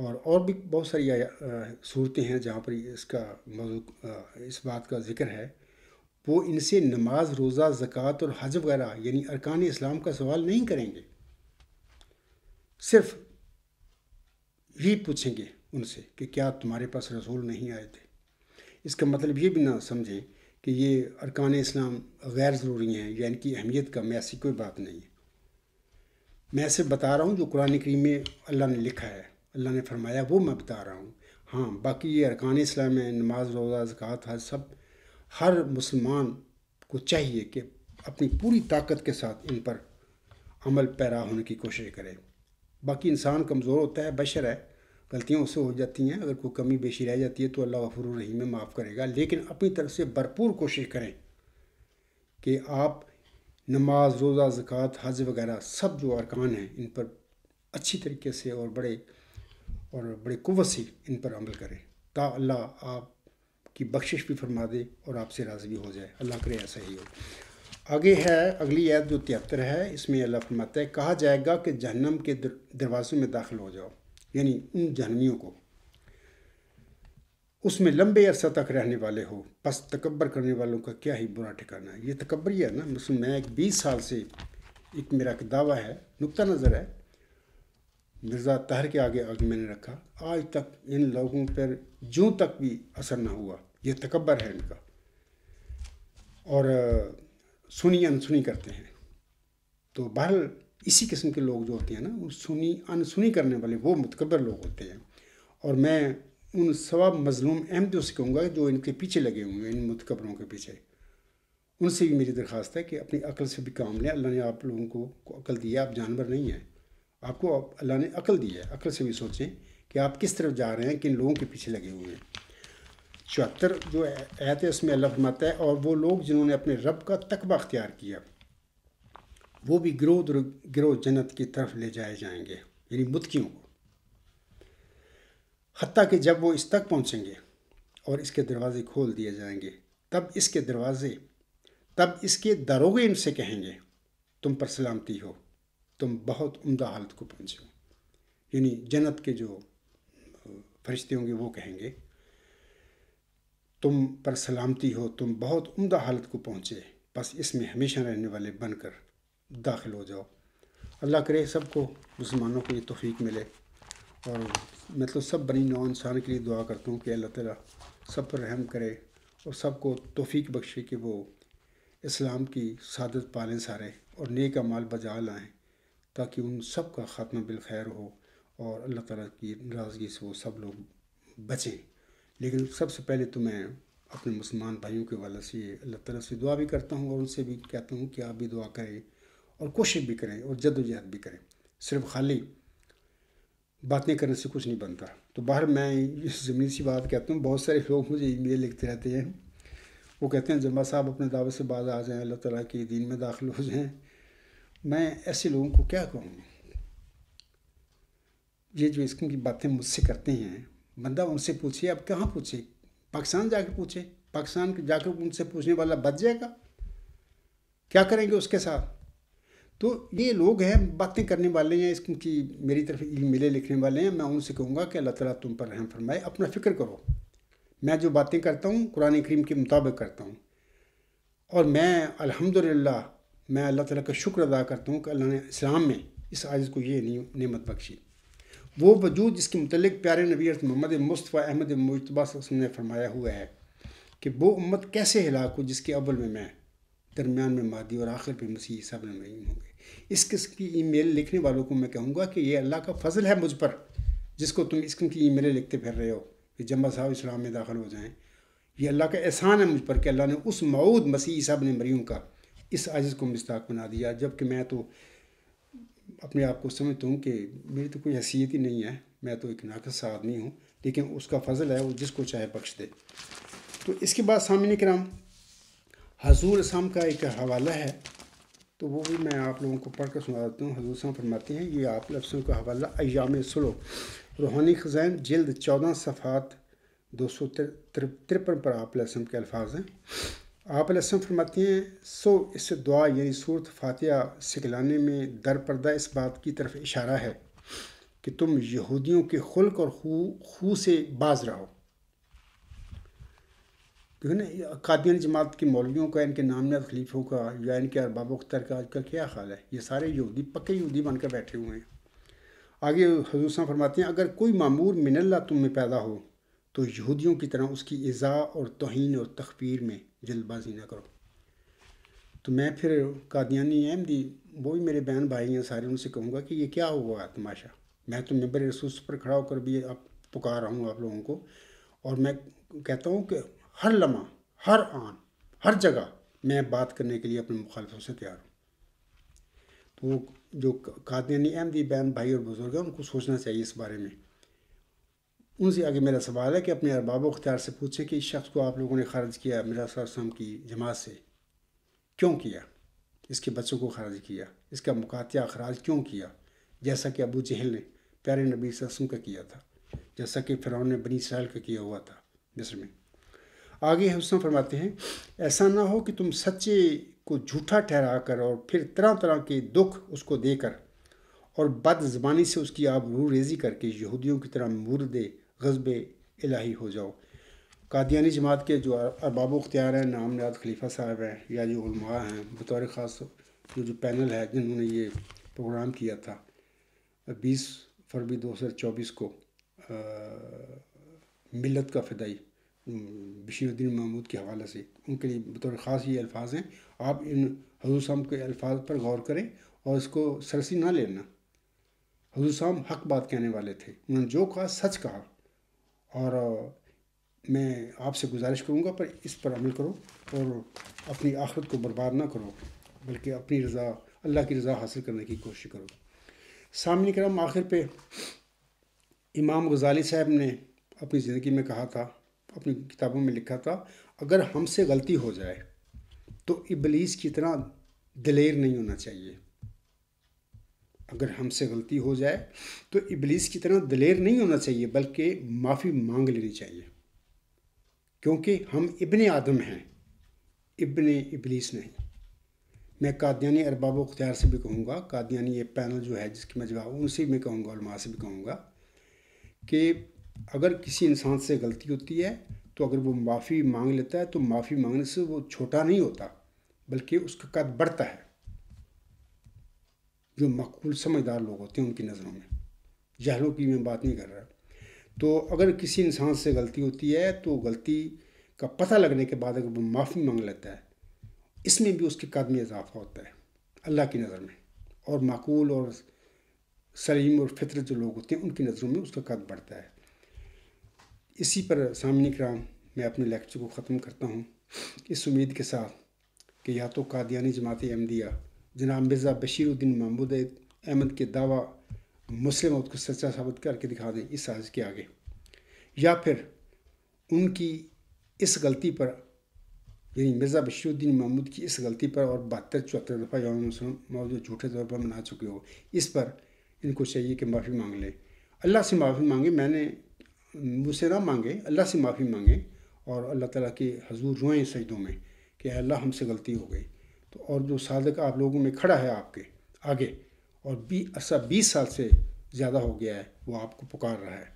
اور اور بھی بہت ساری صورتیں ہیں جہاں پر اس کا موضوع اس بات کا ذکر ہے وہ ان سے نماز روزہ زکوٰۃ اور حج وغیرہ یعنی ارکان اسلام کا سوال نہیں کریں گے صرف یہ پوچھیں گے ان سے کہ کیا تمہارے پاس رسول نہیں آئے تھے اس کا مطلب یہ بھی نہ سمجھیں کہ یہ ارکان اسلام غیر ضروری ہیں یا ان یعنی کی اہمیت کا میں ایسی کوئی بات نہیں ہے میں صرف بتا رہا ہوں جو قرآن کریم میں اللہ نے لکھا ہے اللہ نے فرمایا وہ میں بتا رہا ہوں ہاں باقی یہ ارکان اسلام ہے نماز روزہ زکوٰۃ حج سب ہر مسلمان کو چاہیے کہ اپنی پوری طاقت کے ساتھ ان پر عمل پیرا ہونے کی کوشش کرے باقی انسان کمزور ہوتا ہے بشر ہے اس سے ہو جاتی ہیں اگر کوئی کمی بیشی رہ جاتی ہے تو اللہ غفور الرحیم میں معاف کرے گا لیکن اپنی طرف سے بھرپور کوشش کریں کہ آپ نماز روزہ زکوٰۃ حج وغیرہ سب جو ارکان ہیں ان پر اچھی طریقے سے اور بڑے اور بڑے قوت سے ان پر عمل کرے تا اللہ آپ کی بخشش بھی فرما دے اور آپ سے راضی بھی ہو جائے اللہ کرے ایسا ہی ہو آگے ہے اگلی عید جو تہتر ہے اس میں اللہ فرماتا ہے کہا جائے گا کہ جہنم کے دروازوں میں داخل ہو جاؤ یعنی ان جہنمیوں کو اس میں لمبے عرصہ تک رہنے والے ہو بس تکبر کرنے والوں کا کیا ہی برا ٹھکانا ہے یہ تکبر ہی ہے نا مثلا میں ایک بیس سال سے ایک میرا ایک دعویٰ ہے نقطہ نظر ہے مرزا تہر کے آگے آگے میں نے رکھا آج تک ان لوگوں پر جوں تک بھی اثر نہ ہوا یہ تکبر ہے ان کا اور سنی ان سنی کرتے ہیں تو بہرحال اسی قسم کے لوگ جو ہوتے ہیں نا وہ سنی انسنی کرنے والے وہ متکبر لوگ ہوتے ہیں اور میں ان سواب مظلوم احمدوں سے کہوں گا جو ان کے پیچھے لگے ہوئے ہیں ان متکبروں کے پیچھے ان سے بھی میری درخواست ہے کہ اپنی عقل سے بھی کام لیں اللہ نے آپ لوگوں کو عقل دی ہے آپ جانور نہیں ہیں آپ کو اللہ نے عقل دی ہے عقل سے بھی سوچیں کہ آپ کس طرف جا رہے ہیں کن لوگوں کے پیچھے لگے ہوئے ہیں چوہتر جو ہے اس میں اللہ فرماتا ہے اور وہ لوگ جنہوں نے اپنے رب کا تقبہ اختیار کیا وہ بھی گروہ گروہ جنت کی طرف لے جائے جائیں گے یعنی متکیوں کو حتیٰ کہ جب وہ اس تک پہنچیں گے اور اس کے دروازے کھول دیے جائیں گے تب اس کے دروازے تب اس کے داروغے ان سے کہیں گے تم پر سلامتی ہو تم بہت عمدہ حالت کو پہنچے ہو یعنی جنت کے جو فرشتے ہوں گے وہ کہیں گے تم پر سلامتی ہو تم بہت عمدہ حالت کو پہنچے بس اس میں ہمیشہ رہنے والے بن کر داخل ہو جاؤ اللہ کرے سب کو مسلمانوں کو یہ توفیق ملے اور میں تو سب بنی نو انسان کے لیے دعا کرتا ہوں کہ اللہ تعالیٰ سب پر رحم کرے اور سب کو توفیق بخشے کہ وہ اسلام کی سعادت پالیں سارے اور نیک مال بجا لائیں تاکہ ان سب کا خاتمہ بالخیر ہو اور اللہ تعالیٰ کی ناراضگی سے وہ سب لوگ بچیں لیکن سب سے پہلے تو میں اپنے مسلمان بھائیوں کے والا سے اللہ تعالیٰ سے دعا بھی کرتا ہوں اور ان سے بھی کہتا ہوں کہ آپ بھی دعا کریں اور کوشش بھی کریں اور جد و جہد بھی کریں صرف خالی باتیں کرنے سے کچھ نہیں بنتا تو باہر میں اس زمین سی بات کہتا ہوں بہت سارے لوگ مجھے ای میل لکھتے رہتے ہیں وہ کہتے ہیں جمعہ صاحب اپنے دعوے سے بعض آ جائیں اللہ تعالیٰ کے دین میں داخل ہو جائیں میں ایسے لوگوں کو کیا کہوں یہ جو اس کی باتیں مجھ سے کرتے ہیں بندہ ان سے پوچھے اب کہاں پوچھے پاکستان جا کے پوچھے پاکستان جا کے ان سے پوچھنے والا بچ جائے گا کیا کریں گے اس کے ساتھ تو یہ لوگ ہیں باتیں کرنے والے ہیں اس کی میری طرف ملے لکھنے والے ہیں میں ان سے کہوں گا کہ اللہ تعالیٰ تم پر رحم فرمائے اپنا فکر کرو میں جو باتیں کرتا ہوں قرآن کریم کے مطابق کرتا ہوں اور میں الحمدللہ میں اللہ تعالیٰ کا شکر ادا کرتا ہوں کہ اللہ نے اسلام میں اس عاجز کو یہ نعمت بخشی وہ وجود جس کے متعلق پیارے نبی عرض محمد مصطفیٰ احمد مجتبہ وسلم نے فرمایا ہوا ہے کہ وہ امت کیسے ہلاک ہو جس کے اول میں میں درمیان میں مادی اور آخر پہ مسیح صاحب مریم ہوں گے اس قسم کی ای میل لکھنے والوں کو میں کہوں گا کہ یہ اللہ کا فضل ہے مجھ پر جس کو تم اس قسم کی ای میلیں لکھتے پھر رہے ہو کہ جمع صاحب اسلام میں داخل ہو جائیں یہ اللہ کا احسان ہے مجھ پر کہ اللہ نے اس معود مسیح صاحب نے مریم کا اس عزیز کو مستاق بنا دیا جب کہ میں تو اپنے آپ کو سمجھتا ہوں کہ میری تو کوئی حیثیت ہی نہیں ہے میں تو ایک ناقص آدمی ہوں لیکن اس کا فضل ہے وہ جس کو چاہے بخش دے تو اس کے بعد سامنے کرام حضور اسلام کا ایک حوالہ ہے تو وہ بھی میں آپ لوگوں کو پڑھ کر سنا دیتا ہوں حضور صاحب فرماتے ہیں یہ آپ لفظوں کا حوالہ ایام سلو روحانی خزین جلد چودہ صفحات دو سو ترپن پر آپ لسم کے الفاظ ہیں آپ السلام فرماتی ہیں سو اس دعا یعنی صورت فاتحہ سکھلانے میں در پردہ اس بات کی طرف اشارہ ہے کہ تم یہودیوں کے خلق اور خو خو سے باز رہو کیونکہ نا قادی جماعت کے مولویوں کا ان کے نامنات خلیفوں کا یا ان کے ارباب و اختر کا آج کل کیا خیال ہے یہ سارے یہودی پکے یہودی بن کر بیٹھے ہوئے ہیں آگے حضور صاحب فرماتے ہیں اگر کوئی معمور من اللہ تم میں پیدا ہو تو یہودیوں کی طرح اس کی اضاء اور توہین اور تخفیر میں جلد بازی نہ کرو تو میں پھر قادیانی احمدی وہ بھی میرے بہن بھائی ہیں سارے ان سے کہوں گا کہ یہ کیا ہوا تماشا میں تو ممبر رسوس پر کھڑا ہو کر بھی آپ رہا ہوں آپ لوگوں کو اور میں کہتا ہوں کہ ہر لمحہ ہر آن ہر جگہ میں بات کرنے کے لیے اپنے مخالفوں سے تیار ہوں تو وہ جو قادیانی احمدی بہن بھائی اور بزرگ ہیں ان کو سوچنا چاہیے اس بارے میں ان سے آگے میرا سوال ہے کہ اپنے ارباب و اختیار سے پوچھے کہ اس شخص کو آپ لوگوں نے خارج کیا میرا صلاح کی جماعت سے کیوں کیا اس کے بچوں کو خارج کیا اس کا مکاتہ اخراج کیوں کیا جیسا کہ ابو جہل نے پیارے نبی وسلم کا کیا تھا جیسا کہ فرعون نے بنی سہل کا کیا ہوا تھا مصر میں آگے حسن فرماتے ہیں ایسا نہ ہو کہ تم سچے کو جھوٹا ٹھہرا کر اور پھر طرح طرح کے دکھ اس کو دے کر اور بد زبانی سے اس کی آب ریزی کر کے یہودیوں کی طرح مردے دے غزب الہی ہو جاؤ قادیانی جماعت کے جو ارباب اختیار ہیں نام نیاد خلیفہ صاحب ہیں یا جو علماء ہیں بطور خاص جو جو پینل ہے جنہوں نے یہ پروگرام کیا تھا بیس فروری دو ہزار چوبیس کو ملت کا فدائی بشیر الدین محمود کے حوالے سے ان کے لیے بطور خاص یہ الفاظ ہیں آپ ان حضور صاحب کے الفاظ پر غور کریں اور اس کو سرسی نہ لینا حضور صاحب حق بات کہنے والے تھے انہوں نے جو کہا سچ کہا اور میں آپ سے گزارش کروں گا پر اس پر عمل کرو اور اپنی آخرت کو برباد نہ کرو بلکہ اپنی رضا اللہ کی رضا حاصل کرنے کی کوشش کرو سامنے کرم آخر پہ امام غزالی صاحب نے اپنی زندگی میں کہا تھا اپنی کتابوں میں لکھا تھا اگر ہم سے غلطی ہو جائے تو ابلیس کی طرح دلیر نہیں ہونا چاہیے اگر ہم سے غلطی ہو جائے تو ابلیس کی طرح دلیر نہیں ہونا چاہیے بلکہ معافی مانگ لینی چاہیے کیونکہ ہم ابن آدم ہیں ابن ابلیس نہیں میں قادیانی ارباب و اختیار سے بھی کہوں گا قادیانی یہ پینل جو ہے جس کی میں جواب ان سے میں کہوں گا علماء سے بھی کہوں گا کہ اگر کسی انسان سے غلطی ہوتی ہے تو اگر وہ معافی مانگ لیتا ہے تو معافی مانگنے سے وہ چھوٹا نہیں ہوتا بلکہ اس کا قد بڑھتا ہے جو معقول سمجھدار لوگ ہوتے ہیں ان کی نظروں میں جہلوں کی میں بات نہیں کر رہا تو اگر کسی انسان سے غلطی ہوتی ہے تو غلطی کا پتہ لگنے کے بعد اگر وہ معافی مانگ لیتا ہے اس میں بھی اس کے قدمی اضافہ ہوتا ہے اللہ کی نظر میں اور معقول اور سلیم اور فطرت جو لوگ ہوتے ہیں ان کی نظروں میں اس کا قد بڑھتا ہے اسی پر سامنے کرام میں اپنے لیکچر کو ختم کرتا ہوں اس امید کے ساتھ کہ یا تو قادیانی جماعت احمدیہ جناب مرزا بشیر الدین محمود احمد کے دعویٰ مسلم عورت کو سچا ثابت کر کے دکھا دیں اس ساز کے آگے یا پھر ان کی اس غلطی پر یعنی مرزا بشیر الدین محمود کی اس غلطی پر اور بہتر چوہتر دفعہ یوم موضوع جھوٹے طور پر منا چکے ہو اس پر ان کو چاہیے کہ معافی مانگ لیں اللہ سے معافی مانگے میں نے مجھ سے نہ مانگے اللہ سے معافی مانگے اور اللہ تعالیٰ کے حضور روئیں سجدوں میں کہ اللہ ہم سے غلطی ہو گئی تو اور جو صادق آپ لوگوں میں کھڑا ہے آپ کے آگے اور بی عصا بیس سال سے زیادہ ہو گیا ہے وہ آپ کو پکار رہا ہے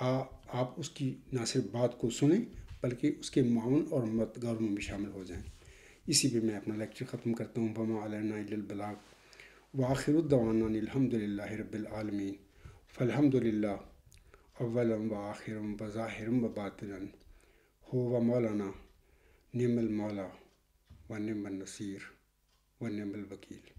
آ آپ اس کی نہ صرف بات کو سنیں بلکہ اس کے معاون اور میں بھی شامل ہو جائیں اسی پہ میں اپنا لیکچر ختم کرتا ہوں بما علنہ البلاغ و الدوان الحمد للہ رب العالمین فلحمد للہ اولم و آخرم و ظاہرم و باطن ہو و مولانا نعم المولا ونم النصير ونم الوكيل